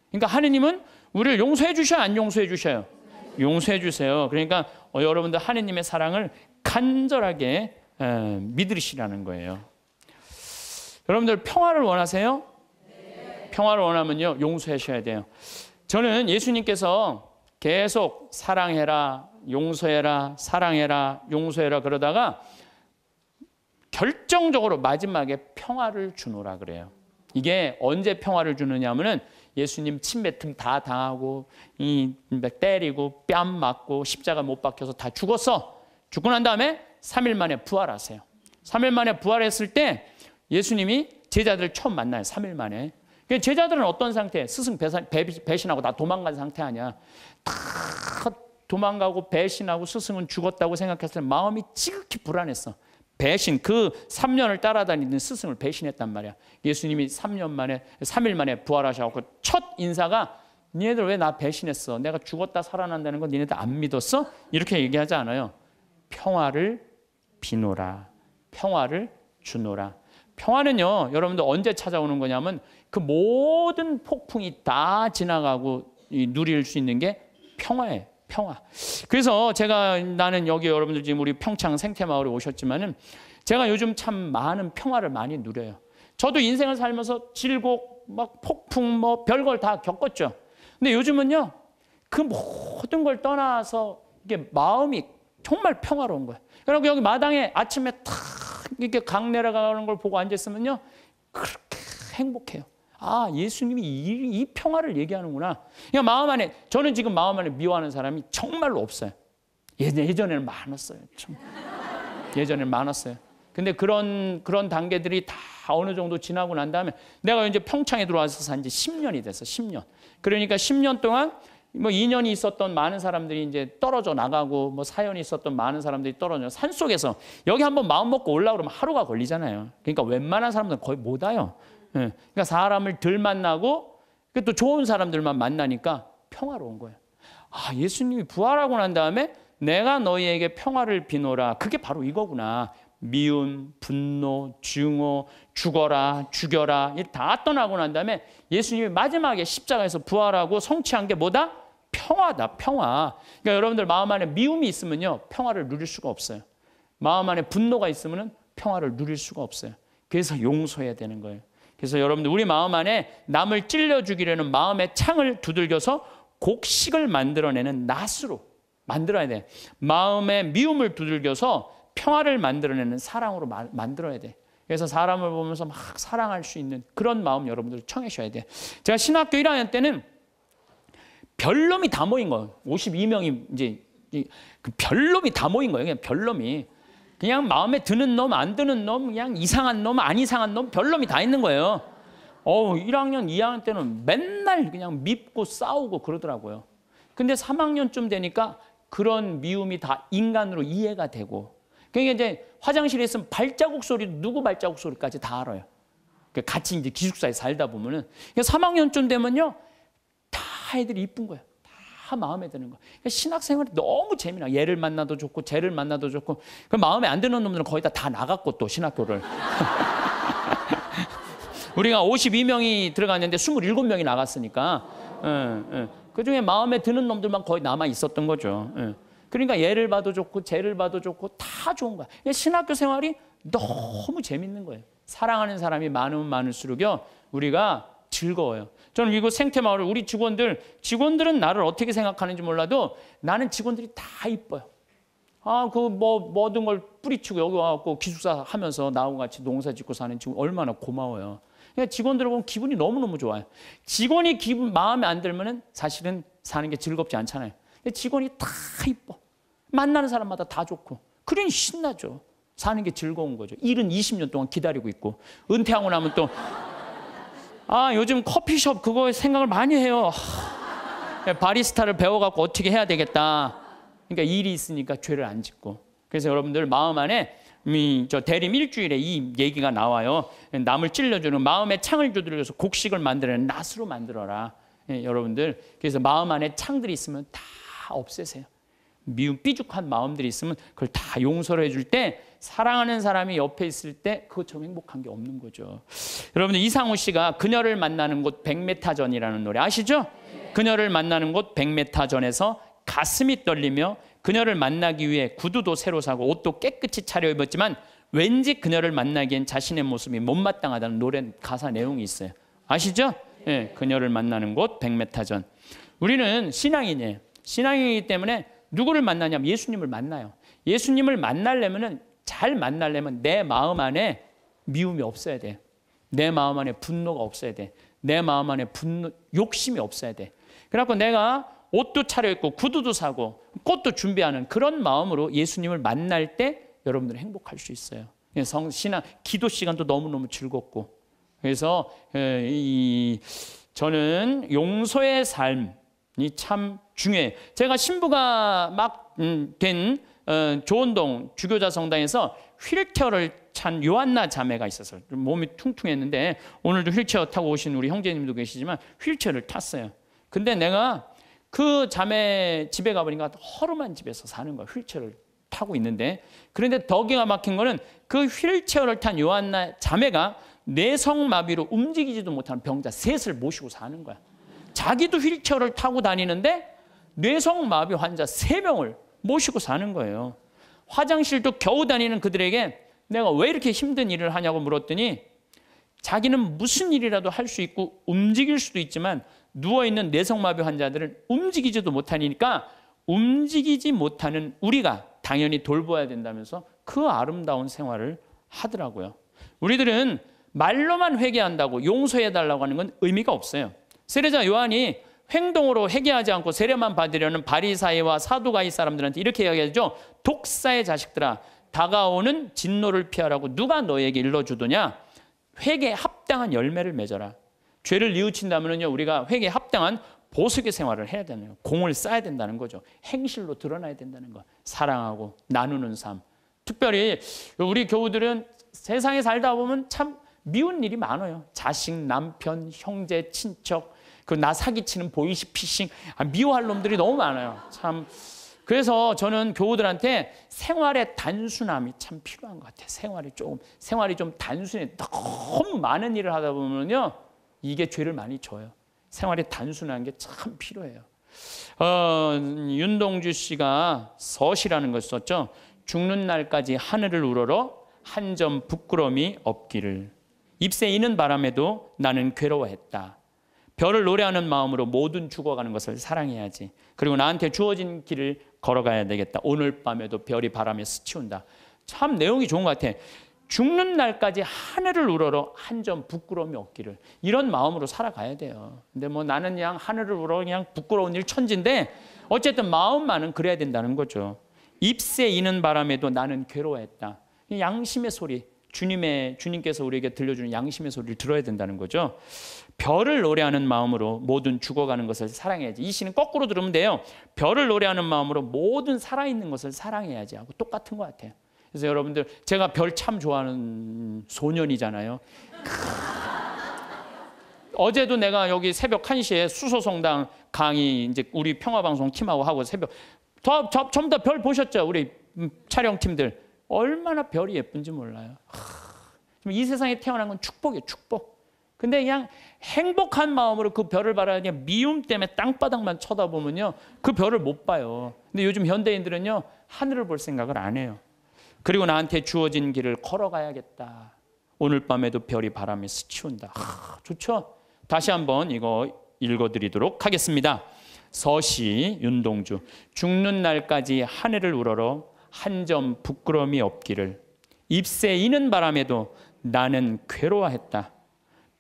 [SPEAKER 1] 그러니까 하느님은 우리를 용서해 주셔요, 안 용서해 주셔요? 용서해 주세요. 그러니까 어, 여러분들 하느님의 사랑을 간절하게 믿으시라는 거예요. 여러분들 평화를 원하세요? 평화를 원하면요. 용서하셔야 돼요. 저는 예수님께서 계속 사랑해라, 용서해라, 사랑해라, 용서해라 그러다가 결정적으로 마지막에 평화를 주노라 그래요. 이게 언제 평화를 주느냐면은 예수님 침 뱉음 다 당하고 이 때리고 뺨 맞고 십자가 못 박혀서 다 죽었어. 죽고 난 다음에 3일 만에 부활하세요. 3일 만에 부활했을 때 예수님이 제자들 을 처음 만나요. 3일 만에. 그 제자들은 어떤 상태? 스승 배사, 배, 신하고나 도망간 상태 아니야. 다 도망가고 배신하고 스승은 죽었다고 생각했을 때 마음이 지극히 불안했어. 배신 그 3년을 따라다니는 스승을 배신했단 말이야. 예수님이 3년 만에 3일 만에 부활하셔갖고 첫 인사가 니네들 왜 나 배신했어? 내가 죽었다 살아난다는 건 니네들 안 믿었어? 이렇게 얘기하지 않아요. 평화를 비노라. 평화를 주노라. 평화는요, 여러분들 언제 찾아오는 거냐면 그 모든 폭풍이 다 지나가고 누릴 수 있는 게 평화예요. 평화. 그래서 제가 나는 여기 여러분들 지금 우리 평창 생태마을에 오셨지만은 제가 요즘 참 많은 평화를 많이 누려요. 저도 인생을 살면서 질곡, 막 폭풍, 뭐 별걸 다 겪었죠. 근데 요즘은요, 그 모든 걸 떠나서 이게 마음이 정말 평화로운 거예요. 여러분 여기 마당에 아침에 탁 이렇게 강 내려가는 걸 보고 앉았으면요. 그렇게 행복해요. 아, 예수님이 이, 이 평화를 얘기하는구나. 그냥 마음 안에, 저는 지금 마음 안에 미워하는 사람이 정말로 없어요. 예전에는 많았어요. 참. 예전에는 많았어요. 근데 그런 그런 단계들이 다 어느 정도 지나고 난 다음에 내가 이제 평창에 들어와서 산 지 10년이 됐어. 10년. 그러니까 10년 동안 뭐 인연이 있었던 많은 사람들이 이제 떨어져 나가고 뭐 사연이 있었던 많은 사람들이 떨어져 산 속에서 여기 한번 마음 먹고 올라오면 하루가 걸리잖아요. 그러니까 웬만한 사람들은 거의 못 와요. 예. 그러니까 사람을 덜 만나고 그 또 좋은 사람들만 만나니까 평화로운 거예요. 아 예수님이 부활하고 난 다음에 내가 너희에게 평화를 비노라. 그게 바로 이거구나. 미운 분노, 증오, 죽어라, 죽여라 다 떠나고 난 다음에 예수님이 마지막에 십자가에서 부활하고 성취한 게 뭐다? 평화다, 평화. 그러니까 여러분들 마음 안에 미움이 있으면요, 평화를 누릴 수가 없어요. 마음 안에 분노가 있으면 평화를 누릴 수가 없어요. 그래서 용서해야 되는 거예요. 그래서 여러분들 우리 마음 안에 남을 찔려 죽이려는 마음의 창을 두들겨서 곡식을 만들어내는 낫으로 만들어야 돼. 마음의 미움을 두들겨서 평화를 만들어내는 사랑으로 마, 만들어야 돼. 그래서 사람을 보면서 막 사랑할 수 있는 그런 마음 여러분들 청해셔야 돼. 제가 신학교 1학년 때는 별놈이 다 모인 거예요. 52명이 이제 그 별놈이 다 모인 거예요. 그냥 별놈이. 그냥 마음에 드는 놈, 안 드는 놈, 그냥 이상한 놈, 안 이상한 놈, 별놈이 다 있는 거예요. 어, 1학년, 2학년 때는 맨날 그냥 밉고 싸우고 그러더라고요. 근데 3학년쯤 되니까 그런 미움이 다 인간으로 이해가 되고. 그러니까 이제 화장실에 있으면 발자국 소리, 누구 발자국 소리까지 다 알아요. 그 같이 이제 기숙사에 살다 보면은. 3학년쯤 그러니까 되면요. 아이들이 이쁜 거야. 다 마음에 드는 거. 그러니까 신학생활이 너무 재미나. 얘를 만나도 좋고 쟤를 만나도 좋고. 그 마음에 안 드는 놈들은 거의 다다 다 나갔고 또 신학교를. 우리가 52명이 들어갔는데 27명이 나갔으니까. 응, 예, 응. 예. 그 중에 마음에 드는 놈들만 거의 남아 있었던 거죠. 응. 예. 그러니까 얘를 봐도 좋고 쟤를 봐도 좋고 다 좋은 거야. 그러니까 신학교 생활이 너무 재밌는 거예요. 사랑하는 사람이 많으면 많을수록요. 우리가 즐거워요. 저는 이거 생태마을을 우리 직원들, 직원들은 나를 어떻게 생각하는지 몰라도 나는 직원들이 다 이뻐요. 아, 그 뭐, 모든 걸 뿌리치고 여기 와갖고 기숙사 하면서 나하고 같이 농사 짓고 사는 지금 얼마나 고마워요. 그러니까 직원들 보면 기분이 너무너무 좋아요. 직원이 기분, 마음에 안 들면은 사실은 사는 게 즐겁지 않잖아요. 근데 직원이 다 이뻐. 만나는 사람마다 다 좋고. 그러니 신나죠. 사는 게 즐거운 거죠. 일은 20년 동안 기다리고 있고, 은퇴하고 나면 또아 요즘 커피숍 그거 생각을 많이 해요. 바리스타를 배워갖고 어떻게 해야 되겠다. 그러니까 일이 있으니까 죄를 안 짓고. 그래서 여러분들 마음 안에 음, 저 대림 일주일에 이 얘기가 나와요. 남을 찔러주는 마음에 창을 두드려서 곡식을 만들어낸 낫으로 만들어라. 예, 여러분들 그래서 마음 안에 창들이 있으면 다 없애세요. 미운 삐죽한 마음들이 있으면 그걸 다 용서를 해줄 때 사랑하는 사람이 옆에 있을 때 그것처럼 행복한 게 없는 거죠. 여러분 이상우 씨가 그녀를 만나는 곳 100m 전이라는 노래 아시죠? 그녀를 만나는 곳 100m 전에서 가슴이 떨리며 그녀를 만나기 위해 구두도 새로 사고 옷도 깨끗이 차려 입었지만 왠지 그녀를 만나기엔 자신의 모습이 못마땅하다는 노래 가사 내용이 있어요. 아시죠? 예, 그녀를 만나는 곳 100m 전. 우리는 신앙인이에요. 신앙이기 때문에 누구를 만나냐면 예수님을 만나요. 예수님을 만나려면 잘 만나려면 내 마음 안에 미움이 없어야 돼. 내 마음 안에 분노가 없어야 돼. 내 마음 안에 분노, 욕심이 없어야 돼. 그래갖고 내가 옷도 차려입고 구두도 사고 꽃도 준비하는 그런 마음으로 예수님을 만날 때 여러분들은 행복할 수 있어요. 성, 신앙, 기도 시간도 너무너무 즐겁고. 그래서 이, 저는 용서의 삶이 참중요해 제가 신부가 막된 음, 어, 조원동 주교자 성당에서 휠체어를 찬 요한나 자매가 있었어요 몸이 퉁퉁했는데 오늘도 휠체어 타고 오신 우리 형제님도 계시지만 휠체어를 탔어요. 근데 내가 그 자매 집에 가보니까 허름한 집에서 사는 거야. 휠체어를 타고 있는데 그런데 더 기가 막힌 거는 그 휠체어를 탄 요한나 자매가 내성마비로 움직이지도 못하는 병자 셋을 모시고 사는 거야. 자기도 휠체어를 타고 다니는데 뇌성마비 환자 세명을 모시고 사는 거예요. 화장실도 겨우 다니는 그들에게 내가 왜 이렇게 힘든 일을 하냐고 물었더니 자기는 무슨 일이라도 할 수 있고 움직일 수도 있지만 누워있는 뇌성마비 환자들은 움직이지도 못하니까 움직이지 못하는 우리가 당연히 돌봐야 된다면서 그 아름다운 생활을 하더라고요. 우리들은 말로만 회개한다고 용서해달라고 하는 건 의미가 없어요. 세례자 요한이 행동으로 회개하지 않고 세례만 받으려는 바리사이와 사두가이 사람들한테 이렇게 이야기하죠. 독사의 자식들아 다가오는 진노를 피하라고 누가 너에게 일러주더냐? 회개에 합당한 열매를 맺어라. 죄를 뉘우친다면요 우리가 회개에 합당한 보수의 생활을 해야 되는 거예요. 공을 쌓아야 된다는 거죠. 행실로 드러나야 된다는 거. 사랑하고 나누는 삶. 특별히 우리 교우들은 세상에 살다 보면 참 미운 일이 많아요. 자식, 남편, 형제, 친척, 그나 사기치는 보이시 피싱 아, 미워할 놈들이 너무 많아요. 참 그래서 저는 교우들한테 생활의 단순함이 참 필요한 것 같아요. 생활이 조금 생활이 좀 단순해 너무 많은 일을 하다 보면요 이게 죄를 많이 져요. 생활이 단순한 게 참 필요해요. 어, 윤동주 씨가 서시라는 걸 썼죠. 죽는 날까지 하늘을 우러러 한 점 부끄러움이 없기를. 입새 이는 바람에도 나는 괴로워했다. 별을 노래하는 마음으로 모든 죽어가는 것을 사랑해야지. 그리고 나한테 주어진 길을 걸어가야 되겠다. 오늘 밤에도 별이 바람에 스치운다. 참 내용이 좋은 것 같아. 죽는 날까지 하늘을 우러러 한 점 부끄러움이 없기를. 이런 마음으로 살아가야 돼요. 근데 뭐 나는 그냥 하늘을 우러러 그냥 부끄러운 일천인데 어쨌든 마음만은 그래야 된다는 거죠. 입새 이는 바람에도 나는 괴로워했다. 양심의 소리, 주님의 주님께서 우리에게 들려주는 양심의 소리를 들어야 된다는 거죠. 별을 노래하는 마음으로 모든 죽어가는 것을 사랑해야지. 이 시는 거꾸로 들으면 돼요. 별을 노래하는 마음으로 모든 살아있는 것을 사랑해야지 하고 똑같은 것 같아요. 그래서 여러분들 제가 별 참 좋아하는 소년이잖아요. 어제도 내가 여기 새벽 1시에 수소성당 강의 이제 우리 평화방송 팀하고 하고 새벽 더, 더, 전부 다별 보셨죠? 우리 촬영팀들 얼마나 별이 예쁜지 몰라요. 하, 이 세상에 태어난 건 축복이에요. 축복. 근데 그냥 행복한 마음으로 그 별을 바라느냐 미움 때문에 땅바닥만 쳐다보면요 그 별을 못 봐요. 근데 요즘 현대인들은요 하늘을 볼 생각을 안 해요. 그리고 나한테 주어진 길을 걸어가야겠다. 오늘 밤에도 별이 바람에 스치운다. 아, 좋죠? 다시 한번 이거 읽어드리도록 하겠습니다. 서시 윤동주 죽는 날까지 하늘을 우러러 한 점 부끄러움이 없기를 입새 이는 바람에도 나는 괴로워했다.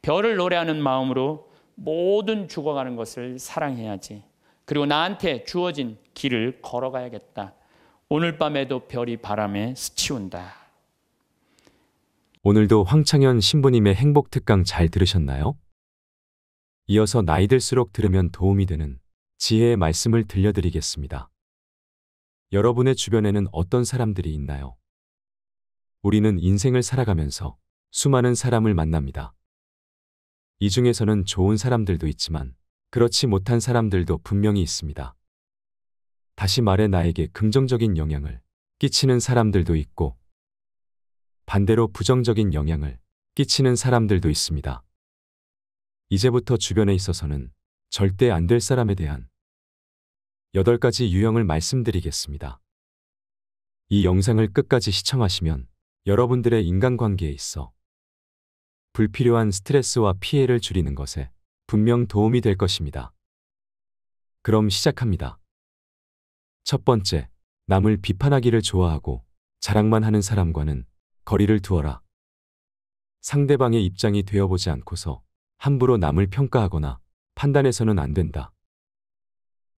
[SPEAKER 1] 별을 노래하는 마음으로 모든 죽어가는 것을 사랑해야지. 그리고 나한테 주어진 길을 걸어가야겠다. 오늘 밤에도 별이 바람에 스치운다.
[SPEAKER 2] 오늘도 황창현 신부님의 행복 특강 잘 들으셨나요? 이어서 나이 들수록 들으면 도움이 되는 지혜의 말씀을 들려드리겠습니다. 여러분의 주변에는 어떤 사람들이 있나요? 우리는 인생을 살아가면서 수많은 사람을 만납니다. 이 중에서는 좋은 사람들도 있지만 그렇지 못한 사람들도 분명히 있습니다. 다시 말해 나에게 긍정적인 영향을 끼치는 사람들도 있고 반대로 부정적인 영향을 끼치는 사람들도 있습니다. 이제부터 주변에 있어서는 절대 안 될 사람에 대한 8가지 유형을 말씀드리겠습니다. 이 영상을 끝까지 시청하시면 여러분들의 인간관계에 있어 불필요한 스트레스와 피해를 줄이는 것에 분명 도움이 될 것입니다. 그럼 시작합니다. 첫 번째, 남을 비판하기를 좋아하고 자랑만 하는 사람과는 거리를 두어라. 상대방의 입장이 되어보지 않고서 함부로 남을 평가하거나 판단해서는 안 된다.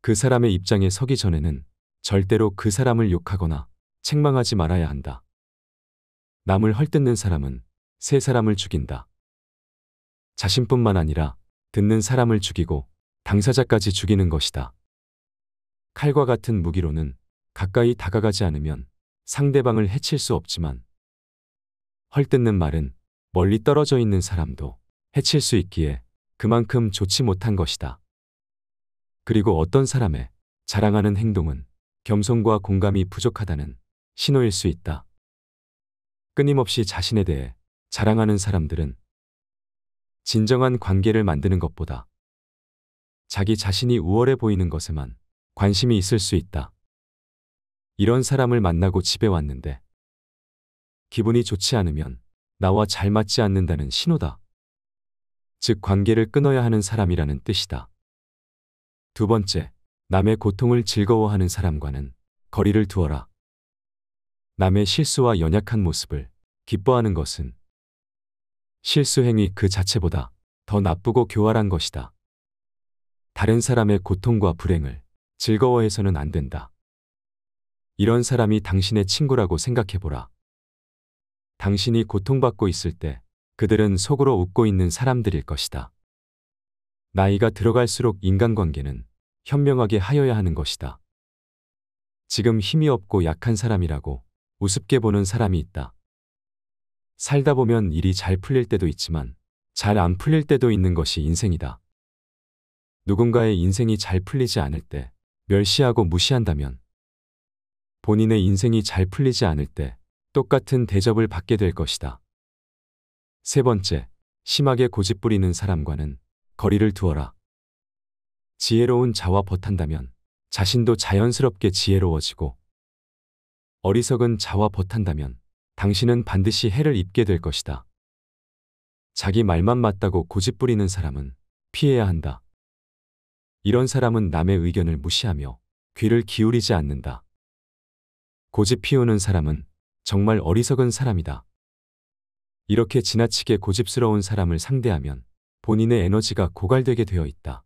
[SPEAKER 2] 그 사람의 입장에 서기 전에는 절대로 그 사람을 욕하거나 책망하지 말아야 한다. 남을 헐뜯는 사람은 세 사람을 죽인다. 자신뿐만 아니라 듣는 사람을 죽이고 당사자까지 죽이는 것이다. 칼과 같은 무기로는 가까이 다가가지 않으면 상대방을 해칠 수 없지만 헐뜯는 말은 멀리 떨어져 있는 사람도 해칠 수 있기에 그만큼 좋지 못한 것이다. 그리고 어떤 사람의 자랑하는 행동은 겸손과 공감이 부족하다는 신호일 수 있다. 끊임없이 자신에 대해 자랑하는 사람들은 진정한 관계를 만드는 것보다 자기 자신이 우월해 보이는 것에만 관심이 있을 수 있다. 이런 사람을 만나고 집에 왔는데 기분이 좋지 않으면 나와 잘 맞지 않는다는 신호다. 즉 관계를 끊어야 하는 사람이라는 뜻이다. 두 번째, 남의 고통을 즐거워하는 사람과는 거리를 두어라. 남의 실수와 연약한 모습을 기뻐하는 것은 실수행위 그 자체보다 더 나쁘고 교활한 것이다. 다른 사람의 고통과 불행을 즐거워해서는 안 된다. 이런 사람이 당신의 친구라고 생각해보라. 당신이 고통받고 있을 때 그들은 속으로 웃고 있는 사람들일 것이다. 나이가 들어갈수록 인간관계는 현명하게 하여야 하는 것이다. 지금 힘이 없고 약한 사람이라고 우습게 보는 사람이 있다. 살다 보면 일이 잘 풀릴 때도 있지만 잘 안 풀릴 때도 있는 것이 인생이다. 누군가의 인생이 잘 풀리지 않을 때 멸시하고 무시한다면 본인의 인생이 잘 풀리지 않을 때 똑같은 대접을 받게 될 것이다. 세 번째, 심하게 고집 부리는 사람과는 거리를 두어라. 지혜로운 자와 버탄다면 자신도 자연스럽게 지혜로워지고 어리석은 자와 버탄다면 당신은 반드시 해를 입게 될 것이다. 자기 말만 맞다고 고집부리는 사람은 피해야 한다. 이런 사람은 남의 의견을 무시하며 귀를 기울이지 않는다. 고집 피우는 사람은 정말 어리석은 사람이다. 이렇게 지나치게 고집스러운 사람을 상대하면 본인의 에너지가 고갈되게 되어 있다.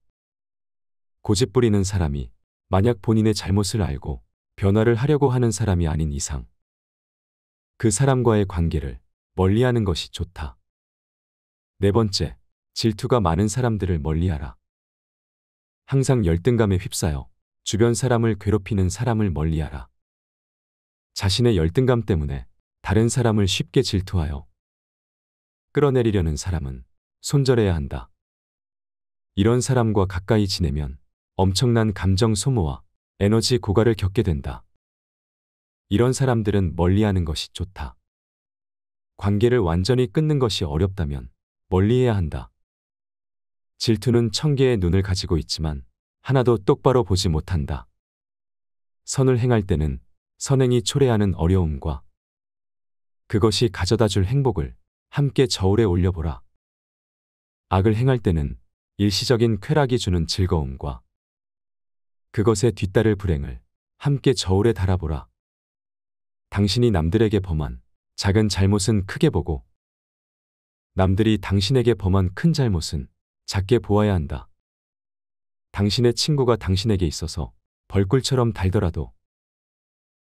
[SPEAKER 2] 고집 부리는 사람이 만약 본인의 잘못을 알고 변화를 하려고 하는 사람이 아닌 이상 그 사람과의 관계를 멀리하는 것이 좋다. 네 번째, 질투가 많은 사람들을 멀리하라. 항상 열등감에 휩싸여 주변 사람을 괴롭히는 사람을 멀리하라. 자신의 열등감 때문에 다른 사람을 쉽게 질투하여 끌어내리려는 사람은 손절해야 한다. 이런 사람과 가까이 지내면 엄청난 감정 소모와 에너지 고갈을 겪게 된다. 이런 사람들은 멀리하는 것이 좋다. 관계를 완전히 끊는 것이 어렵다면 멀리해야 한다. 질투는 천 개의 눈을 가지고 있지만 하나도 똑바로 보지 못한다. 선을 행할 때는 선행이 초래하는 어려움과 그것이 가져다 줄 행복을 함께 저울에 올려보라. 악을 행할 때는 일시적인 쾌락이 주는 즐거움과 그것의 뒤따를 불행을 함께 저울에 달아보라. 당신이 남들에게 범한 작은 잘못은 크게 보고 남들이 당신에게 범한 큰 잘못은 작게 보아야 한다. 당신의 친구가 당신에게 있어서 벌꿀처럼 달더라도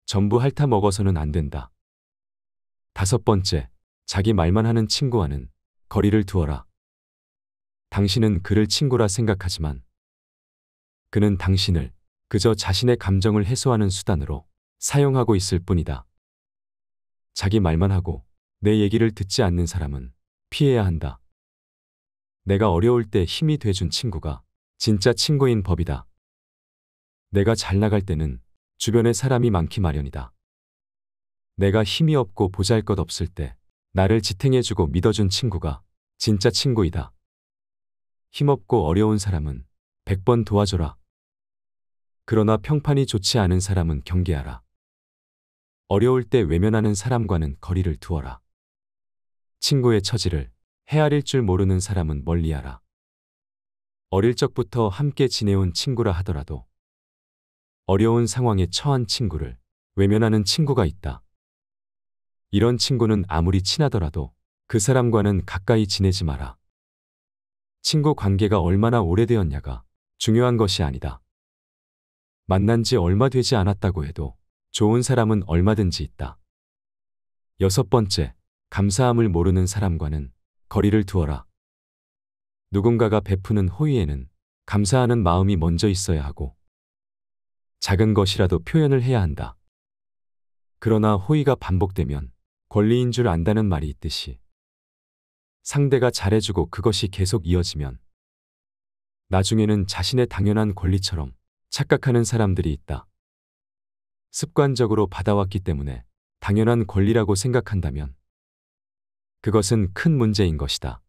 [SPEAKER 2] 전부 핥아 먹어서는 안 된다. 다섯 번째, 자기 말만 하는 친구와는 거리를 두어라. 당신은 그를 친구라 생각하지만 그는 당신을 그저 자신의 감정을 해소하는 수단으로 사용하고 있을 뿐이다. 자기 말만 하고 내 얘기를 듣지 않는 사람은 피해야 한다. 내가 어려울 때 힘이 돼준 친구가 진짜 친구인 법이다. 내가 잘 나갈 때는 주변에 사람이 많기 마련이다. 내가 힘이 없고 보잘 것 없을 때 나를 지탱해주고 믿어준 친구가 진짜 친구이다. 힘없고 어려운 사람은 1번 도와줘라. 그러나 평판이 좋지 않은 사람은 경계하라. 어려울 때 외면하는 사람과는 거리를 두어라. 친구의 처지를 헤아릴 줄 모르는 사람은 멀리하라. 어릴 적부터 함께 지내온 친구라 하더라도 어려운 상황에 처한 친구를 외면하는 친구가 있다. 이런 친구는 아무리 친하더라도 그 사람과는 가까이 지내지 마라. 친구 관계가 얼마나 오래되었냐가 중요한 것이 아니다. 만난 지 얼마 되지 않았다고 해도 좋은 사람은 얼마든지 있다. 여섯 번째, 감사함을 모르는 사람과는 거리를 두어라. 누군가가 베푸는 호의에는 감사하는 마음이 먼저 있어야 하고 작은 것이라도 표현을 해야 한다. 그러나 호의가 반복되면 권리인 줄 안다는 말이 있듯이 상대가 잘해주고 그것이 계속 이어지면 나중에는 자신의 당연한 권리처럼 착각하는 사람들이 있다. 습관적으로 받아왔기 때문에 당연한 권리라고 생각한다면 그것은 큰 문제인 것이다.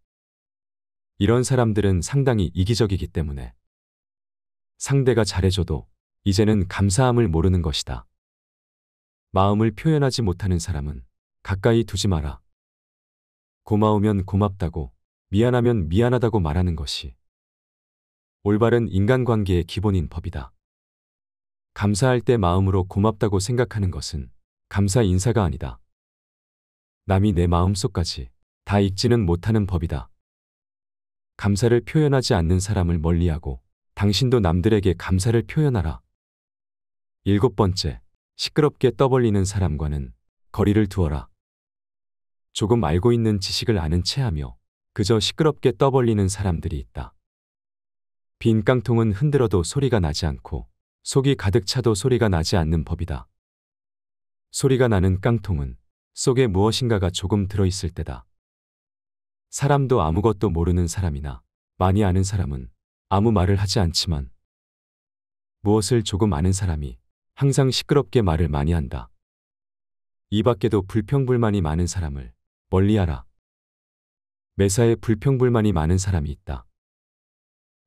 [SPEAKER 2] 이런 사람들은 상당히 이기적이기 때문에 상대가 잘해줘도 이제는 감사함을 모르는 것이다. 마음을 표현하지 못하는 사람은 가까이 두지 마라. 고마우면 고맙다고, 미안하면 미안하다고 말하는 것이 올바른 인간관계의 기본인 법이다. 감사할 때 마음으로 고맙다고 생각하는 것은 감사 인사가 아니다. 남이 내 마음속까지 다 읽지는 못하는 법이다. 감사를 표현하지 않는 사람을 멀리하고 당신도 남들에게 감사를 표현하라. 일곱 번째, 시끄럽게 떠벌리는 사람과는 거리를 두어라. 조금 알고 있는 지식을 아는 채 하며 그저 시끄럽게 떠벌리는 사람들이 있다. 빈 깡통은 흔들어도 소리가 나지 않고 속이 가득 차도 소리가 나지 않는 법이다. 소리가 나는 깡통은 속에 무엇인가가 조금 들어있을 때다. 사람도 아무것도 모르는 사람이나 많이 아는 사람은 아무 말을 하지 않지만 무엇을 조금 아는 사람이 항상 시끄럽게 말을 많이 한다. 이 밖에도 불평불만이 많은 사람을 멀리하라. 매사에 불평불만이 많은 사람이 있다.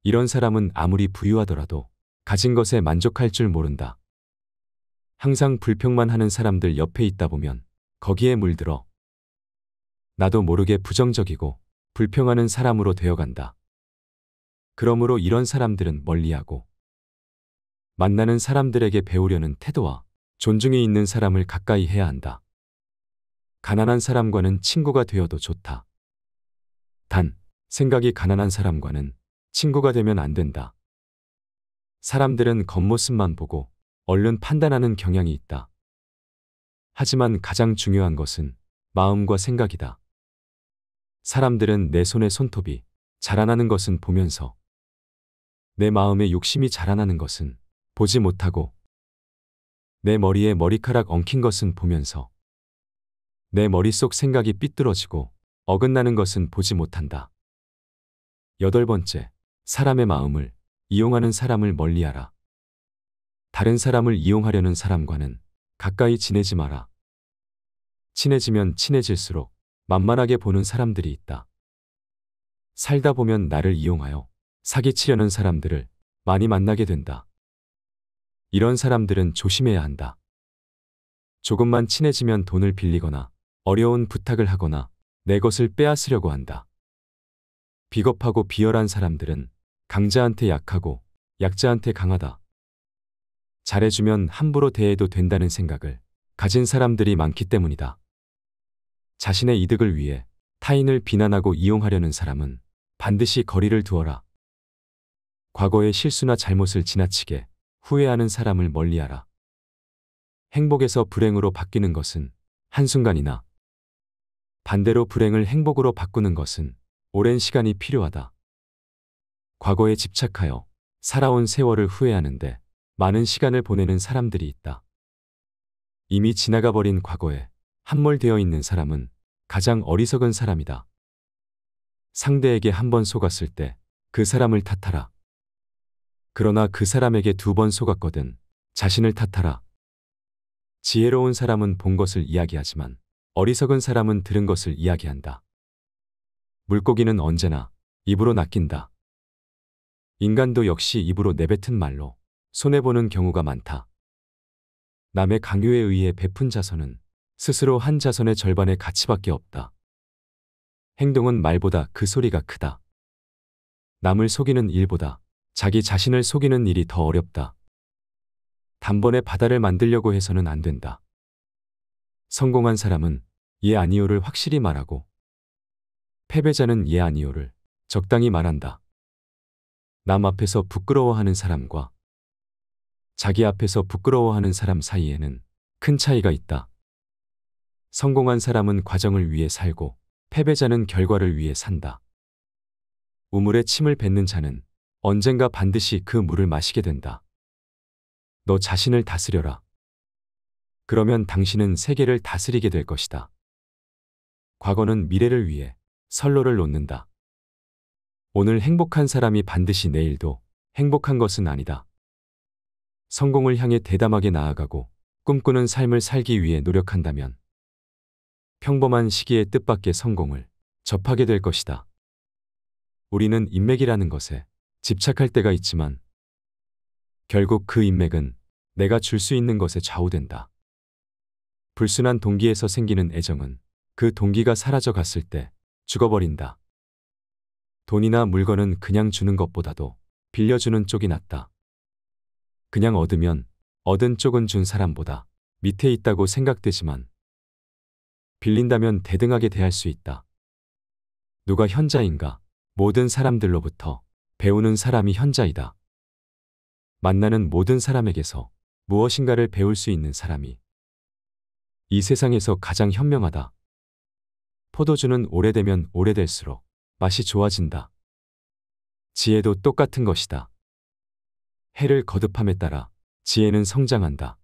[SPEAKER 2] 이런 사람은 아무리 부유하더라도 가진 것에 만족할 줄 모른다. 항상 불평만 하는 사람들 옆에 있다 보면 거기에 물들어 나도 모르게 부정적이고 불평하는 사람으로 되어간다. 그러므로 이런 사람들은 멀리하고 만나는 사람들에게 배우려는 태도와 존중이 있는 사람을 가까이 해야 한다. 가난한 사람과는 친구가 되어도 좋다. 단, 생각이 가난한 사람과는 친구가 되면 안 된다. 사람들은 겉모습만 보고 얼른 판단하는 경향이 있다. 하지만 가장 중요한 것은 마음과 생각이다. 사람들은 내 손의 손톱이 자라나는 것은 보면서 내 마음의 욕심이 자라나는 것은 보지 못하고 내 머리에 머리카락 엉킨 것은 보면서 내 머릿속 생각이 삐뚤어지고 어긋나는 것은 보지 못한다. 여덟 번째, 사람의 마음을 이용하는 사람을 멀리하라. 다른 사람을 이용하려는 사람과는 가까이 지내지 마라. 친해지면 친해질수록 만만하게 보는 사람들이 있다. 살다 보면 나를 이용하여 사기치려는 사람들을 많이 만나게 된다. 이런 사람들은 조심해야 한다. 조금만 친해지면 돈을 빌리거나 어려운 부탁을 하거나 내 것을 빼앗으려고 한다. 비겁하고 비열한 사람들은 강자한테 약하고 약자한테 강하다. 잘해주면 함부로 대해도 된다는 생각을 가진 사람들이 많기 때문이다. 자신의 이득을 위해 타인을 비난하고 이용하려는 사람은 반드시 거리를 두어라. 과거의 실수나 잘못을 지나치게 후회하는 사람을 멀리하라. 행복에서 불행으로 바뀌는 것은 한순간이나 반대로 불행을 행복으로 바꾸는 것은 오랜 시간이 필요하다. 과거에 집착하여 살아온 세월을 후회하는데 많은 시간을 보내는 사람들이 있다. 이미 지나가 버린 과거에 함몰되어 있는 사람은 가장 어리석은 사람이다. 상대에게 한 번 속았을 때 그 사람을 탓하라. 그러나 그 사람에게 두 번 속았거든 자신을 탓하라. 지혜로운 사람은 본 것을 이야기하지만 어리석은 사람은 들은 것을 이야기한다. 물고기는 언제나 입으로 낚인다. 인간도 역시 입으로 내뱉은 말로 손해보는 경우가 많다. 남의 강요에 의해 베푼 자선은 스스로 한 자선의 절반의 가치밖에 없다. 행동은 말보다 그 소리가 크다. 남을 속이는 일보다 자기 자신을 속이는 일이 더 어렵다. 단번에 바다를 만들려고 해서는 안 된다. 성공한 사람은 예 아니오를 확실히 말하고 패배자는 예 아니오를 적당히 말한다. 남 앞에서 부끄러워하는 사람과 자기 앞에서 부끄러워하는 사람 사이에는 큰 차이가 있다. 성공한 사람은 과정을 위해 살고 패배자는 결과를 위해 산다. 우물에 침을 뱉는 자는 언젠가 반드시 그 물을 마시게 된다. 너 자신을 다스려라. 그러면 당신은 세계를 다스리게 될 것이다. 과거는 미래를 위해 선로를 놓는다. 오늘 행복한 사람이 반드시 내일도 행복한 것은 아니다. 성공을 향해 대담하게 나아가고 꿈꾸는 삶을 살기 위해 노력한다면 평범한 시기에 뜻밖의 성공을 접하게 될 것이다. 우리는 인맥이라는 것에 집착할 때가 있지만 결국 그 인맥은 내가 줄 수 있는 것에 좌우된다. 불순한 동기에서 생기는 애정은 그 동기가 사라져 갔을 때 죽어버린다. 돈이나 물건은 그냥 주는 것보다도 빌려주는 쪽이 낫다. 그냥 얻으면 얻은 쪽은 준 사람보다 밑에 있다고 생각되지만 빌린다면 대등하게 대할 수 있다. 누가 현자인가? 모든 사람들로부터 배우는 사람이 현자이다. 만나는 모든 사람에게서 무엇인가를 배울 수 있는 사람이 이 세상에서 가장 현명하다. 포도주는 오래되면 오래될수록 맛이 좋아진다. 지혜도 똑같은 것이다. 해를 거듭함에 따라 지혜는 성장한다.